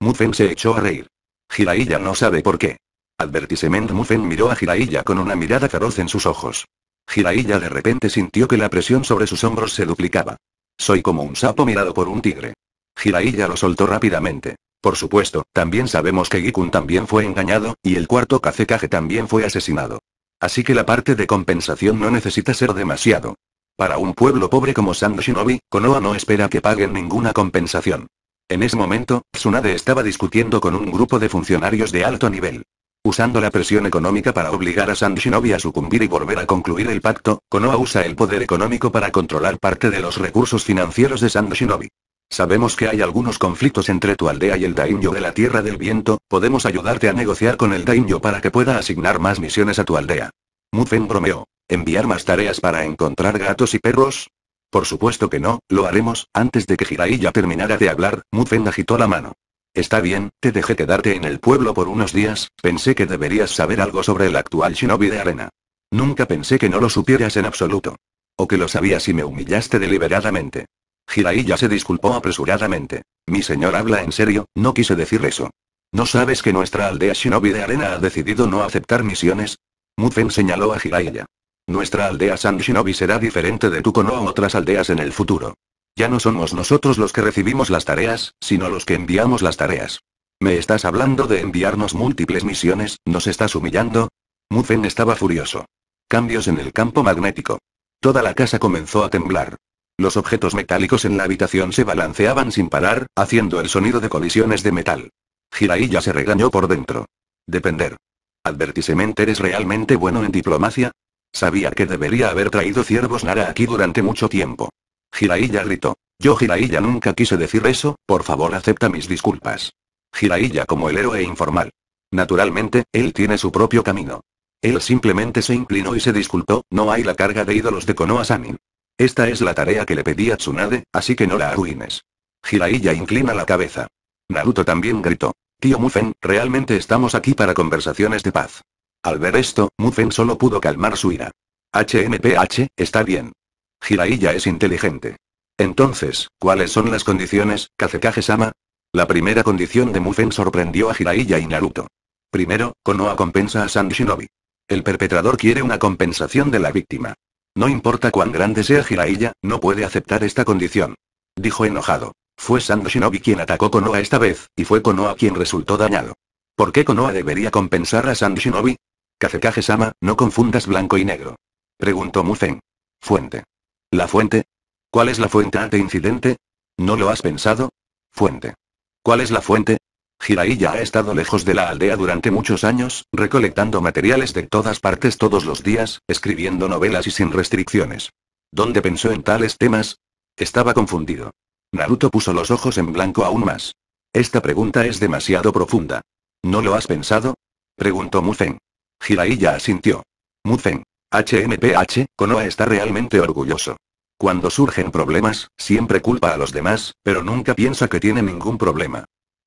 Mufen se echó a reír. Jiraiya no sabe por qué. Advertisement Mufen miró a Jiraiya con una mirada feroz en sus ojos. Jiraiya de repente sintió que la presión sobre sus hombros se duplicaba. Soy como un sapo mirado por un tigre. Jiraiya lo soltó rápidamente. Por supuesto, también sabemos que Gikun también fue engañado, y el cuarto Kazekage también fue asesinado. Así que la parte de compensación no necesita ser demasiado. Para un pueblo pobre como San Shinobi, Konoha no espera que paguen ninguna compensación. En ese momento, Tsunade estaba discutiendo con un grupo de funcionarios de alto nivel. Usando la presión económica para obligar a San Shinobi a sucumbir y volver a concluir el pacto, Konoha usa el poder económico para controlar parte de los recursos financieros de San Shinobi. Sabemos que hay algunos conflictos entre tu aldea y el Daimyo de la Tierra del Viento, podemos ayudarte a negociar con el Daimyo para que pueda asignar más misiones a tu aldea. Mufen bromeó. ¿Enviar más tareas para encontrar gatos y perros? Por supuesto que no, lo haremos, antes de que Jiraiya terminara de hablar, Mufen agitó la mano. Está bien, te dejé quedarte en el pueblo por unos días, pensé que deberías saber algo sobre el actual shinobi de arena. Nunca pensé que no lo supieras en absoluto. O que lo sabías y me humillaste deliberadamente. Jiraiya se disculpó apresuradamente. Mi señor habla en serio, no quise decir eso. ¿No sabes que nuestra aldea Shinobi de Arena ha decidido no aceptar misiones? Mufen señaló a Jiraiya. Nuestra aldea San Shinobi será diferente de Tukono a otras aldeas en el futuro. Ya no somos nosotros los que recibimos las tareas, sino los que enviamos las tareas. ¿Me estás hablando de enviarnos múltiples misiones? ¿Nos estás humillando? Mufen estaba furioso. Cambios en el campo magnético. Toda la casa comenzó a temblar. Los objetos metálicos en la habitación se balanceaban sin parar, haciendo el sonido de colisiones de metal. Jiraiya se regañó por dentro. Depender. ¿Advertisemente eres realmente bueno en diplomacia. Sabía que debería haber traído ciervos Nara aquí durante mucho tiempo. Jiraiya gritó. Yo Jiraiya nunca quise decir eso, por favor acepta mis disculpas. Jiraiya como el héroe informal. Naturalmente, él tiene su propio camino. Él simplemente se inclinó y se disculpó, no hay la carga de ídolos de konoha esta es la tarea que le pedí a Tsunade, así que no la arruines. Jiraiya inclina la cabeza. Naruto también gritó. Tío Mufen, realmente estamos aquí para conversaciones de paz. Al ver esto, Mufen solo pudo calmar su ira. HMPH, está bien. Jiraiya es inteligente. Entonces, ¿cuáles son las condiciones, Kazekage-sama? La primera condición de Mufen sorprendió a Jiraiya y Naruto. Primero, Konoha compensa a San Shinobi. El perpetrador quiere una compensación de la víctima. No importa cuán grande sea Jiraiya, no puede aceptar esta condición. Dijo enojado. Fue Sand Shinobi quien atacó Konoha esta vez, y fue Konoha quien resultó dañado. ¿Por qué Konoha debería compensar a Sand Shinobi? Kazekage-sama, no confundas blanco y negro. Preguntó Mufen. Fuente. ¿La fuente? ¿Cuál es la fuente ante incidente? ¿No lo has pensado? Fuente. ¿Cuál es la fuente? Jiraiya ha estado lejos de la aldea durante muchos años, recolectando materiales de todas partes todos los días, escribiendo novelas y sin restricciones. ¿Dónde pensó en tales temas? Estaba confundido. Naruto puso los ojos en blanco aún más. Esta pregunta es demasiado profunda. ¿No lo has pensado? Preguntó Mufen. Jiraiya asintió. Mufen. HMPH, Konoha está realmente orgulloso. Cuando surgen problemas, siempre culpa a los demás, pero nunca piensa que tiene ningún problema.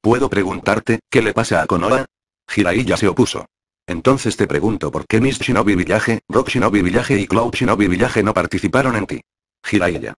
¿Puedo preguntarte, qué le pasa a Konoha? Jiraiya se opuso. Entonces te pregunto por qué Miss Shinobi Village, Rock Shinobi Village y Cloud Shinobi Village no participaron en ti. Jiraiya.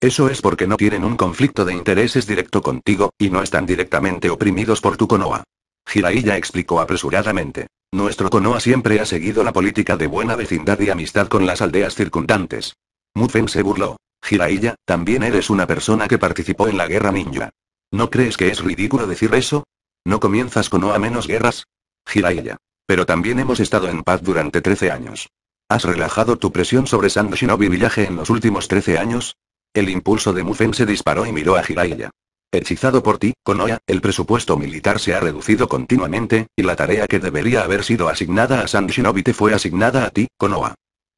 Eso es porque no tienen un conflicto de intereses directo contigo, y no están directamente oprimidos por tu Konoha. Jiraiya explicó apresuradamente. Nuestro Konoha siempre ha seguido la política de buena vecindad y amistad con las aldeas circundantes. Mufen se burló. Jiraiya, también eres una persona que participó en la guerra ninja. ¿No crees que es ridículo decir eso? ¿No comienzas con o a menos guerras? Jiraiya. Pero también hemos estado en paz durante 13 años. ¿Has relajado tu presión sobre San Shinobi Village en los últimos 13 años? El impulso de Mufen se disparó y miró a Jiraiya. Hechizado por ti, Konoha, el presupuesto militar se ha reducido continuamente, y la tarea que debería haber sido asignada a San Shinobi te fue asignada a ti, Konoha.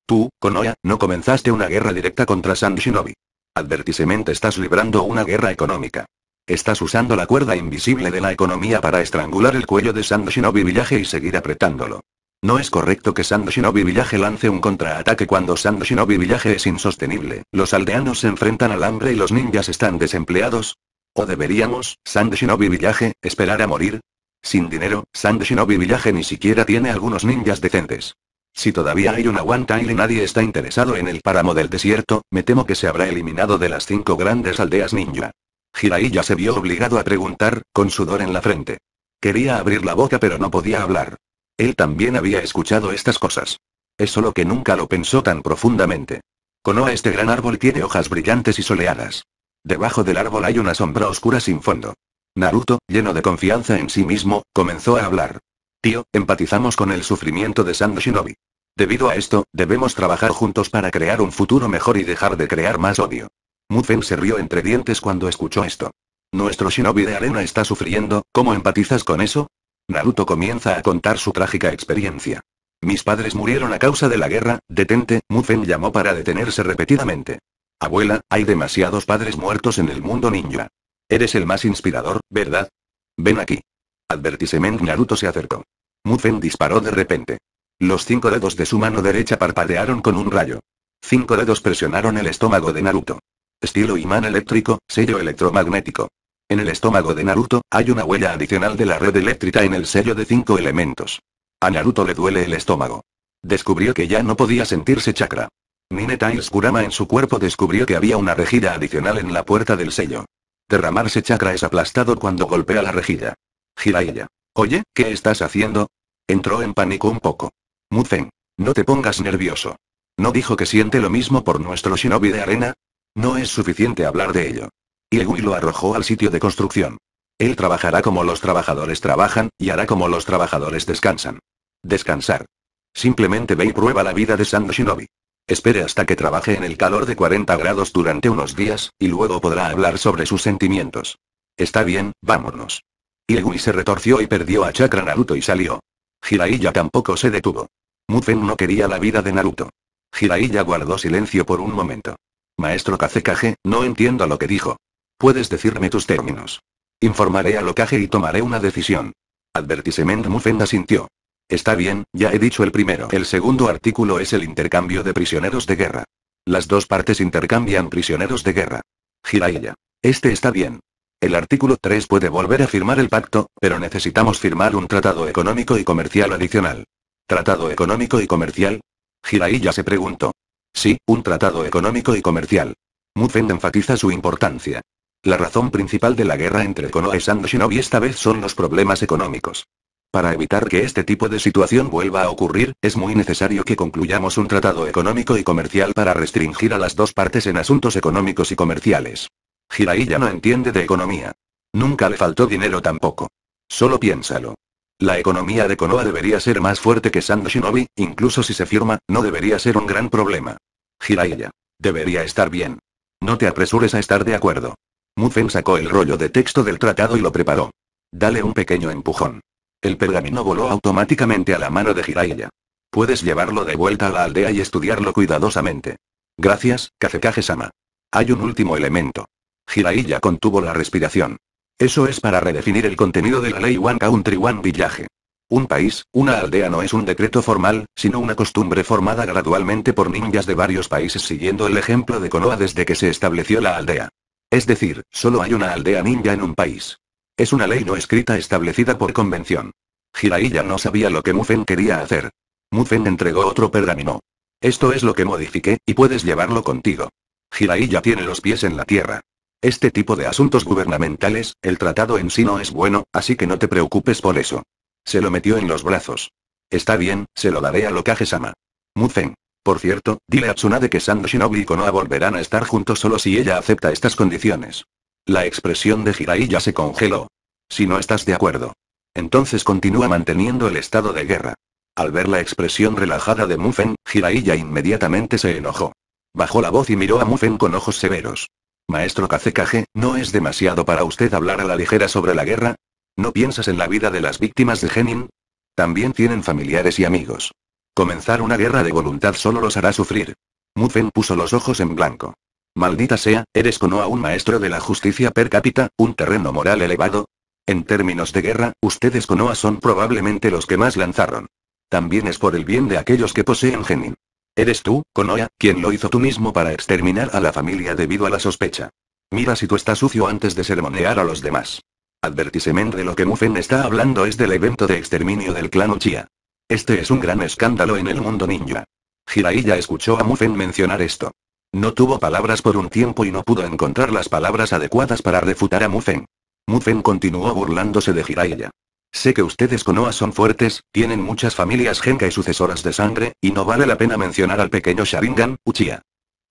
Tú, Konoha, no comenzaste una guerra directa contra San Shinobi. Advertisemente estás librando una guerra económica. Estás usando la cuerda invisible de la economía para estrangular el cuello de Sand Shinobi Village y seguir apretándolo. No es correcto que Sand Shinobi Village lance un contraataque cuando Sand Shinobi Village es insostenible. Los aldeanos se enfrentan al hambre y los ninjas están desempleados. ¿O deberíamos, Sand Shinobi Village, esperar a morir? Sin dinero, Sand Shinobi Village ni siquiera tiene algunos ninjas decentes. Si todavía hay una One y nadie está interesado en el páramo del desierto, me temo que se habrá eliminado de las cinco grandes aldeas ninja. Jiraiya se vio obligado a preguntar, con sudor en la frente. Quería abrir la boca pero no podía hablar. Él también había escuchado estas cosas. Es solo que nunca lo pensó tan profundamente. Konoha este gran árbol tiene hojas brillantes y soleadas. Debajo del árbol hay una sombra oscura sin fondo. Naruto, lleno de confianza en sí mismo, comenzó a hablar. Tío, empatizamos con el sufrimiento de San Shinobi. Debido a esto, debemos trabajar juntos para crear un futuro mejor y dejar de crear más odio. Mufen se rió entre dientes cuando escuchó esto. Nuestro shinobi de arena está sufriendo, ¿cómo empatizas con eso? Naruto comienza a contar su trágica experiencia. Mis padres murieron a causa de la guerra, detente, Mufen llamó para detenerse repetidamente. Abuela, hay demasiados padres muertos en el mundo ninja. Eres el más inspirador, ¿verdad? Ven aquí. Advertisement Naruto se acercó. Mufen disparó de repente. Los cinco dedos de su mano derecha parpadearon con un rayo. Cinco dedos presionaron el estómago de Naruto. Estilo imán eléctrico, sello electromagnético. En el estómago de Naruto, hay una huella adicional de la red eléctrica en el sello de cinco elementos. A Naruto le duele el estómago. Descubrió que ya no podía sentirse chakra. y Kurama en su cuerpo descubrió que había una rejilla adicional en la puerta del sello. Derramarse chakra es aplastado cuando golpea la rejilla. Jiraiya. Oye, ¿qué estás haciendo? Entró en pánico un poco. Muzen. No te pongas nervioso. ¿No dijo que siente lo mismo por nuestro shinobi de arena? No es suficiente hablar de ello. Yegui lo arrojó al sitio de construcción. Él trabajará como los trabajadores trabajan, y hará como los trabajadores descansan. Descansar. Simplemente ve y prueba la vida de San Shinobi. Espere hasta que trabaje en el calor de 40 grados durante unos días, y luego podrá hablar sobre sus sentimientos. Está bien, vámonos. Yegui se retorció y perdió a Chakra Naruto y salió. Jiraiya tampoco se detuvo. Mufen no quería la vida de Naruto. Jiraiya guardó silencio por un momento. Maestro Kazekage, no entiendo lo que dijo. Puedes decirme tus términos. Informaré a Lokage y tomaré una decisión. Advertisement Mufenda sintió. Está bien, ya he dicho el primero. El segundo artículo es el intercambio de prisioneros de guerra. Las dos partes intercambian prisioneros de guerra. Jiraiya. Este está bien. El artículo 3 puede volver a firmar el pacto, pero necesitamos firmar un tratado económico y comercial adicional. ¿Tratado económico y comercial? Jiraiya se preguntó. Sí, un tratado económico y comercial. Mutfend enfatiza su importancia. La razón principal de la guerra entre konoe y Shinobi esta vez son los problemas económicos. Para evitar que este tipo de situación vuelva a ocurrir, es muy necesario que concluyamos un tratado económico y comercial para restringir a las dos partes en asuntos económicos y comerciales. Hirai ya no entiende de economía. Nunca le faltó dinero tampoco. Solo piénsalo. La economía de Konoha debería ser más fuerte que Sando Shinobi, incluso si se firma, no debería ser un gran problema. Jiraiya. Debería estar bien. No te apresures a estar de acuerdo. Mufen sacó el rollo de texto del tratado y lo preparó. Dale un pequeño empujón. El pergamino voló automáticamente a la mano de Jiraiya. Puedes llevarlo de vuelta a la aldea y estudiarlo cuidadosamente. Gracias, Kazekage-sama. Hay un último elemento. Jiraiya contuvo la respiración. Eso es para redefinir el contenido de la ley One Country One Village. Un país, una aldea no es un decreto formal, sino una costumbre formada gradualmente por ninjas de varios países siguiendo el ejemplo de Konoha desde que se estableció la aldea. Es decir, solo hay una aldea ninja en un país. Es una ley no escrita establecida por convención. Jiraiya no sabía lo que Mufen quería hacer. Mufen entregó otro pergamino. Esto es lo que modifique, y puedes llevarlo contigo. Jiraiya tiene los pies en la tierra. Este tipo de asuntos gubernamentales, el tratado en sí no es bueno, así que no te preocupes por eso. Se lo metió en los brazos. Está bien, se lo daré a Lokage-sama. Mufeng. Por cierto, dile a Tsunade que Sando Shinobi y Konoha volverán a estar juntos solo si ella acepta estas condiciones. La expresión de Jiraiya se congeló. Si no estás de acuerdo. Entonces continúa manteniendo el estado de guerra. Al ver la expresión relajada de Mufen, Jiraiya inmediatamente se enojó. Bajó la voz y miró a Mufen con ojos severos. Maestro Kazekage, ¿no es demasiado para usted hablar a la ligera sobre la guerra? ¿No piensas en la vida de las víctimas de Genin? También tienen familiares y amigos. Comenzar una guerra de voluntad solo los hará sufrir. Mufen puso los ojos en blanco. Maldita sea, ¿eres Konoha un maestro de la justicia per cápita, un terreno moral elevado? En términos de guerra, ustedes Konoha son probablemente los que más lanzaron. También es por el bien de aquellos que poseen Genin. Eres tú, Konoha, quien lo hizo tú mismo para exterminar a la familia debido a la sospecha. Mira si tú estás sucio antes de sermonear a los demás. Advertisemen de lo que Mufen está hablando es del evento de exterminio del clan Uchiha. Este es un gran escándalo en el mundo ninja. Jiraiya escuchó a Mufen mencionar esto. No tuvo palabras por un tiempo y no pudo encontrar las palabras adecuadas para refutar a Mufen. Mufen continuó burlándose de Jiraiya. Sé que ustedes Konoha son fuertes, tienen muchas familias Genka y sucesoras de sangre, y no vale la pena mencionar al pequeño Sharingan, Uchiha.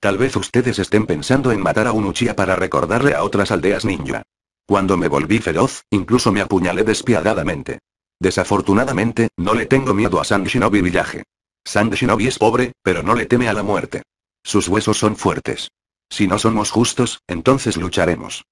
Tal vez ustedes estén pensando en matar a un Uchiha para recordarle a otras aldeas ninja. Cuando me volví feroz, incluso me apuñalé despiadadamente. Desafortunadamente, no le tengo miedo a San Shinobi Villaje. San Shinobi es pobre, pero no le teme a la muerte. Sus huesos son fuertes. Si no somos justos, entonces lucharemos.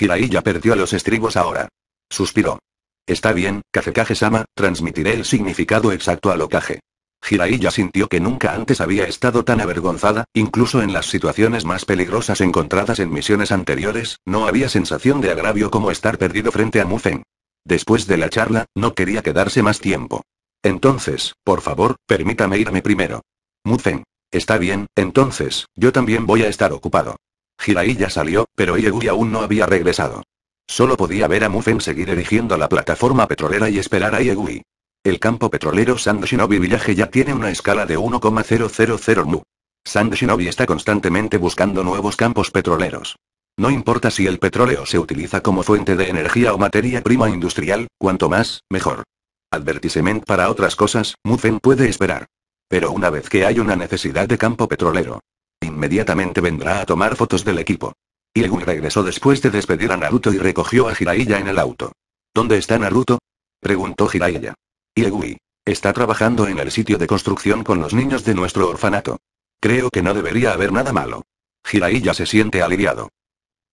ya perdió los estribos ahora. Suspiró. Está bien, Kazekage-sama, transmitiré el significado exacto a Lokage. Jiraiya sintió que nunca antes había estado tan avergonzada, incluso en las situaciones más peligrosas encontradas en misiones anteriores, no había sensación de agravio como estar perdido frente a Mufen. Después de la charla, no quería quedarse más tiempo. Entonces, por favor, permítame irme primero. Mufen. Está bien, entonces, yo también voy a estar ocupado. Jiraiya salió, pero Ieguy aún no había regresado. Solo podía ver a Mufen seguir erigiendo la plataforma petrolera y esperar a Yegui. El campo petrolero Sand Shinobi Village ya tiene una escala de 1,000 mu. Sand Shinobi está constantemente buscando nuevos campos petroleros. No importa si el petróleo se utiliza como fuente de energía o materia prima industrial, cuanto más, mejor. Advertisement para otras cosas, Mufen puede esperar. Pero una vez que hay una necesidad de campo petrolero, inmediatamente vendrá a tomar fotos del equipo. Igui regresó después de despedir a Naruto y recogió a Jiraiya en el auto. ¿Dónde está Naruto? preguntó Jiraiya. Iegui. Está trabajando en el sitio de construcción con los niños de nuestro orfanato. Creo que no debería haber nada malo. Jiraiya se siente aliviado.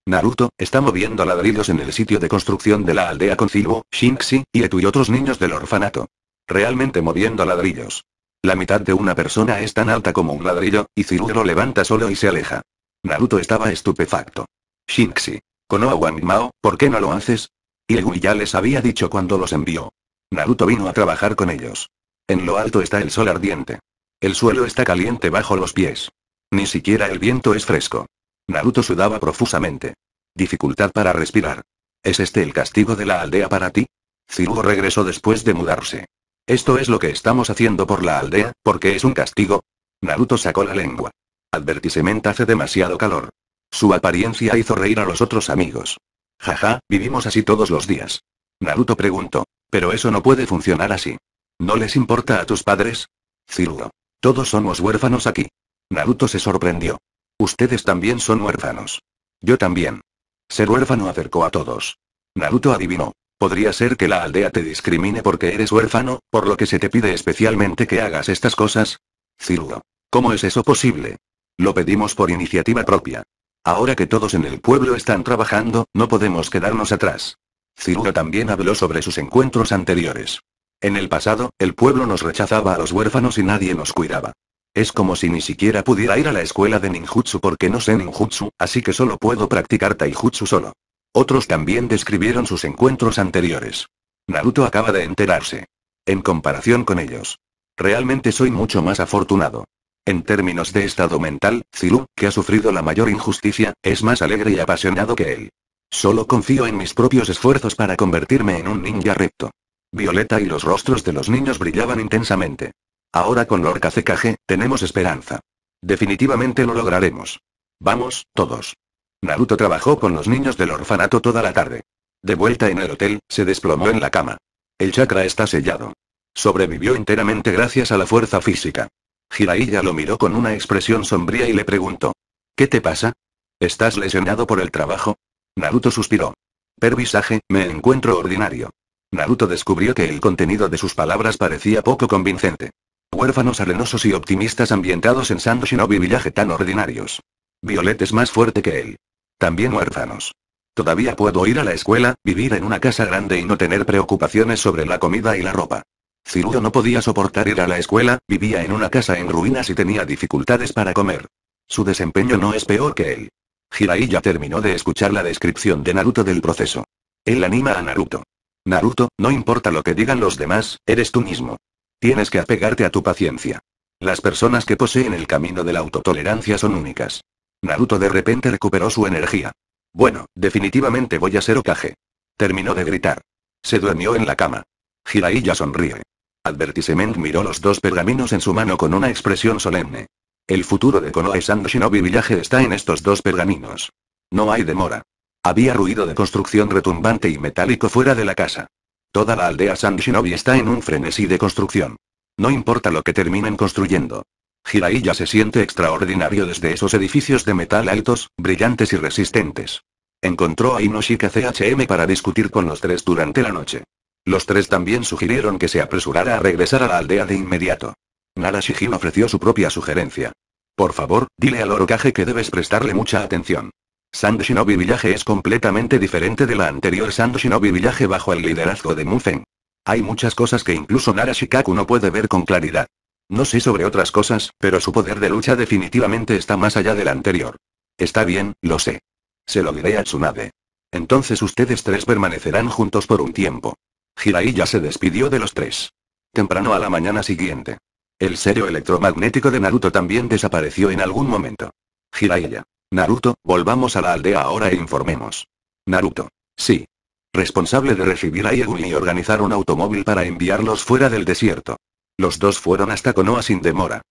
Naruto, está moviendo ladrillos en el sitio de construcción de la aldea con Silbo, Shinxi, Ietu y otros niños del orfanato. Realmente moviendo ladrillos. La mitad de una persona es tan alta como un ladrillo, y lo levanta solo y se aleja. Naruto estaba estupefacto. Shinxi. Konoha Mao, ¿por qué no lo haces? Iegumi ya les había dicho cuando los envió. Naruto vino a trabajar con ellos. En lo alto está el sol ardiente. El suelo está caliente bajo los pies. Ni siquiera el viento es fresco. Naruto sudaba profusamente. Dificultad para respirar. ¿Es este el castigo de la aldea para ti? Ziru regresó después de mudarse. ¿Esto es lo que estamos haciendo por la aldea, porque es un castigo? Naruto sacó la lengua. Advertisement hace demasiado calor. Su apariencia hizo reír a los otros amigos. Jaja, vivimos así todos los días. Naruto preguntó. Pero eso no puede funcionar así. ¿No les importa a tus padres? Cirulo. Todos somos huérfanos aquí. Naruto se sorprendió. Ustedes también son huérfanos. Yo también. Ser huérfano acercó a todos. Naruto adivinó. Podría ser que la aldea te discrimine porque eres huérfano, por lo que se te pide especialmente que hagas estas cosas. Cirulo. ¿Cómo es eso posible? Lo pedimos por iniciativa propia. Ahora que todos en el pueblo están trabajando, no podemos quedarnos atrás. Ciruro también habló sobre sus encuentros anteriores. En el pasado, el pueblo nos rechazaba a los huérfanos y nadie nos cuidaba. Es como si ni siquiera pudiera ir a la escuela de ninjutsu porque no sé ninjutsu, así que solo puedo practicar taijutsu solo. Otros también describieron sus encuentros anteriores. Naruto acaba de enterarse. En comparación con ellos. Realmente soy mucho más afortunado. En términos de estado mental, Zilu, que ha sufrido la mayor injusticia, es más alegre y apasionado que él. Solo confío en mis propios esfuerzos para convertirme en un ninja recto. Violeta y los rostros de los niños brillaban intensamente. Ahora con Lorca CKG, tenemos esperanza. Definitivamente lo lograremos. Vamos, todos. Naruto trabajó con los niños del orfanato toda la tarde. De vuelta en el hotel, se desplomó en la cama. El chakra está sellado. Sobrevivió enteramente gracias a la fuerza física. Jiraiya lo miró con una expresión sombría y le preguntó. ¿Qué te pasa? ¿Estás lesionado por el trabajo? Naruto suspiró. Pervisaje, me encuentro ordinario. Naruto descubrió que el contenido de sus palabras parecía poco convincente. Huérfanos arenosos y optimistas ambientados en Sando Shinobi Village tan ordinarios. Violet es más fuerte que él. También huérfanos. Todavía puedo ir a la escuela, vivir en una casa grande y no tener preocupaciones sobre la comida y la ropa. Ciruyo no podía soportar ir a la escuela, vivía en una casa en ruinas y tenía dificultades para comer. Su desempeño no es peor que él. Jiraiya terminó de escuchar la descripción de Naruto del proceso. Él anima a Naruto. Naruto, no importa lo que digan los demás, eres tú mismo. Tienes que apegarte a tu paciencia. Las personas que poseen el camino de la autotolerancia son únicas. Naruto de repente recuperó su energía. Bueno, definitivamente voy a ser Okage. Terminó de gritar. Se durmió en la cama. Jiraiya sonríe. Advertisement miró los dos pergaminos en su mano con una expresión solemne. El futuro de konoe san Shinobi Village está en estos dos pergaminos. No hay demora. Había ruido de construcción retumbante y metálico fuera de la casa. Toda la aldea san Shinobi está en un frenesí de construcción. No importa lo que terminen construyendo. Hirai se siente extraordinario desde esos edificios de metal altos, brillantes y resistentes. Encontró a Inoshika CHM para discutir con los tres durante la noche. Los tres también sugirieron que se apresurara a regresar a la aldea de inmediato. Nara ofreció su propia sugerencia. Por favor, dile al orocaje que debes prestarle mucha atención. Sand Shinobi Village es completamente diferente de la anterior Sand Shinobi Village bajo el liderazgo de Mufen. Hay muchas cosas que incluso Nara no puede ver con claridad. No sé sobre otras cosas, pero su poder de lucha definitivamente está más allá del anterior. Está bien, lo sé. Se lo diré a Tsunade. Entonces ustedes tres permanecerán juntos por un tiempo. Jiraiya se despidió de los tres. Temprano a la mañana siguiente. El serio electromagnético de Naruto también desapareció en algún momento. Jiraiya. Naruto, volvamos a la aldea ahora e informemos. Naruto. Sí. Responsable de recibir a Iegumi y organizar un automóvil para enviarlos fuera del desierto. Los dos fueron hasta Konoha sin demora.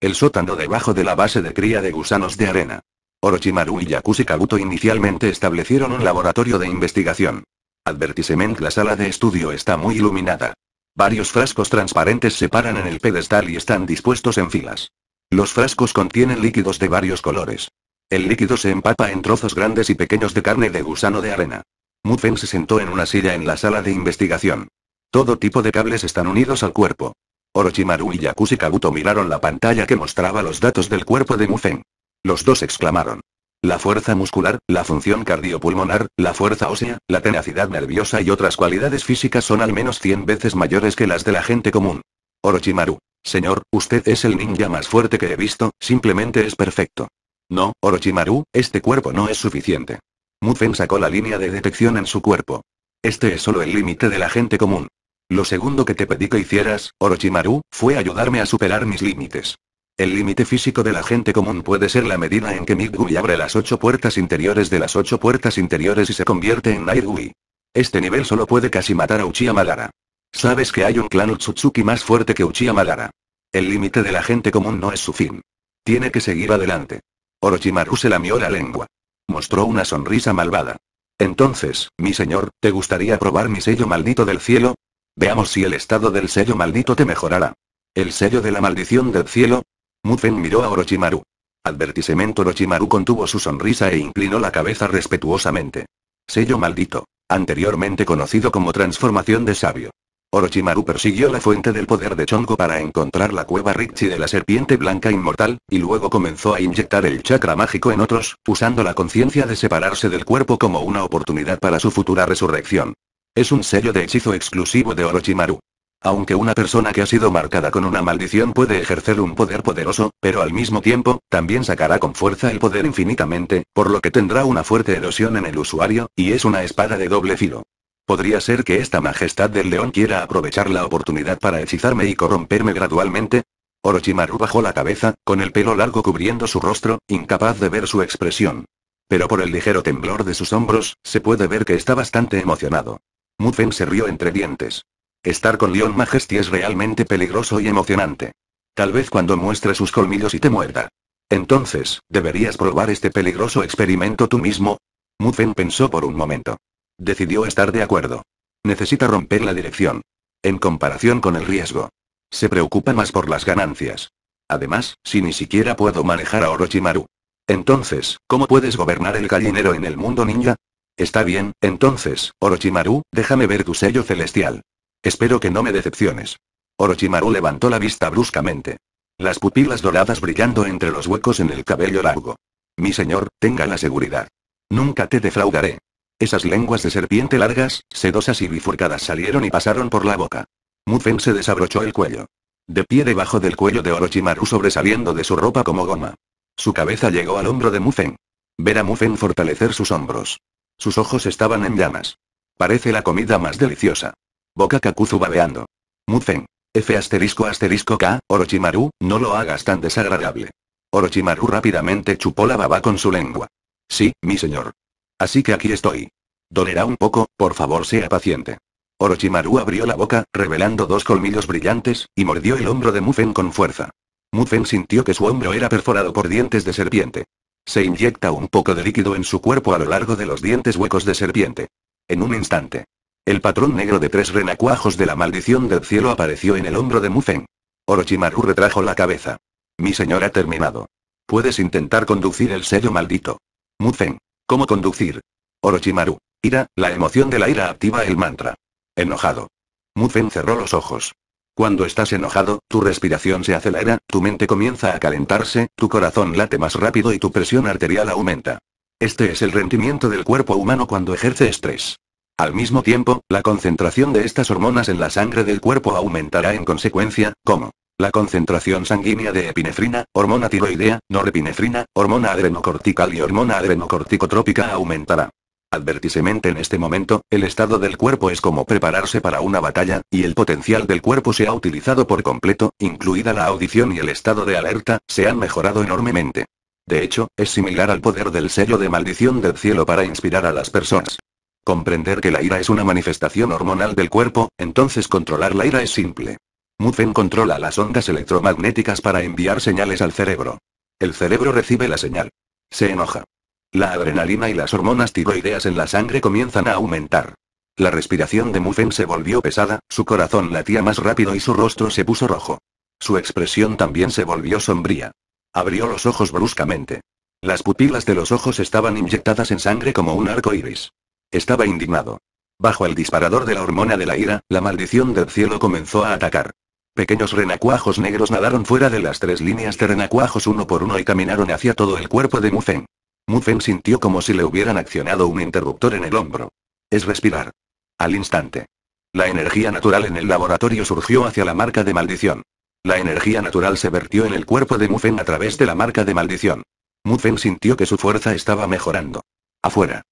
El sótano debajo de la base de cría de gusanos de arena. Orochimaru y Yakushi Kabuto inicialmente establecieron un laboratorio de investigación. Advertisement La sala de estudio está muy iluminada. Varios frascos transparentes se paran en el pedestal y están dispuestos en filas. Los frascos contienen líquidos de varios colores. El líquido se empapa en trozos grandes y pequeños de carne de gusano de arena. Mufen se sentó en una silla en la sala de investigación. Todo tipo de cables están unidos al cuerpo. Orochimaru y Yakushi Kabuto miraron la pantalla que mostraba los datos del cuerpo de Mufen. Los dos exclamaron la fuerza muscular, la función cardiopulmonar, la fuerza ósea, la tenacidad nerviosa y otras cualidades físicas son al menos 100 veces mayores que las de la gente común. Orochimaru. Señor, usted es el ninja más fuerte que he visto, simplemente es perfecto. No, Orochimaru, este cuerpo no es suficiente. Mufen sacó la línea de detección en su cuerpo. Este es solo el límite de la gente común. Lo segundo que te pedí que hicieras, Orochimaru, fue ayudarme a superar mis límites. El límite físico de la gente común puede ser la medida en que Midgui abre las ocho puertas interiores de las ocho puertas interiores y se convierte en Nairui. Este nivel solo puede casi matar a Uchiha Madara. Sabes que hay un clan Utsutsuki más fuerte que Uchiha Madara. El límite de la gente común no es su fin. Tiene que seguir adelante. Orochimaru se lamió la lengua. Mostró una sonrisa malvada. Entonces, mi señor, ¿te gustaría probar mi sello maldito del cielo? Veamos si el estado del sello maldito te mejorará. El sello de la maldición del cielo, Mufen miró a Orochimaru. Advertisemento Orochimaru contuvo su sonrisa e inclinó la cabeza respetuosamente. Sello maldito. Anteriormente conocido como transformación de sabio. Orochimaru persiguió la fuente del poder de Chonko para encontrar la cueva Richie de la serpiente blanca inmortal, y luego comenzó a inyectar el chakra mágico en otros, usando la conciencia de separarse del cuerpo como una oportunidad para su futura resurrección. Es un sello de hechizo exclusivo de Orochimaru. Aunque una persona que ha sido marcada con una maldición puede ejercer un poder poderoso, pero al mismo tiempo, también sacará con fuerza el poder infinitamente, por lo que tendrá una fuerte erosión en el usuario, y es una espada de doble filo. Podría ser que esta majestad del león quiera aprovechar la oportunidad para hechizarme y corromperme gradualmente. Orochimaru bajó la cabeza, con el pelo largo cubriendo su rostro, incapaz de ver su expresión. Pero por el ligero temblor de sus hombros, se puede ver que está bastante emocionado. Mufen se rió entre dientes. Estar con Leon Majesty es realmente peligroso y emocionante. Tal vez cuando muestre sus colmillos y te muerda. Entonces, deberías probar este peligroso experimento tú mismo. Mufen pensó por un momento. Decidió estar de acuerdo. Necesita romper la dirección. En comparación con el riesgo. Se preocupa más por las ganancias. Además, si ni siquiera puedo manejar a Orochimaru. Entonces, ¿cómo puedes gobernar el gallinero en el mundo ninja? Está bien, entonces, Orochimaru, déjame ver tu sello celestial. Espero que no me decepciones. Orochimaru levantó la vista bruscamente. Las pupilas doradas brillando entre los huecos en el cabello largo. Mi señor, tenga la seguridad. Nunca te defraudaré. Esas lenguas de serpiente largas, sedosas y bifurcadas salieron y pasaron por la boca. Mufen se desabrochó el cuello. De pie debajo del cuello de Orochimaru sobresaliendo de su ropa como goma. Su cabeza llegó al hombro de Mufen. Ver a Mufen fortalecer sus hombros. Sus ojos estaban en llamas. Parece la comida más deliciosa. Boca Kakuzu babeando. Mufen. F asterisco asterisco K, Orochimaru, no lo hagas tan desagradable. Orochimaru rápidamente chupó la baba con su lengua. Sí, mi señor. Así que aquí estoy. Dolerá un poco, por favor sea paciente. Orochimaru abrió la boca, revelando dos colmillos brillantes, y mordió el hombro de Mufen con fuerza. Mufen sintió que su hombro era perforado por dientes de serpiente. Se inyecta un poco de líquido en su cuerpo a lo largo de los dientes huecos de serpiente. En un instante. El patrón negro de tres renacuajos de la maldición del cielo apareció en el hombro de Mufen. Orochimaru retrajo la cabeza. Mi señor ha terminado. Puedes intentar conducir el sello maldito. Mufen. ¿Cómo conducir? Orochimaru. Ira, la emoción de la ira activa el mantra. Enojado. Mufen cerró los ojos. Cuando estás enojado, tu respiración se acelera, tu mente comienza a calentarse, tu corazón late más rápido y tu presión arterial aumenta. Este es el rendimiento del cuerpo humano cuando ejerce estrés. Al mismo tiempo, la concentración de estas hormonas en la sangre del cuerpo aumentará en consecuencia, como la concentración sanguínea de epinefrina, hormona tiroidea, norepinefrina, hormona adrenocortical y hormona adrenocorticotrópica aumentará. Advertisemente en este momento, el estado del cuerpo es como prepararse para una batalla, y el potencial del cuerpo se ha utilizado por completo, incluida la audición y el estado de alerta, se han mejorado enormemente. De hecho, es similar al poder del sello de maldición del cielo para inspirar a las personas. Comprender que la ira es una manifestación hormonal del cuerpo, entonces controlar la ira es simple. Mufen controla las ondas electromagnéticas para enviar señales al cerebro. El cerebro recibe la señal. Se enoja. La adrenalina y las hormonas tiroideas en la sangre comienzan a aumentar. La respiración de Mufen se volvió pesada, su corazón latía más rápido y su rostro se puso rojo. Su expresión también se volvió sombría. Abrió los ojos bruscamente. Las pupilas de los ojos estaban inyectadas en sangre como un arco iris. Estaba indignado. Bajo el disparador de la hormona de la ira, la maldición del cielo comenzó a atacar. Pequeños renacuajos negros nadaron fuera de las tres líneas de renacuajos uno por uno y caminaron hacia todo el cuerpo de Mufen. Mufen sintió como si le hubieran accionado un interruptor en el hombro. Es respirar. Al instante. La energía natural en el laboratorio surgió hacia la marca de maldición. La energía natural se vertió en el cuerpo de Mufen a través de la marca de maldición. Mufen sintió que su fuerza estaba mejorando. Afuera.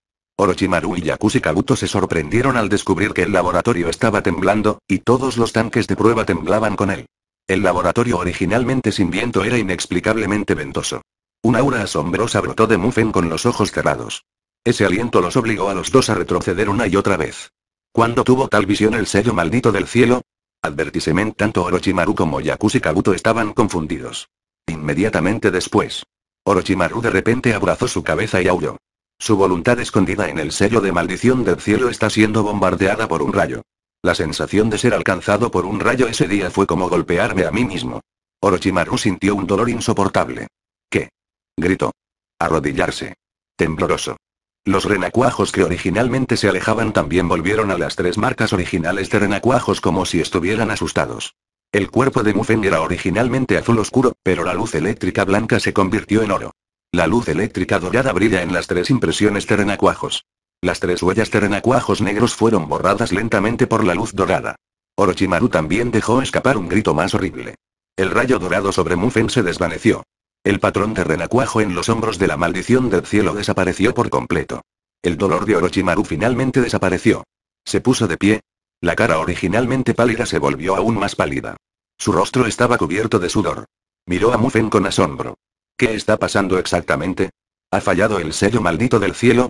Orochimaru y Yakushi Kabuto se sorprendieron al descubrir que el laboratorio estaba temblando, y todos los tanques de prueba temblaban con él. El laboratorio originalmente sin viento era inexplicablemente ventoso. Un aura asombrosa brotó de Mufen con los ojos cerrados. Ese aliento los obligó a los dos a retroceder una y otra vez. ¿Cuándo tuvo tal visión el sello maldito del cielo? Advertisement tanto Orochimaru como Yakushi Kabuto estaban confundidos. Inmediatamente después. Orochimaru de repente abrazó su cabeza y aulló. Su voluntad escondida en el sello de maldición del cielo está siendo bombardeada por un rayo. La sensación de ser alcanzado por un rayo ese día fue como golpearme a mí mismo. Orochimaru sintió un dolor insoportable. ¿Qué? gritó. Arrodillarse. Tembloroso. Los renacuajos que originalmente se alejaban también volvieron a las tres marcas originales de renacuajos como si estuvieran asustados. El cuerpo de Mufen era originalmente azul oscuro, pero la luz eléctrica blanca se convirtió en oro. La luz eléctrica dorada brilla en las tres impresiones terrenacuajos. Las tres huellas terrenacuajos negros fueron borradas lentamente por la luz dorada. Orochimaru también dejó escapar un grito más horrible. El rayo dorado sobre Mufen se desvaneció. El patrón terrenacuajo en los hombros de la maldición del cielo desapareció por completo. El dolor de Orochimaru finalmente desapareció. Se puso de pie. La cara originalmente pálida se volvió aún más pálida. Su rostro estaba cubierto de sudor. Miró a Mufen con asombro. ¿Qué está pasando exactamente? ¿Ha fallado el sello maldito del cielo?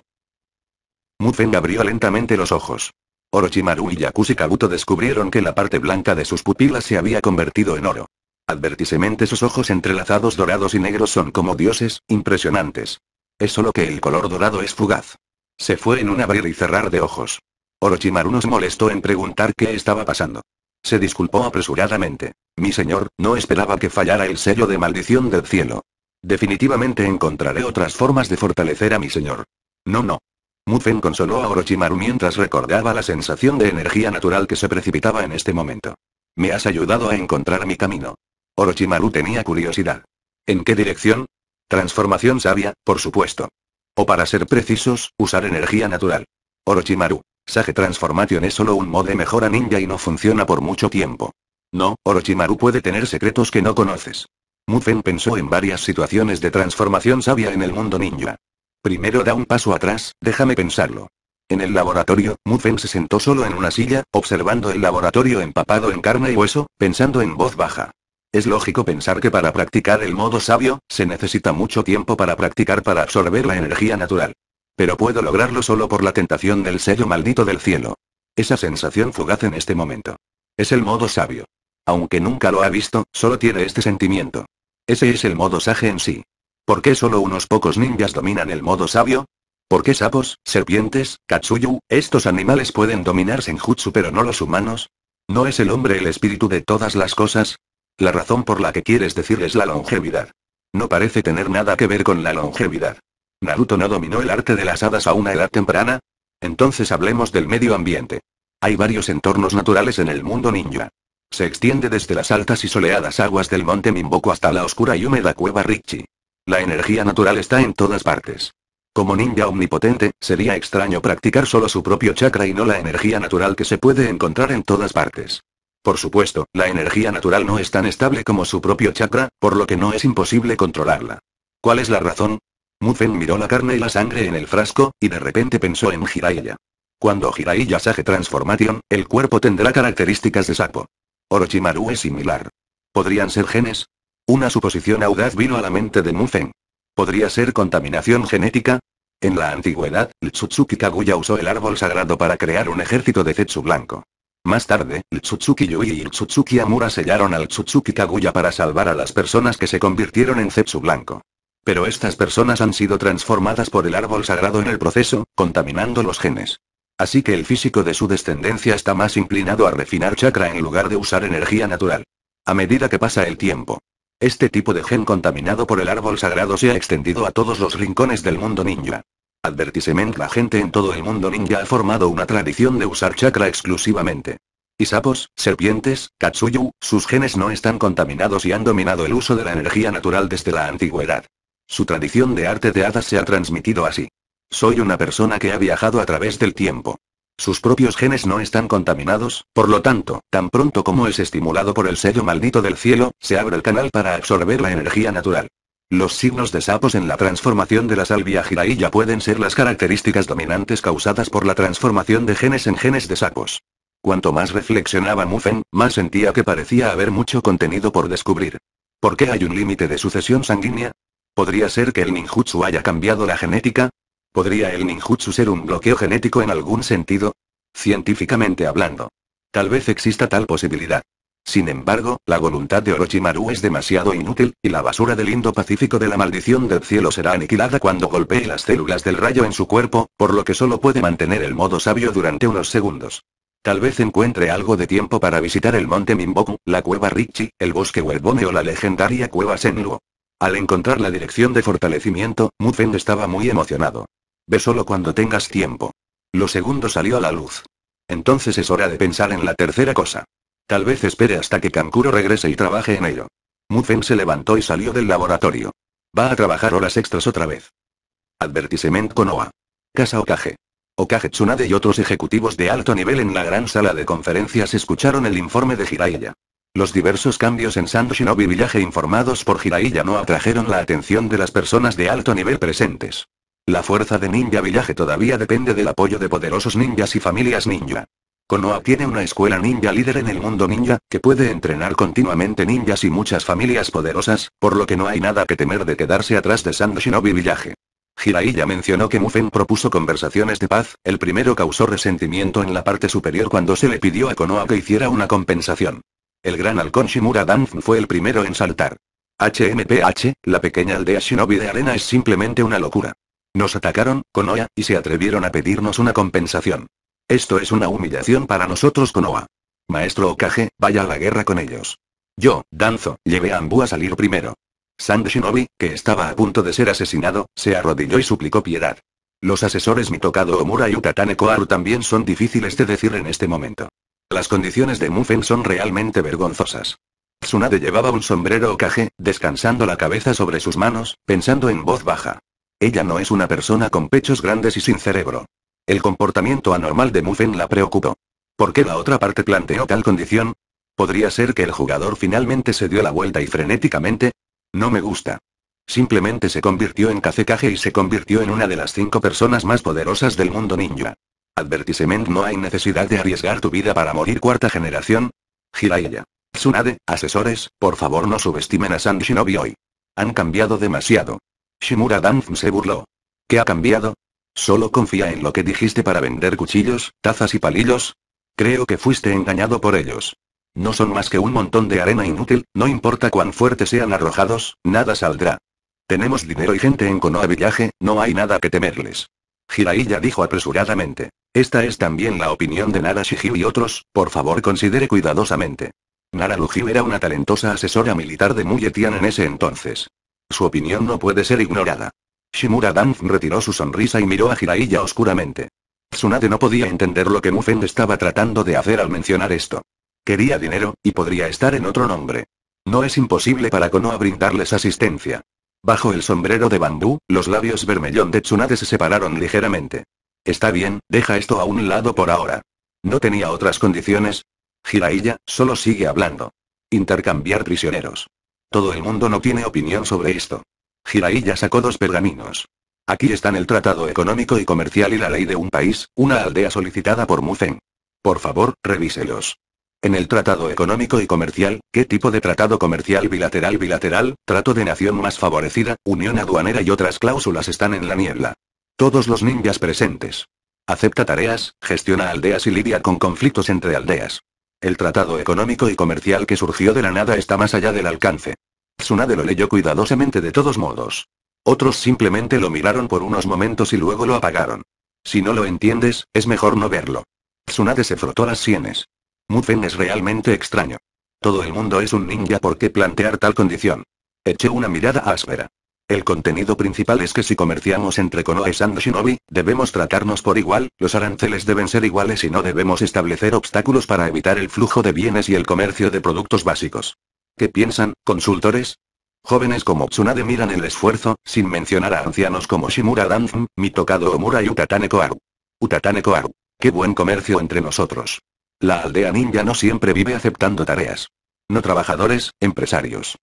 Mufen abrió lentamente los ojos. Orochimaru y Yakushi Kabuto descubrieron que la parte blanca de sus pupilas se había convertido en oro. Advertisemente sus ojos entrelazados dorados y negros son como dioses, impresionantes. Es solo que el color dorado es fugaz. Se fue en un abrir y cerrar de ojos. Orochimaru nos molestó en preguntar qué estaba pasando. Se disculpó apresuradamente. Mi señor, no esperaba que fallara el sello de maldición del cielo. Definitivamente encontraré otras formas de fortalecer a mi señor. No, no. Muten consoló a Orochimaru mientras recordaba la sensación de energía natural que se precipitaba en este momento. Me has ayudado a encontrar mi camino. Orochimaru tenía curiosidad. ¿En qué dirección? Transformación sabia, por supuesto. O para ser precisos, usar energía natural. Orochimaru. Sage Transformation es solo un modo de mejora ninja y no funciona por mucho tiempo. No, Orochimaru puede tener secretos que no conoces. Mufen pensó en varias situaciones de transformación sabia en el mundo ninja. Primero da un paso atrás, déjame pensarlo. En el laboratorio, Mufen se sentó solo en una silla, observando el laboratorio empapado en carne y hueso, pensando en voz baja. Es lógico pensar que para practicar el modo sabio, se necesita mucho tiempo para practicar para absorber la energía natural. Pero puedo lograrlo solo por la tentación del sello maldito del cielo. Esa sensación fugaz en este momento. Es el modo sabio. Aunque nunca lo ha visto, solo tiene este sentimiento. Ese es el modo sage en sí. ¿Por qué solo unos pocos ninjas dominan el modo sabio? ¿Por qué sapos, serpientes, katsuyu, estos animales pueden dominarse en jutsu pero no los humanos? ¿No es el hombre el espíritu de todas las cosas? La razón por la que quieres decir es la longevidad. No parece tener nada que ver con la longevidad. ¿Naruto no dominó el arte de las hadas a una edad temprana? Entonces hablemos del medio ambiente. Hay varios entornos naturales en el mundo ninja. Se extiende desde las altas y soleadas aguas del monte Mimboco hasta la oscura y húmeda cueva Ricci. La energía natural está en todas partes. Como ninja omnipotente, sería extraño practicar solo su propio chakra y no la energía natural que se puede encontrar en todas partes. Por supuesto, la energía natural no es tan estable como su propio chakra, por lo que no es imposible controlarla. ¿Cuál es la razón? Mufen miró la carne y la sangre en el frasco, y de repente pensó en Jiraiya. Cuando Jiraiya saje transformation, el cuerpo tendrá características de sapo. Orochimaru es similar. ¿Podrían ser genes? Una suposición audaz vino a la mente de Mufen. ¿Podría ser contaminación genética? En la antigüedad, Tsutsuki Kaguya usó el árbol sagrado para crear un ejército de Zetsu blanco. Más tarde, el Tsutsuki Yui y el Tsutsuki Amura sellaron al Tsutsuki Kaguya para salvar a las personas que se convirtieron en Zetsu blanco. Pero estas personas han sido transformadas por el árbol sagrado en el proceso, contaminando los genes. Así que el físico de su descendencia está más inclinado a refinar chakra en lugar de usar energía natural. A medida que pasa el tiempo. Este tipo de gen contaminado por el árbol sagrado se ha extendido a todos los rincones del mundo ninja. Advertisement La gente en todo el mundo ninja ha formado una tradición de usar chakra exclusivamente. Y sapos, serpientes, katsuyu, sus genes no están contaminados y han dominado el uso de la energía natural desde la antigüedad. Su tradición de arte de hadas se ha transmitido así. Soy una persona que ha viajado a través del tiempo. Sus propios genes no están contaminados, por lo tanto, tan pronto como es estimulado por el sello maldito del cielo, se abre el canal para absorber la energía natural. Los signos de sapos en la transformación de la salvia jiraiya pueden ser las características dominantes causadas por la transformación de genes en genes de sapos. Cuanto más reflexionaba Mufen, más sentía que parecía haber mucho contenido por descubrir. ¿Por qué hay un límite de sucesión sanguínea? ¿Podría ser que el ninjutsu haya cambiado la genética? ¿Podría el ninjutsu ser un bloqueo genético en algún sentido? Científicamente hablando. Tal vez exista tal posibilidad. Sin embargo, la voluntad de Orochimaru es demasiado inútil, y la basura del Indo-Pacífico de la maldición del cielo será aniquilada cuando golpee las células del rayo en su cuerpo, por lo que solo puede mantener el modo sabio durante unos segundos. Tal vez encuentre algo de tiempo para visitar el monte Mimboku, la cueva Richie, el bosque Werbone o la legendaria cueva Senluo. Al encontrar la dirección de fortalecimiento, Mufen estaba muy emocionado. Ve solo cuando tengas tiempo. Lo segundo salió a la luz. Entonces es hora de pensar en la tercera cosa. Tal vez espere hasta que Kankuro regrese y trabaje en ello. Mufen se levantó y salió del laboratorio. Va a trabajar horas extras otra vez. Advertisement con Casa Okage. Okage Tsunade y otros ejecutivos de alto nivel en la gran sala de conferencias escucharon el informe de Jiraiya. Los diversos cambios en Shinobi Village informados por Jiraiya no atrajeron la atención de las personas de alto nivel presentes. La fuerza de Ninja Villaje todavía depende del apoyo de poderosos ninjas y familias ninja. Konoha tiene una escuela ninja líder en el mundo ninja, que puede entrenar continuamente ninjas y muchas familias poderosas, por lo que no hay nada que temer de quedarse atrás de San Shinobi Village. Jiraiya mencionó que Mufen propuso conversaciones de paz, el primero causó resentimiento en la parte superior cuando se le pidió a Konoha que hiciera una compensación. El gran halcón Shimura Dan fue el primero en saltar. HMPH, la pequeña aldea shinobi de arena es simplemente una locura. Nos atacaron, Konoha, y se atrevieron a pedirnos una compensación. Esto es una humillación para nosotros, Konoha. Maestro Okage, vaya a la guerra con ellos. Yo, Danzo, llevé a Ambu a salir primero. Sand Shinobi, que estaba a punto de ser asesinado, se arrodilló y suplicó piedad. Los asesores Mitokado Omura y Utatane Koharu también son difíciles de decir en este momento. Las condiciones de Mufen son realmente vergonzosas. Tsunade llevaba un sombrero Okage, descansando la cabeza sobre sus manos, pensando en voz baja. Ella no es una persona con pechos grandes y sin cerebro. El comportamiento anormal de Mufen la preocupó. ¿Por qué la otra parte planteó tal condición? ¿Podría ser que el jugador finalmente se dio la vuelta y frenéticamente? No me gusta. Simplemente se convirtió en cacecaje y se convirtió en una de las cinco personas más poderosas del mundo ninja. Advertisement no hay necesidad de arriesgar tu vida para morir cuarta generación. Jiraiya. Tsunade, asesores, por favor no subestimen a San Shinobi hoy. Han cambiado demasiado. Shimura Danf se burló. ¿Qué ha cambiado? ¿Solo confía en lo que dijiste para vender cuchillos, tazas y palillos? Creo que fuiste engañado por ellos. No son más que un montón de arena inútil, no importa cuán fuertes sean arrojados, nada saldrá. Tenemos dinero y gente en Konoha Villaje, no hay nada que temerles. Jiraiya dijo apresuradamente. Esta es también la opinión de Nara y otros, por favor considere cuidadosamente. Nara Lujiu era una talentosa asesora militar de Muyetian en ese entonces. Su opinión no puede ser ignorada. Shimura Danf retiró su sonrisa y miró a Jiraiya oscuramente. Tsunade no podía entender lo que Mufen estaba tratando de hacer al mencionar esto. Quería dinero, y podría estar en otro nombre. No es imposible para Konoha brindarles asistencia. Bajo el sombrero de Bandú, los labios vermellón de Tsunade se separaron ligeramente. Está bien, deja esto a un lado por ahora. ¿No tenía otras condiciones? Jiraiya, solo sigue hablando. Intercambiar prisioneros. Todo el mundo no tiene opinión sobre esto. ya sacó dos pergaminos. Aquí están el tratado económico y comercial y la ley de un país, una aldea solicitada por Mufen. Por favor, revíselos. En el tratado económico y comercial, ¿qué tipo de tratado comercial bilateral bilateral, trato de nación más favorecida, unión aduanera y otras cláusulas están en la niebla? Todos los ninjas presentes. Acepta tareas, gestiona aldeas y lidia con conflictos entre aldeas. El tratado económico y comercial que surgió de la nada está más allá del alcance. Tsunade lo leyó cuidadosamente de todos modos. Otros simplemente lo miraron por unos momentos y luego lo apagaron. Si no lo entiendes, es mejor no verlo. Tsunade se frotó las sienes. Mufen es realmente extraño. Todo el mundo es un ninja, ¿por qué plantear tal condición? Eché una mirada áspera. El contenido principal es que si comerciamos entre Konoha y Shinobi, debemos tratarnos por igual, los aranceles deben ser iguales y no debemos establecer obstáculos para evitar el flujo de bienes y el comercio de productos básicos. ¿Qué piensan, consultores? Jóvenes como Tsunade miran el esfuerzo, sin mencionar a ancianos como Shimura Danzan, Mitokado Omura y Utatane Koharu. Utatane Qué buen comercio entre nosotros. La aldea ninja no siempre vive aceptando tareas. No trabajadores, empresarios.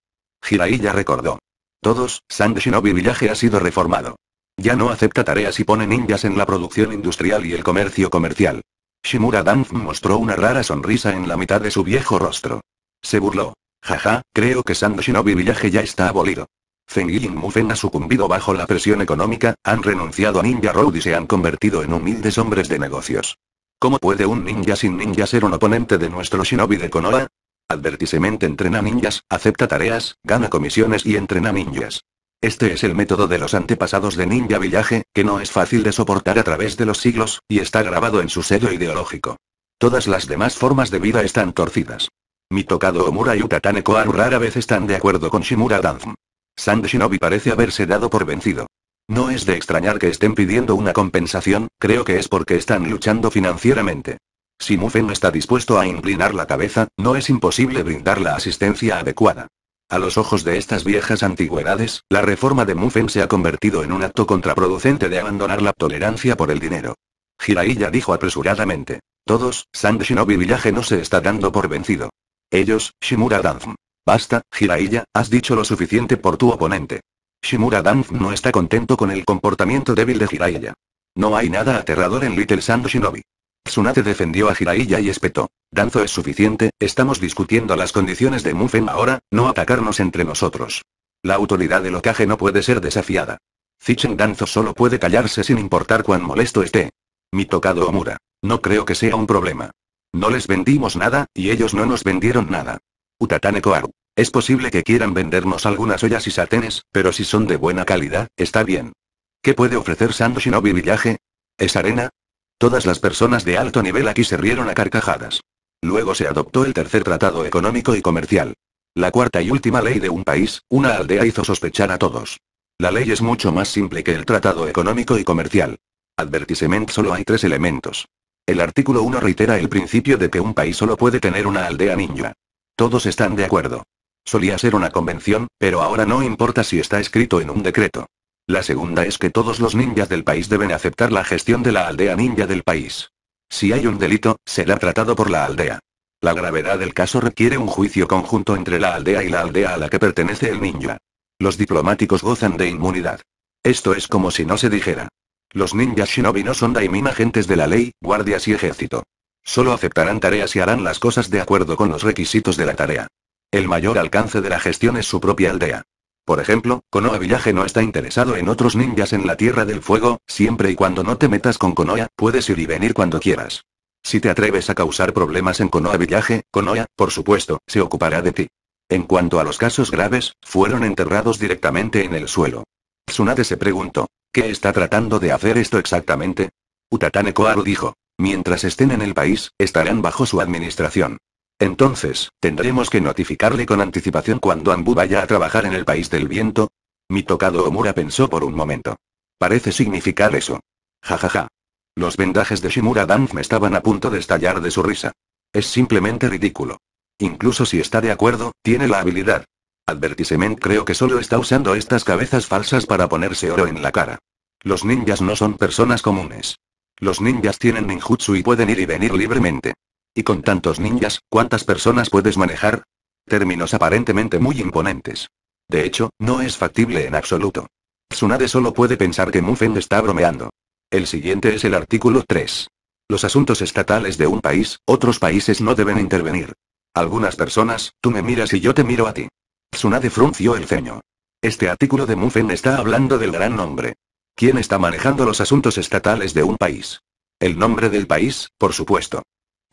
Jiraiya recordó. Todos, San Shinobi Villaje ha sido reformado. Ya no acepta tareas y pone ninjas en la producción industrial y el comercio comercial. Shimura Danf mostró una rara sonrisa en la mitad de su viejo rostro. Se burló. Jaja, creo que Sand Shinobi Village ya está abolido. Feng Yin Mufen ha sucumbido bajo la presión económica, han renunciado a Ninja Road y se han convertido en humildes hombres de negocios. ¿Cómo puede un ninja sin ninja ser un oponente de nuestro shinobi de Konoha? Advertisemente entrena ninjas, acepta tareas, gana comisiones y entrena ninjas. Este es el método de los antepasados de Ninja Villaje, que no es fácil de soportar a través de los siglos, y está grabado en su sello ideológico. Todas las demás formas de vida están torcidas. Mi tocado Omura y Utatane Koharu rara vez están de acuerdo con Shimura Danzm. Sand Shinobi parece haberse dado por vencido. No es de extrañar que estén pidiendo una compensación, creo que es porque están luchando financieramente. Si Mufen está dispuesto a inclinar la cabeza, no es imposible brindar la asistencia adecuada. A los ojos de estas viejas antigüedades, la reforma de Mufen se ha convertido en un acto contraproducente de abandonar la tolerancia por el dinero. Jiraiya dijo apresuradamente. Todos, San Shinobi Village no se está dando por vencido. Ellos, Shimura Danzm. Basta, Jiraiya, has dicho lo suficiente por tu oponente. Shimura Danzm no está contento con el comportamiento débil de Jiraiya. No hay nada aterrador en Little Sand Shinobi. Tsunade defendió a Jiraiya y espetó. Danzo es suficiente, estamos discutiendo las condiciones de Mufen ahora, no atacarnos entre nosotros. La autoridad del locaje no puede ser desafiada. Zichen Danzo solo puede callarse sin importar cuán molesto esté. Mi tocado Omura. No creo que sea un problema. No les vendimos nada, y ellos no nos vendieron nada. Utatane Koaru. Es posible que quieran vendernos algunas ollas y sartenes, pero si son de buena calidad, está bien. ¿Qué puede ofrecer Sando Shinobi Villaje? ¿Es arena? Todas las personas de alto nivel aquí se rieron a carcajadas. Luego se adoptó el tercer tratado económico y comercial. La cuarta y última ley de un país, una aldea hizo sospechar a todos. La ley es mucho más simple que el tratado económico y comercial. Advertisement solo hay tres elementos. El artículo 1 reitera el principio de que un país solo puede tener una aldea ninja. Todos están de acuerdo. Solía ser una convención, pero ahora no importa si está escrito en un decreto. La segunda es que todos los ninjas del país deben aceptar la gestión de la aldea ninja del país. Si hay un delito, será tratado por la aldea. La gravedad del caso requiere un juicio conjunto entre la aldea y la aldea a la que pertenece el ninja. Los diplomáticos gozan de inmunidad. Esto es como si no se dijera. Los ninjas shinobi no son daimin agentes de la ley, guardias y ejército. Solo aceptarán tareas y harán las cosas de acuerdo con los requisitos de la tarea. El mayor alcance de la gestión es su propia aldea. Por ejemplo, Konoha Village no está interesado en otros ninjas en la Tierra del Fuego, siempre y cuando no te metas con Konoha, puedes ir y venir cuando quieras. Si te atreves a causar problemas en Konoha Village, Konoha, por supuesto, se ocupará de ti. En cuanto a los casos graves, fueron enterrados directamente en el suelo. Tsunade se preguntó, ¿qué está tratando de hacer esto exactamente? Utatane Koharu dijo, mientras estén en el país, estarán bajo su administración. Entonces, ¿tendremos que notificarle con anticipación cuando Ambu vaya a trabajar en el país del viento? Mi tocado Omura pensó por un momento. Parece significar eso. Ja ja ja. Los vendajes de Shimura Danf me estaban a punto de estallar de su risa. Es simplemente ridículo. Incluso si está de acuerdo, tiene la habilidad. Advertisement creo que solo está usando estas cabezas falsas para ponerse oro en la cara. Los ninjas no son personas comunes. Los ninjas tienen ninjutsu y pueden ir y venir libremente. Y con tantos ninjas, ¿cuántas personas puedes manejar? Términos aparentemente muy imponentes. De hecho, no es factible en absoluto. Tsunade solo puede pensar que Mufen está bromeando. El siguiente es el artículo 3. Los asuntos estatales de un país, otros países no deben intervenir. Algunas personas, tú me miras y yo te miro a ti. Tsunade frunció el ceño. Este artículo de Mufen está hablando del gran nombre. ¿Quién está manejando los asuntos estatales de un país? El nombre del país, por supuesto.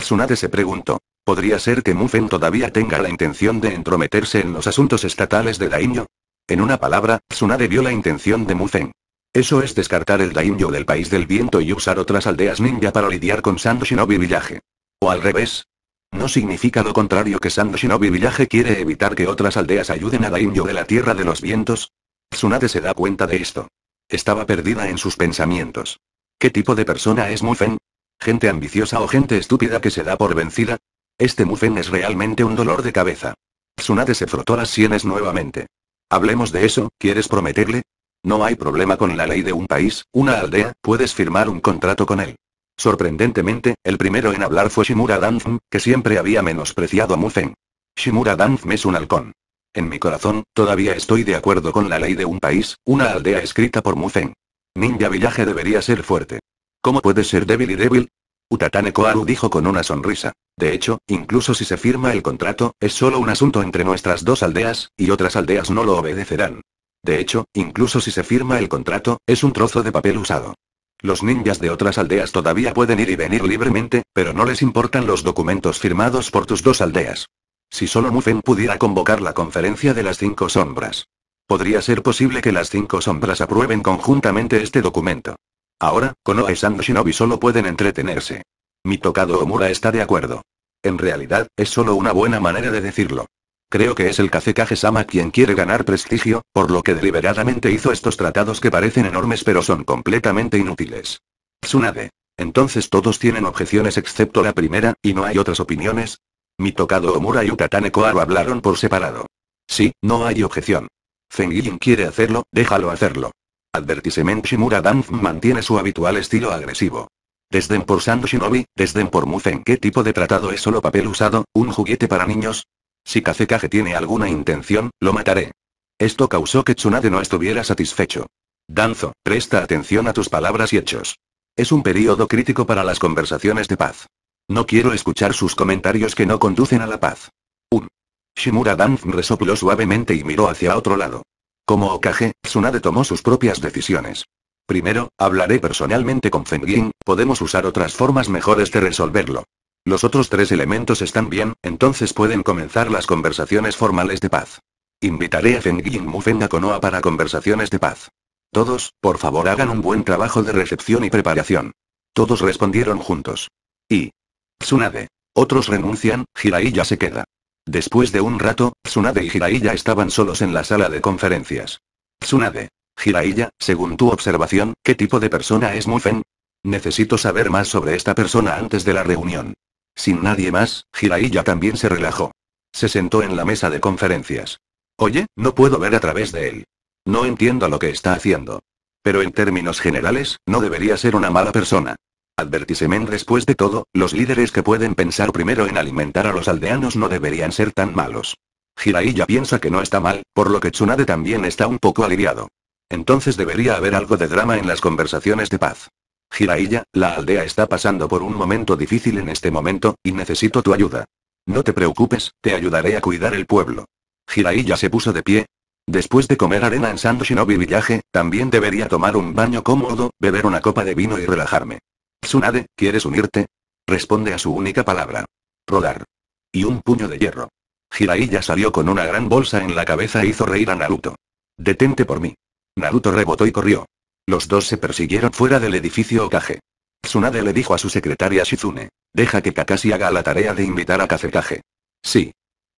Tsunade se preguntó. ¿Podría ser que Mufen todavía tenga la intención de entrometerse en los asuntos estatales de Daimyo? En una palabra, Tsunade vio la intención de Mufen. Eso es descartar el Daimyo del país del viento y usar otras aldeas ninja para lidiar con Sand Shinobi Village. O al revés. No significa lo contrario que Sand Shinobi Village quiere evitar que otras aldeas ayuden a Daimyo de la Tierra de los Vientos. Tsunade se da cuenta de esto. Estaba perdida en sus pensamientos. ¿Qué tipo de persona es Mufen? Gente ambiciosa o gente estúpida que se da por vencida. Este Mufen es realmente un dolor de cabeza. Tsunade se frotó las sienes nuevamente. Hablemos de eso, ¿quieres prometerle? No hay problema con la ley de un país, una aldea, puedes firmar un contrato con él. Sorprendentemente, el primero en hablar fue Shimura Danzm, que siempre había menospreciado a Mufen. Shimura Danzm es un halcón. En mi corazón, todavía estoy de acuerdo con la ley de un país, una aldea escrita por Mufen. Ninja Villaje debería ser fuerte. ¿Cómo puede ser débil y débil? Utatane Koharu dijo con una sonrisa. De hecho, incluso si se firma el contrato, es solo un asunto entre nuestras dos aldeas, y otras aldeas no lo obedecerán. De hecho, incluso si se firma el contrato, es un trozo de papel usado. Los ninjas de otras aldeas todavía pueden ir y venir libremente, pero no les importan los documentos firmados por tus dos aldeas. Si solo Mufen pudiera convocar la conferencia de las cinco sombras. Podría ser posible que las cinco sombras aprueben conjuntamente este documento. Ahora, Konoe-san Shinobi solo pueden entretenerse. Mi tocado Omura está de acuerdo. En realidad, es solo una buena manera de decirlo. Creo que es el Kage-sama quien quiere ganar prestigio, por lo que deliberadamente hizo estos tratados que parecen enormes pero son completamente inútiles. Tsunade. Entonces todos tienen objeciones excepto la primera, y no hay otras opiniones. Mi tocado Omura y Ukatane hablaron por separado. Sí, no hay objeción. Yin quiere hacerlo, déjalo hacerlo. Advertisement Shimura Danf mantiene su habitual estilo agresivo. Desden por Sando Shinobi, desden por Mufen, ¿Qué tipo de tratado es solo papel usado, un juguete para niños? Si Kazekage tiene alguna intención, lo mataré. Esto causó que Tsunade no estuviera satisfecho. Danzo, presta atención a tus palabras y hechos. Es un periodo crítico para las conversaciones de paz. No quiero escuchar sus comentarios que no conducen a la paz. Un. Shimura Danf resopló suavemente y miró hacia otro lado. Como Okage, Tsunade tomó sus propias decisiones. Primero, hablaré personalmente con Fengyin, podemos usar otras formas mejores de resolverlo. Los otros tres elementos están bien, entonces pueden comenzar las conversaciones formales de paz. Invitaré a Fengyin a Konoha para conversaciones de paz. Todos, por favor hagan un buen trabajo de recepción y preparación. Todos respondieron juntos. Y. Tsunade. Otros renuncian, ya se queda. Después de un rato, Tsunade y Jiraiya estaban solos en la sala de conferencias. Tsunade. Jiraiya, según tu observación, ¿qué tipo de persona es Mufen? Necesito saber más sobre esta persona antes de la reunión. Sin nadie más, Jiraiya también se relajó. Se sentó en la mesa de conferencias. Oye, no puedo ver a través de él. No entiendo lo que está haciendo. Pero en términos generales, no debería ser una mala persona. Advertísemen después de todo, los líderes que pueden pensar primero en alimentar a los aldeanos no deberían ser tan malos. Jiraiya piensa que no está mal, por lo que Tsunade también está un poco aliviado. Entonces debería haber algo de drama en las conversaciones de paz. Jiraiya, la aldea está pasando por un momento difícil en este momento, y necesito tu ayuda. No te preocupes, te ayudaré a cuidar el pueblo. Jiraiya se puso de pie. Después de comer arena en Sando Shinobi Village, también debería tomar un baño cómodo, beber una copa de vino y relajarme. Tsunade, ¿quieres unirte? Responde a su única palabra. Rodar. Y un puño de hierro. Jiraiya salió con una gran bolsa en la cabeza e hizo reír a Naruto. Detente por mí. Naruto rebotó y corrió. Los dos se persiguieron fuera del edificio Okage. Tsunade le dijo a su secretaria Shizune. Deja que Kakashi haga la tarea de invitar a Kazekage. Sí.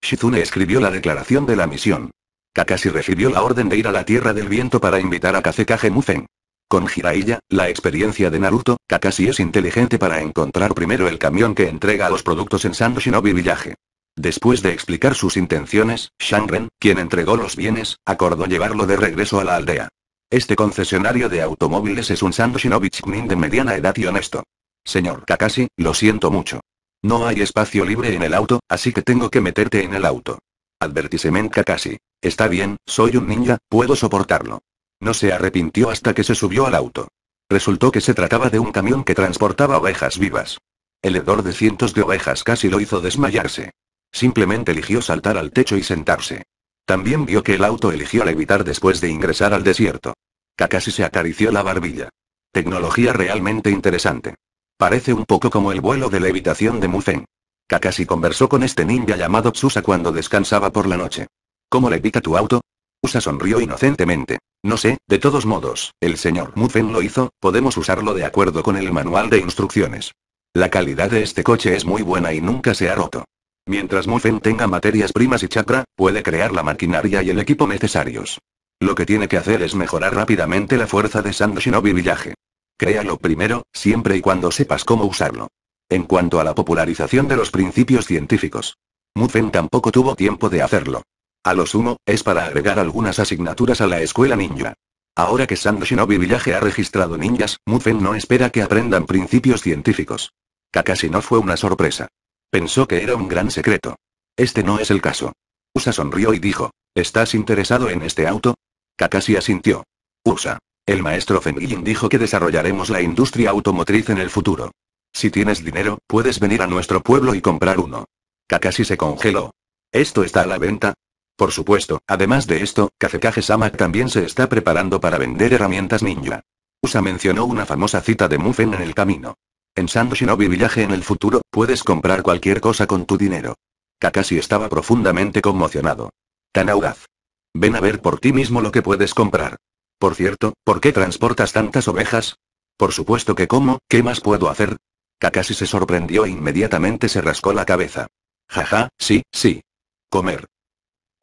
Shizune escribió la declaración de la misión. Kakashi recibió la orden de ir a la Tierra del Viento para invitar a Kazekage Mufen. Con Jiraiya, la experiencia de Naruto, Kakashi es inteligente para encontrar primero el camión que entrega los productos en Sando Shinobi Village. Después de explicar sus intenciones, Shangren, quien entregó los bienes, acordó llevarlo de regreso a la aldea. Este concesionario de automóviles es un Sando Shinobi de mediana edad y honesto. Señor Kakashi, lo siento mucho. No hay espacio libre en el auto, así que tengo que meterte en el auto. Advertisement Kakashi. Está bien, soy un ninja, puedo soportarlo. No se arrepintió hasta que se subió al auto. Resultó que se trataba de un camión que transportaba ovejas vivas. El hedor de cientos de ovejas casi lo hizo desmayarse. Simplemente eligió saltar al techo y sentarse. También vio que el auto eligió levitar después de ingresar al desierto. Kakashi se acarició la barbilla. Tecnología realmente interesante. Parece un poco como el vuelo de levitación de Mufen. Kakashi conversó con este ninja llamado Tsusa cuando descansaba por la noche. ¿Cómo levita tu auto? Usa sonrió inocentemente. No sé, de todos modos, el señor Mufen lo hizo, podemos usarlo de acuerdo con el manual de instrucciones. La calidad de este coche es muy buena y nunca se ha roto. Mientras Mufen tenga materias primas y chakra, puede crear la maquinaria y el equipo necesarios. Lo que tiene que hacer es mejorar rápidamente la fuerza de Sand Shinobi Village. Créalo primero, siempre y cuando sepas cómo usarlo. En cuanto a la popularización de los principios científicos, Mufen tampoco tuvo tiempo de hacerlo. A lo sumo, es para agregar algunas asignaturas a la escuela ninja. Ahora que San Shinobi Village ha registrado ninjas, Mufen no espera que aprendan principios científicos. Kakashi no fue una sorpresa. Pensó que era un gran secreto. Este no es el caso. Usa sonrió y dijo, ¿estás interesado en este auto? Kakashi asintió. Usa. El maestro Yin dijo que desarrollaremos la industria automotriz en el futuro. Si tienes dinero, puedes venir a nuestro pueblo y comprar uno. Kakashi se congeló. ¿Esto está a la venta? Por supuesto, además de esto, Kazekage Sama también se está preparando para vender herramientas ninja. Usa mencionó una famosa cita de Mufen en el camino. En San Shinobi Village en el futuro, puedes comprar cualquier cosa con tu dinero. Kakashi estaba profundamente conmocionado. Tan audaz. Ven a ver por ti mismo lo que puedes comprar. Por cierto, ¿por qué transportas tantas ovejas? Por supuesto que como, ¿qué más puedo hacer? Kakashi se sorprendió e inmediatamente se rascó la cabeza. Jaja, sí, sí. Comer.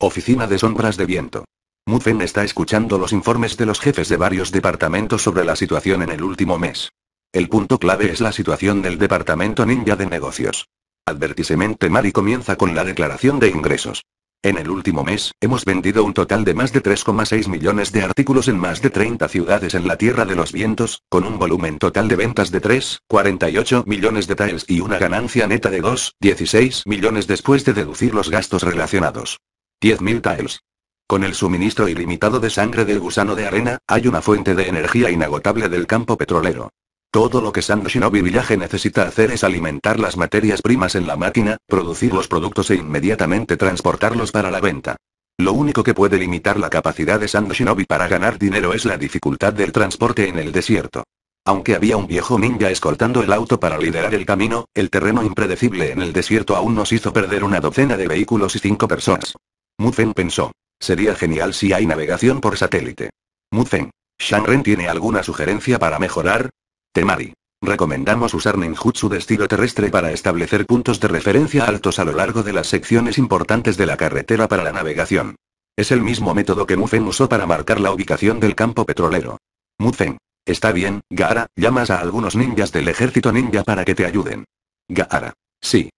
Oficina de Sombras de Viento. Mufen está escuchando los informes de los jefes de varios departamentos sobre la situación en el último mes. El punto clave es la situación del departamento ninja de negocios. Advertisemente Mari comienza con la declaración de ingresos. En el último mes, hemos vendido un total de más de 3,6 millones de artículos en más de 30 ciudades en la Tierra de los Vientos, con un volumen total de ventas de 3,48 millones de tales y una ganancia neta de 2,16 millones después de deducir los gastos relacionados. 10.000 tiles. Con el suministro ilimitado de sangre del gusano de arena, hay una fuente de energía inagotable del campo petrolero. Todo lo que San Shinobi Village necesita hacer es alimentar las materias primas en la máquina, producir los productos e inmediatamente transportarlos para la venta. Lo único que puede limitar la capacidad de San Shinobi para ganar dinero es la dificultad del transporte en el desierto. Aunque había un viejo ninja escoltando el auto para liderar el camino, el terreno impredecible en el desierto aún nos hizo perder una docena de vehículos y cinco personas. Mufen pensó. Sería genial si hay navegación por satélite. Mufen. ¿Shanren tiene alguna sugerencia para mejorar? Temari. Recomendamos usar ninjutsu de estilo terrestre para establecer puntos de referencia altos a lo largo de las secciones importantes de la carretera para la navegación. Es el mismo método que Mufen usó para marcar la ubicación del campo petrolero. Mufen. Está bien, Gaara, llamas a algunos ninjas del ejército ninja para que te ayuden. Gaara. Sí,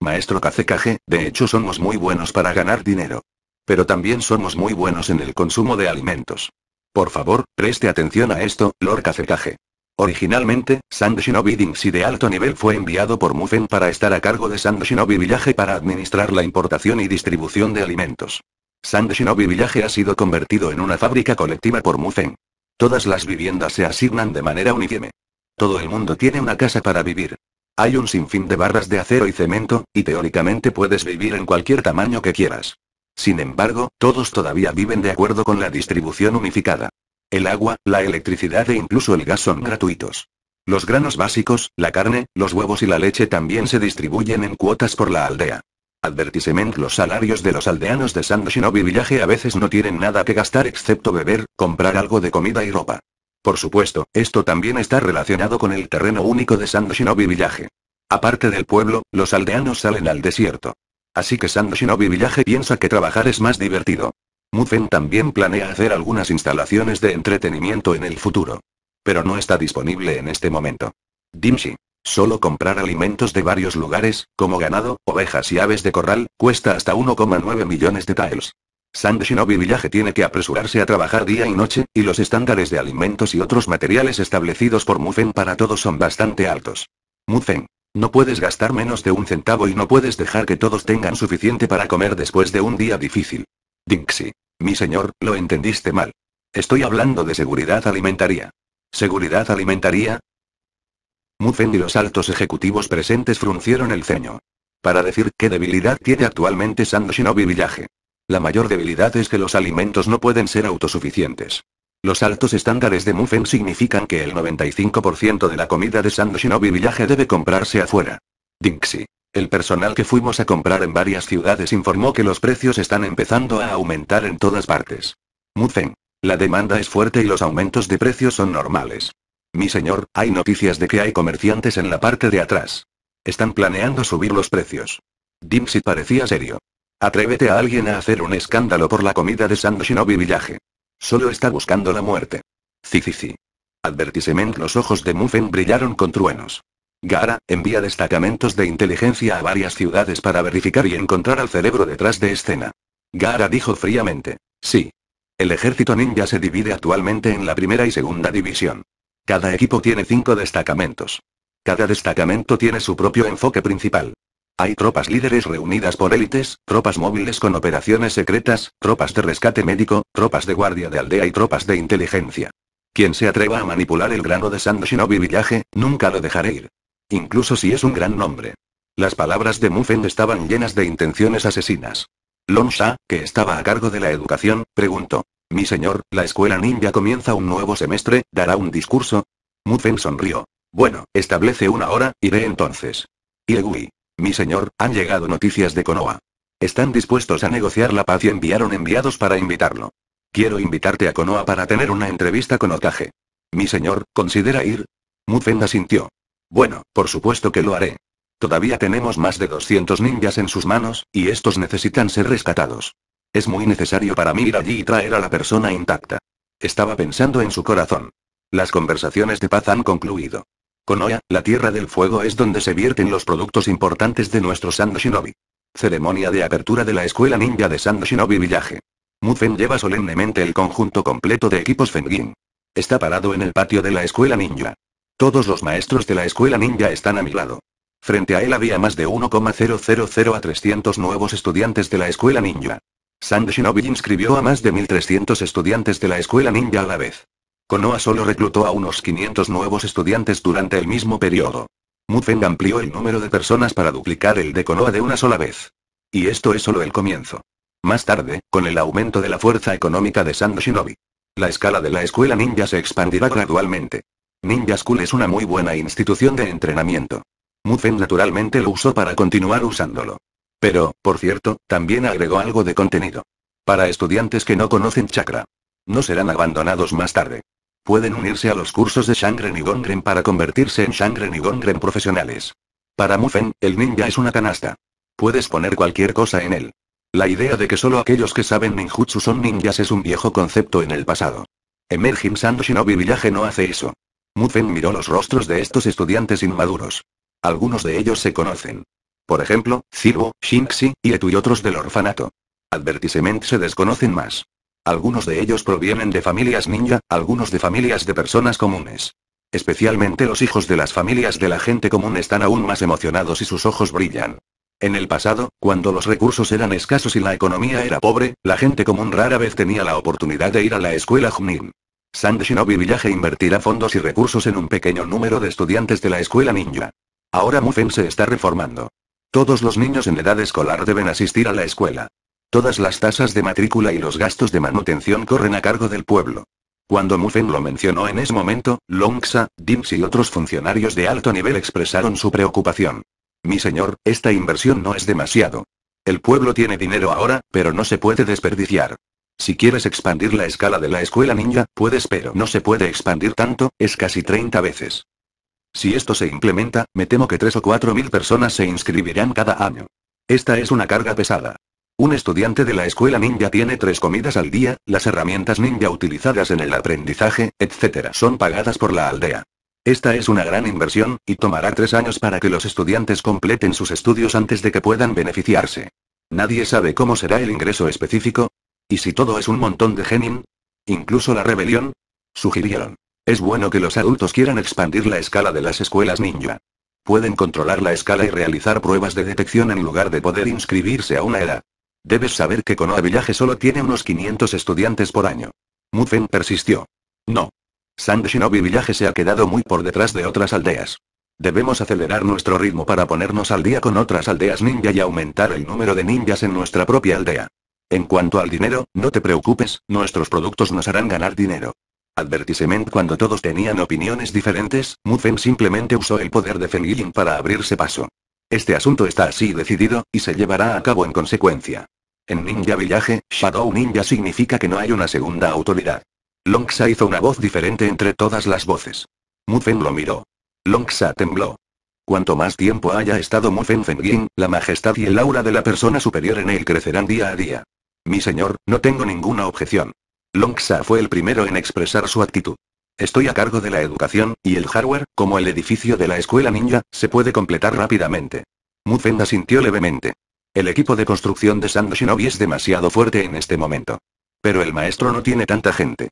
Maestro Kazekage, de hecho somos muy buenos para ganar dinero. Pero también somos muy buenos en el consumo de alimentos. Por favor, preste atención a esto, Lord Kazekage. Originalmente, Sand Shinobi de alto nivel fue enviado por Mufen para estar a cargo de Sand Shinobi Village para administrar la importación y distribución de alimentos. Sand Shinobi ha sido convertido en una fábrica colectiva por Mufen. Todas las viviendas se asignan de manera uniforme. Todo el mundo tiene una casa para vivir. Hay un sinfín de barras de acero y cemento, y teóricamente puedes vivir en cualquier tamaño que quieras. Sin embargo, todos todavía viven de acuerdo con la distribución unificada. El agua, la electricidad e incluso el gas son gratuitos. Los granos básicos, la carne, los huevos y la leche también se distribuyen en cuotas por la aldea. Advertisement Los salarios de los aldeanos de San Shinobi Village a veces no tienen nada que gastar excepto beber, comprar algo de comida y ropa. Por supuesto, esto también está relacionado con el terreno único de Sando Shinobi Village. Aparte del pueblo, los aldeanos salen al desierto. Así que Sando Shinobi Village piensa que trabajar es más divertido. Mufen también planea hacer algunas instalaciones de entretenimiento en el futuro. Pero no está disponible en este momento. Dimshi. Solo comprar alimentos de varios lugares, como ganado, ovejas y aves de corral, cuesta hasta 1,9 millones de tiles. San Shinobi Village tiene que apresurarse a trabajar día y noche, y los estándares de alimentos y otros materiales establecidos por Mufen para todos son bastante altos. Mufen. No puedes gastar menos de un centavo y no puedes dejar que todos tengan suficiente para comer después de un día difícil. Dinksy. Mi señor, lo entendiste mal. Estoy hablando de seguridad alimentaria. ¿Seguridad alimentaria? Mufen y los altos ejecutivos presentes fruncieron el ceño. Para decir qué debilidad tiene actualmente San Shinobi Village. La mayor debilidad es que los alimentos no pueden ser autosuficientes. Los altos estándares de Muffen significan que el 95% de la comida de Shinobi Villaje debe comprarse afuera. Dinksy. El personal que fuimos a comprar en varias ciudades informó que los precios están empezando a aumentar en todas partes. Muffen. La demanda es fuerte y los aumentos de precios son normales. Mi señor, hay noticias de que hay comerciantes en la parte de atrás. Están planeando subir los precios. si parecía serio. Atrévete a alguien a hacer un escándalo por la comida de San Shinobi Village. Solo está buscando la muerte. sí. Advertisement Los ojos de Mufen brillaron con truenos. Gara, envía destacamentos de inteligencia a varias ciudades para verificar y encontrar al cerebro detrás de escena. Gara dijo fríamente. Sí. El ejército ninja se divide actualmente en la primera y segunda división. Cada equipo tiene cinco destacamentos. Cada destacamento tiene su propio enfoque principal. Hay tropas líderes reunidas por élites, tropas móviles con operaciones secretas, tropas de rescate médico, tropas de guardia de aldea y tropas de inteligencia. Quien se atreva a manipular el grano de Sand Shinobi Village, nunca lo dejaré ir. Incluso si es un gran nombre. Las palabras de Mufen estaban llenas de intenciones asesinas. Sha, que estaba a cargo de la educación, preguntó. Mi señor, la escuela ninja comienza un nuevo semestre, ¿dará un discurso? Mufen sonrió. Bueno, establece una hora, y ve entonces. Iegui. Mi señor, han llegado noticias de Konoha. Están dispuestos a negociar la paz y enviaron enviados para invitarlo. Quiero invitarte a Konoha para tener una entrevista con Okage. Mi señor, ¿considera ir? Mufenda sintió. Bueno, por supuesto que lo haré. Todavía tenemos más de 200 ninjas en sus manos, y estos necesitan ser rescatados. Es muy necesario para mí ir allí y traer a la persona intacta. Estaba pensando en su corazón. Las conversaciones de paz han concluido. Konoha, la Tierra del Fuego es donde se vierten los productos importantes de nuestro Sandshinobi. Shinobi. Ceremonia de apertura de la Escuela Ninja de Sandshinobi Shinobi Villaje. Mufen lleva solemnemente el conjunto completo de equipos Fengin. Está parado en el patio de la Escuela Ninja. Todos los maestros de la Escuela Ninja están a mi lado. Frente a él había más de 1,000 a 300 nuevos estudiantes de la Escuela Ninja. Sandshinobi Shinobi inscribió a más de 1.300 estudiantes de la Escuela Ninja a la vez. Konoha solo reclutó a unos 500 nuevos estudiantes durante el mismo periodo. Mufeng amplió el número de personas para duplicar el de Konoha de una sola vez. Y esto es solo el comienzo. Más tarde, con el aumento de la fuerza económica de Sando Shinobi, la escala de la escuela ninja se expandirá gradualmente. Ninja School es una muy buena institución de entrenamiento. Mufen naturalmente lo usó para continuar usándolo. Pero, por cierto, también agregó algo de contenido. Para estudiantes que no conocen chakra. No serán abandonados más tarde. Pueden unirse a los cursos de Shangren y Gongren para convertirse en Shangren y Gongren profesionales. Para Mufen, el ninja es una canasta. Puedes poner cualquier cosa en él. La idea de que solo aquellos que saben ninjutsu son ninjas es un viejo concepto en el pasado. Emerging Sando Shinobi Village no hace eso. Mufen miró los rostros de estos estudiantes inmaduros. Algunos de ellos se conocen. Por ejemplo, Cirbo, Shinxi, Ietu y otros del orfanato. Advertisement se desconocen más. Algunos de ellos provienen de familias ninja, algunos de familias de personas comunes. Especialmente los hijos de las familias de la gente común están aún más emocionados y sus ojos brillan. En el pasado, cuando los recursos eran escasos y la economía era pobre, la gente común rara vez tenía la oportunidad de ir a la escuela Junin. San Shinobi Village invertirá fondos y recursos en un pequeño número de estudiantes de la escuela ninja. Ahora Mufen se está reformando. Todos los niños en edad escolar deben asistir a la escuela. Todas las tasas de matrícula y los gastos de manutención corren a cargo del pueblo. Cuando Mufen lo mencionó en ese momento, Longsa, Dims y otros funcionarios de alto nivel expresaron su preocupación. Mi señor, esta inversión no es demasiado. El pueblo tiene dinero ahora, pero no se puede desperdiciar. Si quieres expandir la escala de la escuela ninja, puedes pero no se puede expandir tanto, es casi 30 veces. Si esto se implementa, me temo que 3 o 4 mil personas se inscribirán cada año. Esta es una carga pesada. Un estudiante de la escuela ninja tiene tres comidas al día, las herramientas ninja utilizadas en el aprendizaje, etc. son pagadas por la aldea. Esta es una gran inversión, y tomará tres años para que los estudiantes completen sus estudios antes de que puedan beneficiarse. Nadie sabe cómo será el ingreso específico. ¿Y si todo es un montón de genin? ¿Incluso la rebelión? Sugirieron. Es bueno que los adultos quieran expandir la escala de las escuelas ninja. Pueden controlar la escala y realizar pruebas de detección en lugar de poder inscribirse a una edad. Debes saber que Konoha Village solo tiene unos 500 estudiantes por año. Mufen persistió. No. Sand Shinobi Village se ha quedado muy por detrás de otras aldeas. Debemos acelerar nuestro ritmo para ponernos al día con otras aldeas ninja y aumentar el número de ninjas en nuestra propia aldea. En cuanto al dinero, no te preocupes, nuestros productos nos harán ganar dinero. Advertisement cuando todos tenían opiniones diferentes, Mufen simplemente usó el poder de yin para abrirse paso. Este asunto está así decidido, y se llevará a cabo en consecuencia. En Ninja Village, Shadow Ninja significa que no hay una segunda autoridad. Longsa hizo una voz diferente entre todas las voces. Mufen lo miró. Longsa tembló. Cuanto más tiempo haya estado Mufen Fengyin, la majestad y el aura de la persona superior en él crecerán día a día. Mi señor, no tengo ninguna objeción. Longsa fue el primero en expresar su actitud. Estoy a cargo de la educación, y el hardware, como el edificio de la escuela ninja, se puede completar rápidamente. Mufen asintió levemente. El equipo de construcción de Sand Shinobi es demasiado fuerte en este momento. Pero el maestro no tiene tanta gente.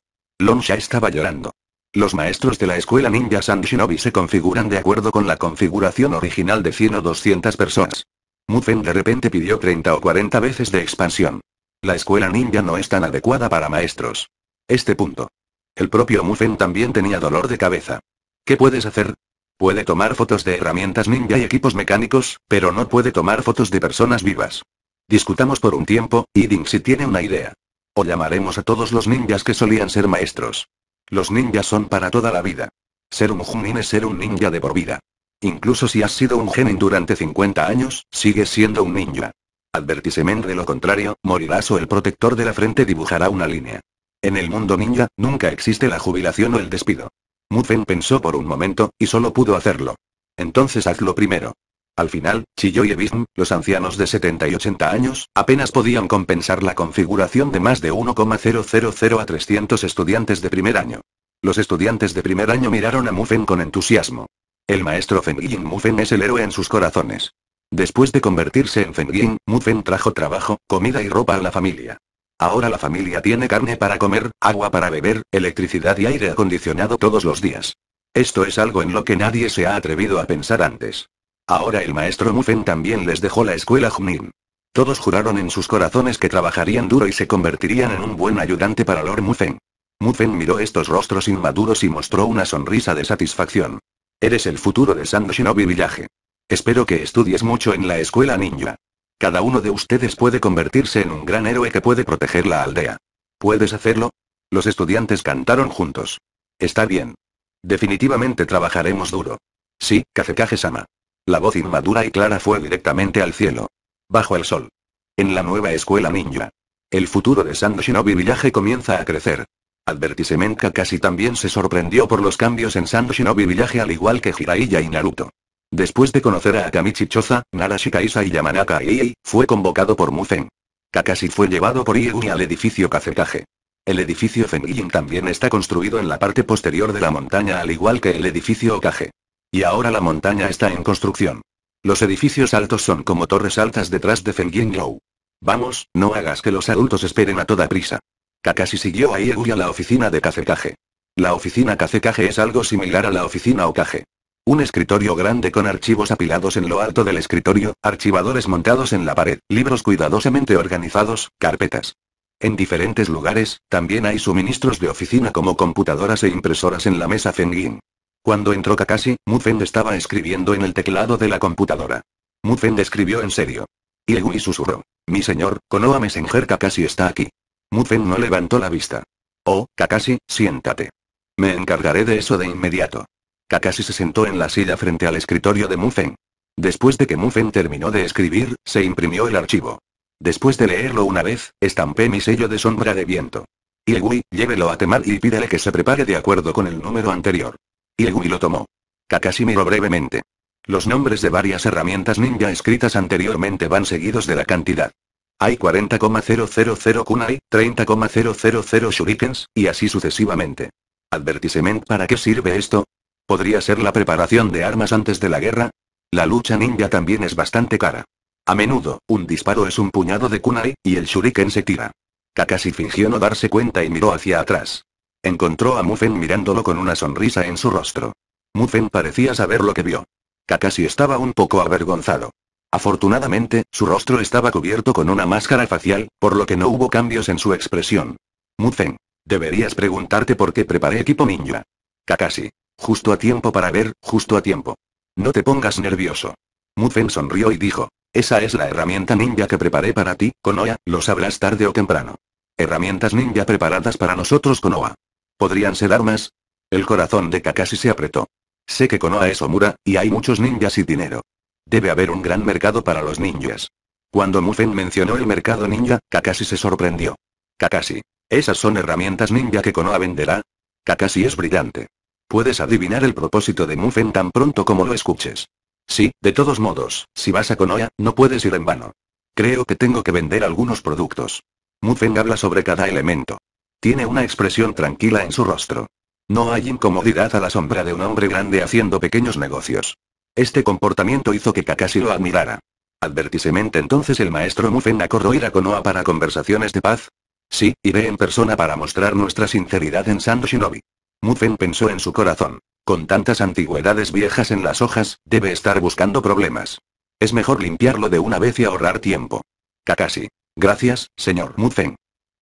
ya estaba llorando. Los maestros de la escuela ninja Sand Shinobi se configuran de acuerdo con la configuración original de 100 o 200 personas. Mufen de repente pidió 30 o 40 veces de expansión. La escuela ninja no es tan adecuada para maestros. Este punto. El propio Mufen también tenía dolor de cabeza. ¿Qué puedes hacer? Puede tomar fotos de herramientas ninja y equipos mecánicos, pero no puede tomar fotos de personas vivas. Discutamos por un tiempo, y Si tiene una idea. O llamaremos a todos los ninjas que solían ser maestros. Los ninjas son para toda la vida. Ser un junin es ser un ninja de por vida. Incluso si has sido un genin durante 50 años, sigues siendo un ninja. Advertisemen de lo contrario, morirás o el protector de la frente dibujará una línea. En el mundo ninja, nunca existe la jubilación o el despido. Mufen pensó por un momento, y solo pudo hacerlo. Entonces hazlo primero. Al final, Chiyo y Evism, los ancianos de 70 y 80 años, apenas podían compensar la configuración de más de 1,000 a 300 estudiantes de primer año. Los estudiantes de primer año miraron a Mufen con entusiasmo. El maestro Fengying Mufen es el héroe en sus corazones. Después de convertirse en Fengying, Mufen trajo trabajo, comida y ropa a la familia. Ahora la familia tiene carne para comer, agua para beber, electricidad y aire acondicionado todos los días. Esto es algo en lo que nadie se ha atrevido a pensar antes. Ahora el maestro Mufen también les dejó la escuela Junin. Todos juraron en sus corazones que trabajarían duro y se convertirían en un buen ayudante para Lord Mufen. Mufen miró estos rostros inmaduros y mostró una sonrisa de satisfacción. Eres el futuro de Sand Shinobi Village. Espero que estudies mucho en la escuela ninja. Cada uno de ustedes puede convertirse en un gran héroe que puede proteger la aldea. ¿Puedes hacerlo? Los estudiantes cantaron juntos. Está bien. Definitivamente trabajaremos duro. Sí, Kazekage-sama. La voz inmadura y clara fue directamente al cielo. Bajo el sol. En la nueva escuela ninja. El futuro de Sando Shinobi Village comienza a crecer. Advertisemenka casi también se sorprendió por los cambios en Sando Shinobi Village al igual que Jiraiya y Naruto. Después de conocer a Akamichi Choza, Narashikaisa y Yamanaka Ii, fue convocado por Mufen. Kakashi fue llevado por Iegumi al edificio Kazekage. El edificio Fengyin también está construido en la parte posterior de la montaña al igual que el edificio Okage. Y ahora la montaña está en construcción. Los edificios altos son como torres altas detrás de Fengyin Glow. Vamos, no hagas que los adultos esperen a toda prisa. Kakashi siguió a Iegumi a la oficina de Kazekage. La oficina Kazekage es algo similar a la oficina Okage. Un escritorio grande con archivos apilados en lo alto del escritorio, archivadores montados en la pared, libros cuidadosamente organizados, carpetas. En diferentes lugares, también hay suministros de oficina como computadoras e impresoras en la mesa Fengin. Cuando entró Kakashi, Mufend estaba escribiendo en el teclado de la computadora. Mufend escribió en serio. Y Wii susurró. Mi señor, Konoha Messenger Kakashi está aquí. Mufend no levantó la vista. Oh, Kakashi, siéntate. Me encargaré de eso de inmediato. Kakashi se sentó en la silla frente al escritorio de Mufen. Después de que Mufen terminó de escribir, se imprimió el archivo. Después de leerlo una vez, estampé mi sello de sombra de viento. Iegui, llévelo a Temar y pídele que se prepare de acuerdo con el número anterior. Iegui lo tomó. Kakashi miró brevemente. Los nombres de varias herramientas ninja escritas anteriormente van seguidos de la cantidad. Hay 40,000 kunai, 30,000 shurikens, y así sucesivamente. Advertisement ¿Para qué sirve esto? ¿Podría ser la preparación de armas antes de la guerra? La lucha ninja también es bastante cara. A menudo, un disparo es un puñado de kunai, y el shuriken se tira. Kakashi fingió no darse cuenta y miró hacia atrás. Encontró a Mufen mirándolo con una sonrisa en su rostro. Mufen parecía saber lo que vio. Kakashi estaba un poco avergonzado. Afortunadamente, su rostro estaba cubierto con una máscara facial, por lo que no hubo cambios en su expresión. Mufen. Deberías preguntarte por qué preparé equipo ninja. Kakashi. Justo a tiempo para ver, justo a tiempo. No te pongas nervioso. Mufen sonrió y dijo, esa es la herramienta ninja que preparé para ti, Konoha, lo sabrás tarde o temprano. Herramientas ninja preparadas para nosotros, Konoha. ¿Podrían ser armas? El corazón de Kakashi se apretó. Sé que Konoha es Omura, y hay muchos ninjas y dinero. Debe haber un gran mercado para los ninjas. Cuando Mufen mencionó el mercado ninja, Kakashi se sorprendió. Kakashi. ¿Esas son herramientas ninja que Konoha venderá? Kakashi es brillante. Puedes adivinar el propósito de Mufen tan pronto como lo escuches. Sí, de todos modos, si vas a Konoha, no puedes ir en vano. Creo que tengo que vender algunos productos. Mufen habla sobre cada elemento. Tiene una expresión tranquila en su rostro. No hay incomodidad a la sombra de un hombre grande haciendo pequeños negocios. Este comportamiento hizo que Kakashi lo admirara. ¿Advertisemente entonces el maestro Mufen acordó ir a Konoha para conversaciones de paz. Sí, iré en persona para mostrar nuestra sinceridad en Sando Shinobi. Mufen pensó en su corazón. Con tantas antigüedades viejas en las hojas, debe estar buscando problemas. Es mejor limpiarlo de una vez y ahorrar tiempo. Kakashi. Gracias, señor Mufen.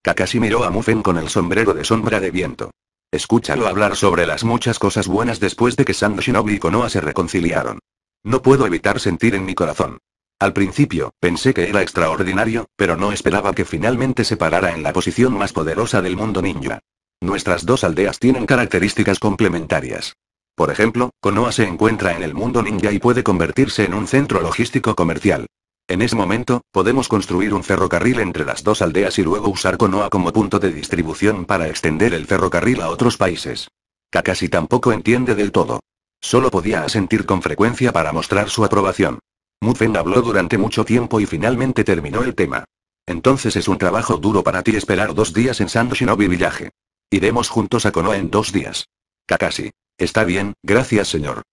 Kakashi miró a Mufen con el sombrero de sombra de viento. Escúchalo hablar sobre las muchas cosas buenas después de que Sando Shinobi y Konoha se reconciliaron. No puedo evitar sentir en mi corazón. Al principio, pensé que era extraordinario, pero no esperaba que finalmente se parara en la posición más poderosa del mundo ninja. Nuestras dos aldeas tienen características complementarias. Por ejemplo, Konoha se encuentra en el mundo ninja y puede convertirse en un centro logístico comercial. En ese momento, podemos construir un ferrocarril entre las dos aldeas y luego usar Konoha como punto de distribución para extender el ferrocarril a otros países. Kakashi tampoco entiende del todo. Solo podía asentir con frecuencia para mostrar su aprobación. Mufen habló durante mucho tiempo y finalmente terminó el tema. Entonces es un trabajo duro para ti esperar dos días en Shinobi Village. Iremos juntos a Konoha en dos días. Kakashi. Está bien, gracias señor.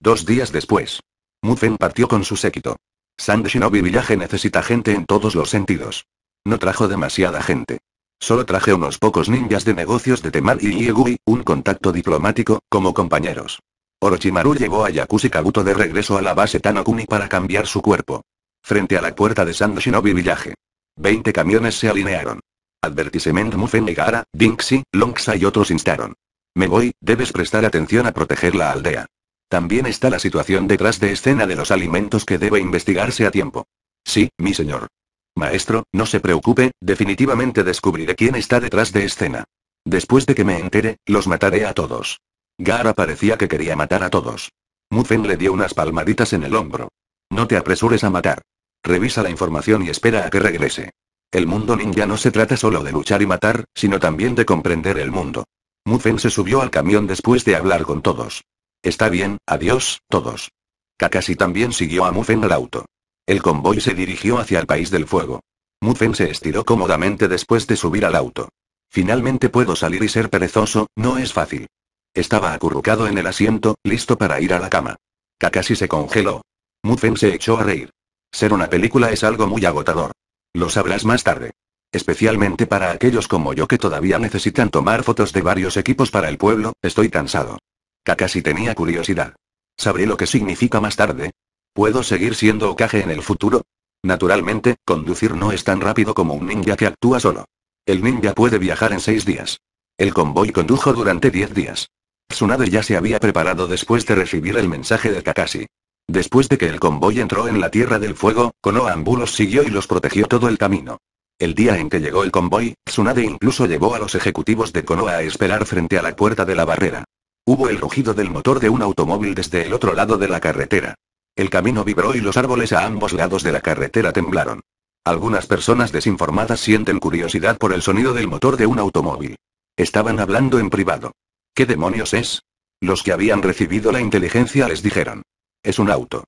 Dos días después. Mufen partió con su séquito. Sand Shinobi Village necesita gente en todos los sentidos. No trajo demasiada gente. Solo traje unos pocos ninjas de negocios de Temar y Iegui, un contacto diplomático, como compañeros. Orochimaru llegó a Yakushi Kabuto de regreso a la base Tanokuni para cambiar su cuerpo. Frente a la puerta de Sand Shinobi Village. Veinte camiones se alinearon. Advertisement Mufen Gara, Dinksy, Longsa y otros instaron. Me voy, debes prestar atención a proteger la aldea. También está la situación detrás de escena de los alimentos que debe investigarse a tiempo. Sí, mi señor. Maestro, no se preocupe, definitivamente descubriré quién está detrás de escena. Después de que me entere, los mataré a todos. Gara parecía que quería matar a todos. Mufen le dio unas palmaditas en el hombro. No te apresures a matar. Revisa la información y espera a que regrese. El mundo ninja no se trata solo de luchar y matar, sino también de comprender el mundo. Mufen se subió al camión después de hablar con todos. Está bien, adiós, todos. Kakashi también siguió a Mufen al auto. El convoy se dirigió hacia el país del fuego. Mufen se estiró cómodamente después de subir al auto. Finalmente puedo salir y ser perezoso, no es fácil. Estaba acurrucado en el asiento, listo para ir a la cama. Kakashi se congeló. Mufen se echó a reír. Ser una película es algo muy agotador. Lo sabrás más tarde. Especialmente para aquellos como yo que todavía necesitan tomar fotos de varios equipos para el pueblo, estoy cansado. Kakashi tenía curiosidad. ¿Sabré lo que significa más tarde? ¿Puedo seguir siendo Okage en el futuro? Naturalmente, conducir no es tan rápido como un ninja que actúa solo. El ninja puede viajar en seis días. El convoy condujo durante diez días. Tsunade ya se había preparado después de recibir el mensaje de Kakashi. Después de que el convoy entró en la Tierra del Fuego, Konoa ambulos siguió y los protegió todo el camino. El día en que llegó el convoy, Tsunade incluso llevó a los ejecutivos de Konoha a esperar frente a la puerta de la barrera. Hubo el rugido del motor de un automóvil desde el otro lado de la carretera. El camino vibró y los árboles a ambos lados de la carretera temblaron. Algunas personas desinformadas sienten curiosidad por el sonido del motor de un automóvil. Estaban hablando en privado. ¿Qué demonios es? Los que habían recibido la inteligencia les dijeron. Es un auto.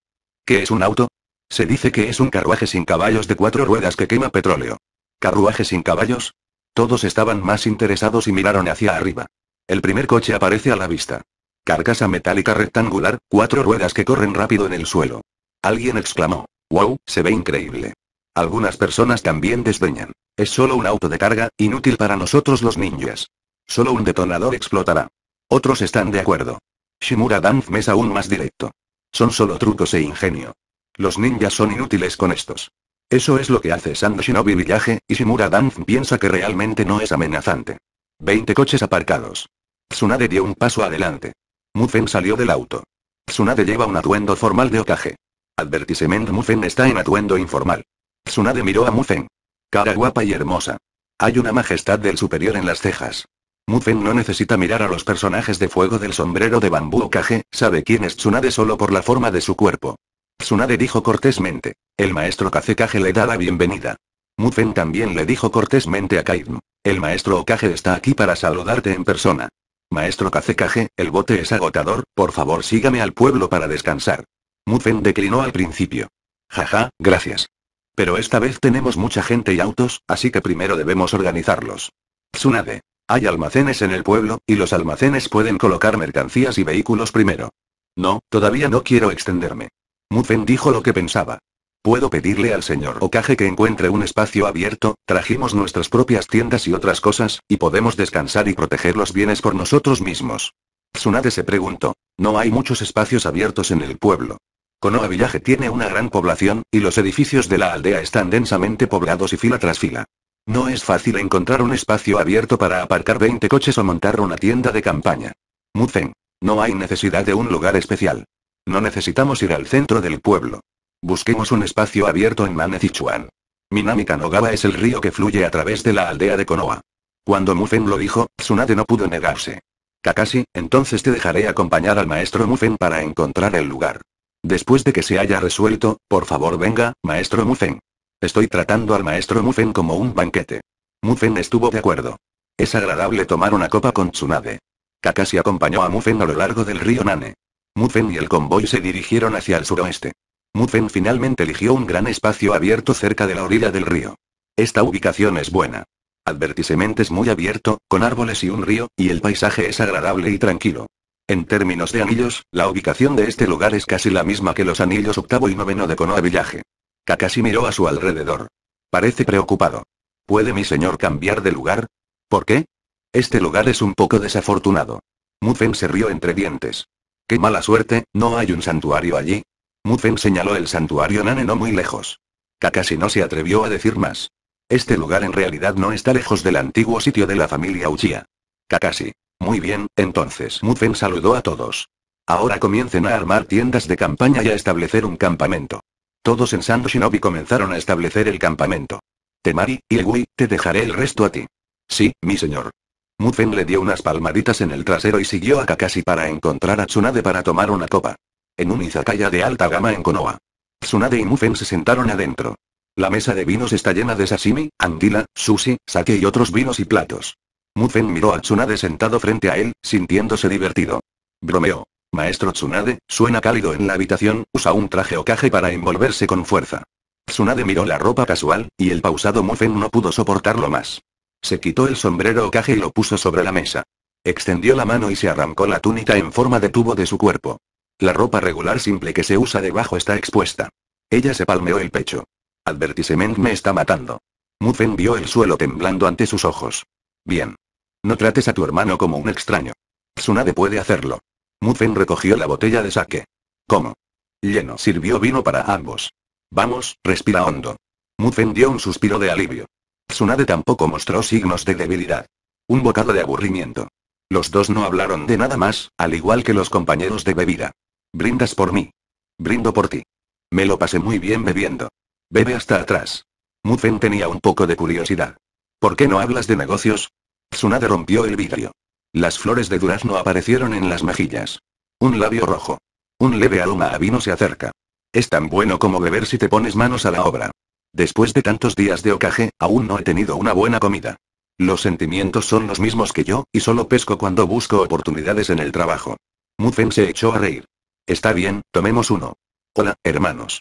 ¿Qué es un auto? Se dice que es un carruaje sin caballos de cuatro ruedas que quema petróleo. ¿Carruaje sin caballos? Todos estaban más interesados y miraron hacia arriba. El primer coche aparece a la vista. Carcasa metálica rectangular, cuatro ruedas que corren rápido en el suelo. Alguien exclamó. ¡Wow! Se ve increíble. Algunas personas también desdeñan. Es solo un auto de carga, inútil para nosotros los ninjas. Solo un detonador explotará. Otros están de acuerdo. Shimura Danf es aún más directo. Son solo trucos e ingenio. Los ninjas son inútiles con estos. Eso es lo que hace Sando Shinobi Villaje, y Shimura Dan piensa que realmente no es amenazante. Veinte coches aparcados. Tsunade dio un paso adelante. Mufen salió del auto. Tsunade lleva un atuendo formal de Okage. Advertisement Mufen está en atuendo informal. Tsunade miró a Mufen. Cara guapa y hermosa. Hay una majestad del superior en las cejas. Mufen no necesita mirar a los personajes de fuego del sombrero de bambú o sabe quién es Tsunade solo por la forma de su cuerpo. Tsunade dijo cortésmente. El maestro Kage le da la bienvenida. Mufen también le dijo cortésmente a Kaidm. El maestro Okage está aquí para saludarte en persona. Maestro Kage el bote es agotador, por favor sígame al pueblo para descansar. Mufen declinó al principio. Jaja, gracias. Pero esta vez tenemos mucha gente y autos, así que primero debemos organizarlos. Tsunade. Hay almacenes en el pueblo, y los almacenes pueden colocar mercancías y vehículos primero. No, todavía no quiero extenderme. Mufen dijo lo que pensaba. Puedo pedirle al señor Okage que encuentre un espacio abierto, trajimos nuestras propias tiendas y otras cosas, y podemos descansar y proteger los bienes por nosotros mismos. Tsunade se preguntó. No hay muchos espacios abiertos en el pueblo. Konoha Village tiene una gran población, y los edificios de la aldea están densamente poblados y fila tras fila. No es fácil encontrar un espacio abierto para aparcar 20 coches o montar una tienda de campaña. Mufen, No hay necesidad de un lugar especial. No necesitamos ir al centro del pueblo. Busquemos un espacio abierto en Manecichuan. Minami Kanogawa es el río que fluye a través de la aldea de Konoha. Cuando Mufen lo dijo, Tsunade no pudo negarse. Kakashi, entonces te dejaré acompañar al maestro Mufen para encontrar el lugar. Después de que se haya resuelto, por favor venga, maestro Mufen. Estoy tratando al maestro Mufen como un banquete. Mufen estuvo de acuerdo. Es agradable tomar una copa con Tsunade. Kakashi acompañó a Mufen a lo largo del río Nane. Mufen y el convoy se dirigieron hacia el suroeste. Mufen finalmente eligió un gran espacio abierto cerca de la orilla del río. Esta ubicación es buena. Advertisemente es muy abierto, con árboles y un río, y el paisaje es agradable y tranquilo. En términos de anillos, la ubicación de este lugar es casi la misma que los anillos octavo y noveno de Konoha Village. Kakashi miró a su alrededor. Parece preocupado. ¿Puede mi señor cambiar de lugar? ¿Por qué? Este lugar es un poco desafortunado. Mufen se rió entre dientes. Qué mala suerte, no hay un santuario allí. Mufen señaló el santuario Nane no muy lejos. Kakashi no se atrevió a decir más. Este lugar en realidad no está lejos del antiguo sitio de la familia Uchiha. Kakashi. Muy bien, entonces Mufen saludó a todos. Ahora comiencen a armar tiendas de campaña y a establecer un campamento. Todos en Sando Shinobi comenzaron a establecer el campamento. Temari, Iegui, te dejaré el resto a ti. Sí, mi señor. Mufen le dio unas palmaditas en el trasero y siguió a Kakashi para encontrar a Tsunade para tomar una copa. En un izakaya de alta gama en Konoha. Tsunade y Mufen se sentaron adentro. La mesa de vinos está llena de sashimi, andila, sushi, sake y otros vinos y platos. Mufen miró a Tsunade sentado frente a él, sintiéndose divertido. Bromeó. Maestro Tsunade, suena cálido en la habitación, usa un traje ocaje para envolverse con fuerza. Tsunade miró la ropa casual, y el pausado Mufen no pudo soportarlo más. Se quitó el sombrero ocaje y lo puso sobre la mesa. Extendió la mano y se arrancó la túnica en forma de tubo de su cuerpo. La ropa regular simple que se usa debajo está expuesta. Ella se palmeó el pecho. Advertisement me está matando. Mufen vio el suelo temblando ante sus ojos. Bien. No trates a tu hermano como un extraño. Tsunade puede hacerlo. Mufen recogió la botella de saque. ¿Cómo? Lleno sirvió vino para ambos. Vamos, respira hondo. Mufen dio un suspiro de alivio. Tsunade tampoco mostró signos de debilidad. Un bocado de aburrimiento. Los dos no hablaron de nada más, al igual que los compañeros de bebida. Brindas por mí. Brindo por ti. Me lo pasé muy bien bebiendo. Bebe hasta atrás. Mufen tenía un poco de curiosidad. ¿Por qué no hablas de negocios? Tsunade rompió el vidrio. Las flores de durazno aparecieron en las mejillas. Un labio rojo. Un leve aroma a vino se acerca. Es tan bueno como beber si te pones manos a la obra. Después de tantos días de ocaje, aún no he tenido una buena comida. Los sentimientos son los mismos que yo, y solo pesco cuando busco oportunidades en el trabajo. Mufen se echó a reír. Está bien, tomemos uno. Hola, hermanos.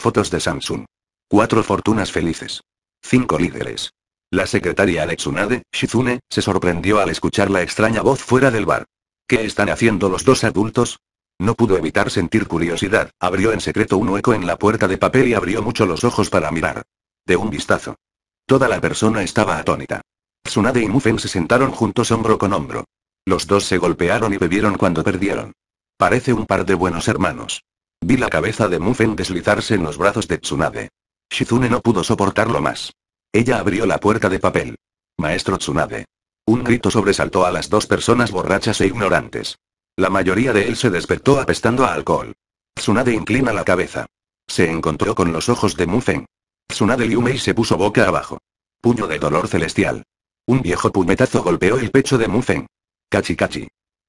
Fotos de Samsung. Cuatro fortunas felices. Cinco líderes. La secretaria Tsunade, Shizune, se sorprendió al escuchar la extraña voz fuera del bar. ¿Qué están haciendo los dos adultos? No pudo evitar sentir curiosidad, abrió en secreto un hueco en la puerta de papel y abrió mucho los ojos para mirar. De un vistazo. Toda la persona estaba atónita. Tsunade y Mufen se sentaron juntos hombro con hombro. Los dos se golpearon y bebieron cuando perdieron. Parece un par de buenos hermanos. Vi la cabeza de Mufen deslizarse en los brazos de Tsunade. Shizune no pudo soportarlo más. Ella abrió la puerta de papel. Maestro Tsunade. Un grito sobresaltó a las dos personas borrachas e ignorantes. La mayoría de él se despertó apestando a alcohol. Tsunade inclina la cabeza. Se encontró con los ojos de Mufen. Tsunade Liumei se puso boca abajo. Puño de dolor celestial. Un viejo puñetazo golpeó el pecho de Mufen. Cachi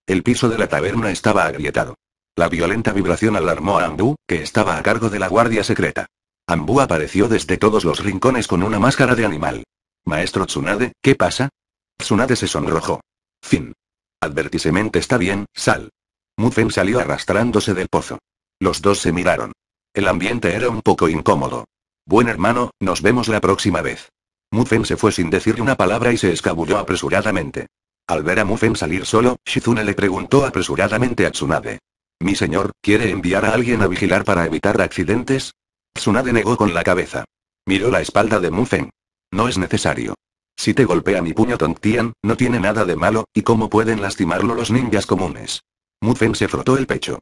El piso de la taberna estaba agrietado. La violenta vibración alarmó a Andu, que estaba a cargo de la guardia secreta. Ambu apareció desde todos los rincones con una máscara de animal. Maestro Tsunade, ¿qué pasa? Tsunade se sonrojó. Fin. Advertisemente está bien, sal. Mufen salió arrastrándose del pozo. Los dos se miraron. El ambiente era un poco incómodo. Buen hermano, nos vemos la próxima vez. Mufen se fue sin decir una palabra y se escabulló apresuradamente. Al ver a Mufen salir solo, Shizune le preguntó apresuradamente a Tsunade. Mi señor, ¿quiere enviar a alguien a vigilar para evitar accidentes? Tsunade negó con la cabeza. Miró la espalda de Mufen. No es necesario. Si te golpea mi puño Tongtian, no tiene nada de malo, y cómo pueden lastimarlo los ninjas comunes. Mufen se frotó el pecho.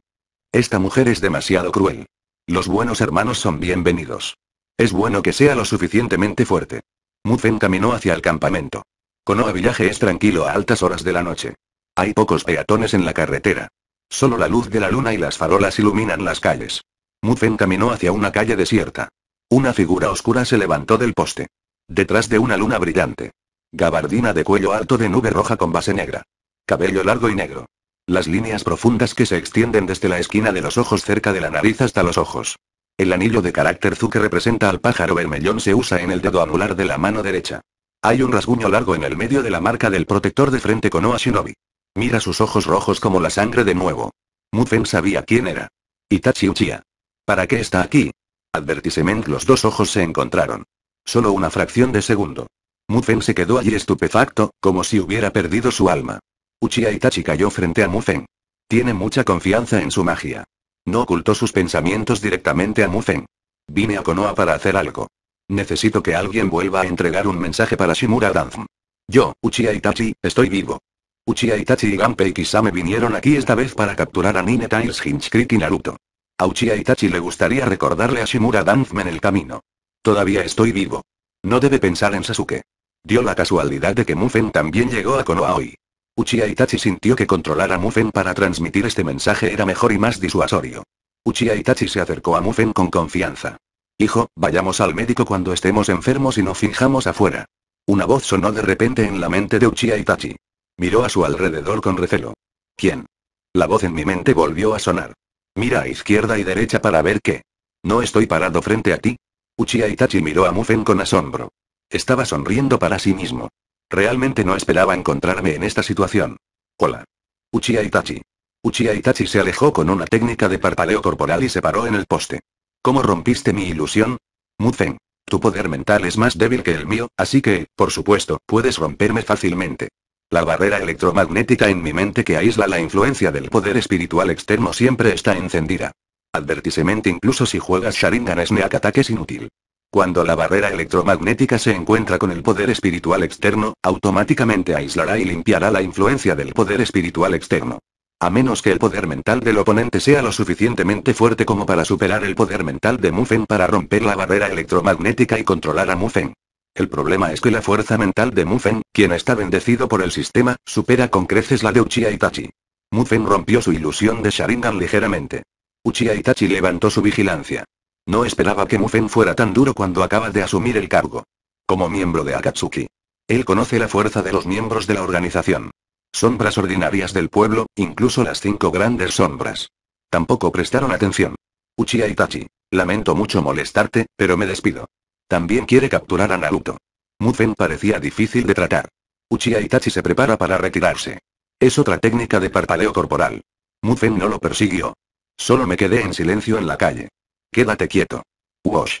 Esta mujer es demasiado cruel. Los buenos hermanos son bienvenidos. Es bueno que sea lo suficientemente fuerte. Mufen caminó hacia el campamento. Konoha Village es tranquilo a altas horas de la noche. Hay pocos peatones en la carretera. Solo la luz de la luna y las farolas iluminan las calles. Mufen caminó hacia una calle desierta. Una figura oscura se levantó del poste. Detrás de una luna brillante. Gabardina de cuello alto de nube roja con base negra. Cabello largo y negro. Las líneas profundas que se extienden desde la esquina de los ojos cerca de la nariz hasta los ojos. El anillo de carácter Zu que representa al pájaro bermellón se usa en el dedo anular de la mano derecha. Hay un rasguño largo en el medio de la marca del protector de frente con Oashinobi. Mira sus ojos rojos como la sangre de nuevo. Mufen sabía quién era. Itachi Uchiha. ¿Para qué está aquí? Advertisement los dos ojos se encontraron. Solo una fracción de segundo. Mufen se quedó allí estupefacto, como si hubiera perdido su alma. Uchiha Itachi cayó frente a Mufen. Tiene mucha confianza en su magia. No ocultó sus pensamientos directamente a Mufen. Vine a Konoha para hacer algo. Necesito que alguien vuelva a entregar un mensaje para Shimura Danz. Yo, Uchiha Itachi, estoy vivo. Uchiha Itachi y Ganpei Kisame vinieron aquí esta vez para capturar a Nine Hinchcrit y Naruto. A Uchiha Itachi le gustaría recordarle a Shimura en el camino. Todavía estoy vivo. No debe pensar en Sasuke. Dio la casualidad de que Mufen también llegó a Konoha hoy. Uchiha Itachi sintió que controlar a Mufen para transmitir este mensaje era mejor y más disuasorio. Uchiha Itachi se acercó a Mufen con confianza. Hijo, vayamos al médico cuando estemos enfermos y no fijamos afuera. Una voz sonó de repente en la mente de Uchiha Itachi. Miró a su alrededor con recelo. ¿Quién? La voz en mi mente volvió a sonar. Mira a izquierda y derecha para ver qué. No estoy parado frente a ti. Uchiha Itachi miró a Mufen con asombro. Estaba sonriendo para sí mismo. Realmente no esperaba encontrarme en esta situación. Hola. Uchiha Itachi. Uchiha Itachi se alejó con una técnica de parpaleo corporal y se paró en el poste. ¿Cómo rompiste mi ilusión? Mufen. Tu poder mental es más débil que el mío, así que, por supuesto, puedes romperme fácilmente. La barrera electromagnética en mi mente que aísla la influencia del poder espiritual externo siempre está encendida. Advertisemente incluso si juegas Sharingan Sneak ataque es inútil. Cuando la barrera electromagnética se encuentra con el poder espiritual externo, automáticamente aislará y limpiará la influencia del poder espiritual externo. A menos que el poder mental del oponente sea lo suficientemente fuerte como para superar el poder mental de Mufen para romper la barrera electromagnética y controlar a Mufen. El problema es que la fuerza mental de Mufen, quien está bendecido por el sistema, supera con creces la de Uchiha Itachi. Mufen rompió su ilusión de Sharingan ligeramente. Uchiha Itachi levantó su vigilancia. No esperaba que Mufen fuera tan duro cuando acaba de asumir el cargo. Como miembro de Akatsuki. Él conoce la fuerza de los miembros de la organización. Sombras ordinarias del pueblo, incluso las cinco grandes sombras. Tampoco prestaron atención. Uchiha Itachi, lamento mucho molestarte, pero me despido. También quiere capturar a Naruto. Mufen parecía difícil de tratar. Uchiha Itachi se prepara para retirarse. Es otra técnica de parpadeo corporal. Mufen no lo persiguió. Solo me quedé en silencio en la calle. Quédate quieto. Wash.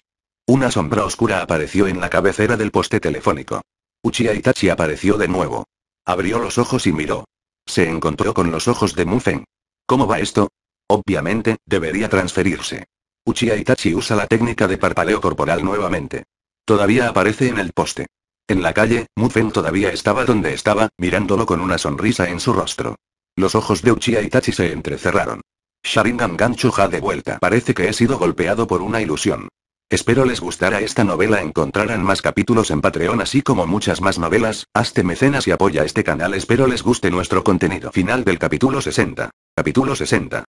Una sombra oscura apareció en la cabecera del poste telefónico. Uchiha Itachi apareció de nuevo. Abrió los ojos y miró. Se encontró con los ojos de Mufen. ¿Cómo va esto? Obviamente, debería transferirse. Uchiha Itachi usa la técnica de parpadeo corporal nuevamente. Todavía aparece en el poste. En la calle, Mufen todavía estaba donde estaba, mirándolo con una sonrisa en su rostro. Los ojos de Uchiha Itachi se entrecerraron. Sharingan Ganchuja de vuelta. Parece que he sido golpeado por una ilusión. Espero les gustará esta novela. Encontrarán más capítulos en Patreon así como muchas más novelas. Hazte mecenas y apoya este canal. Espero les guste nuestro contenido. Final del capítulo 60. Capítulo 60.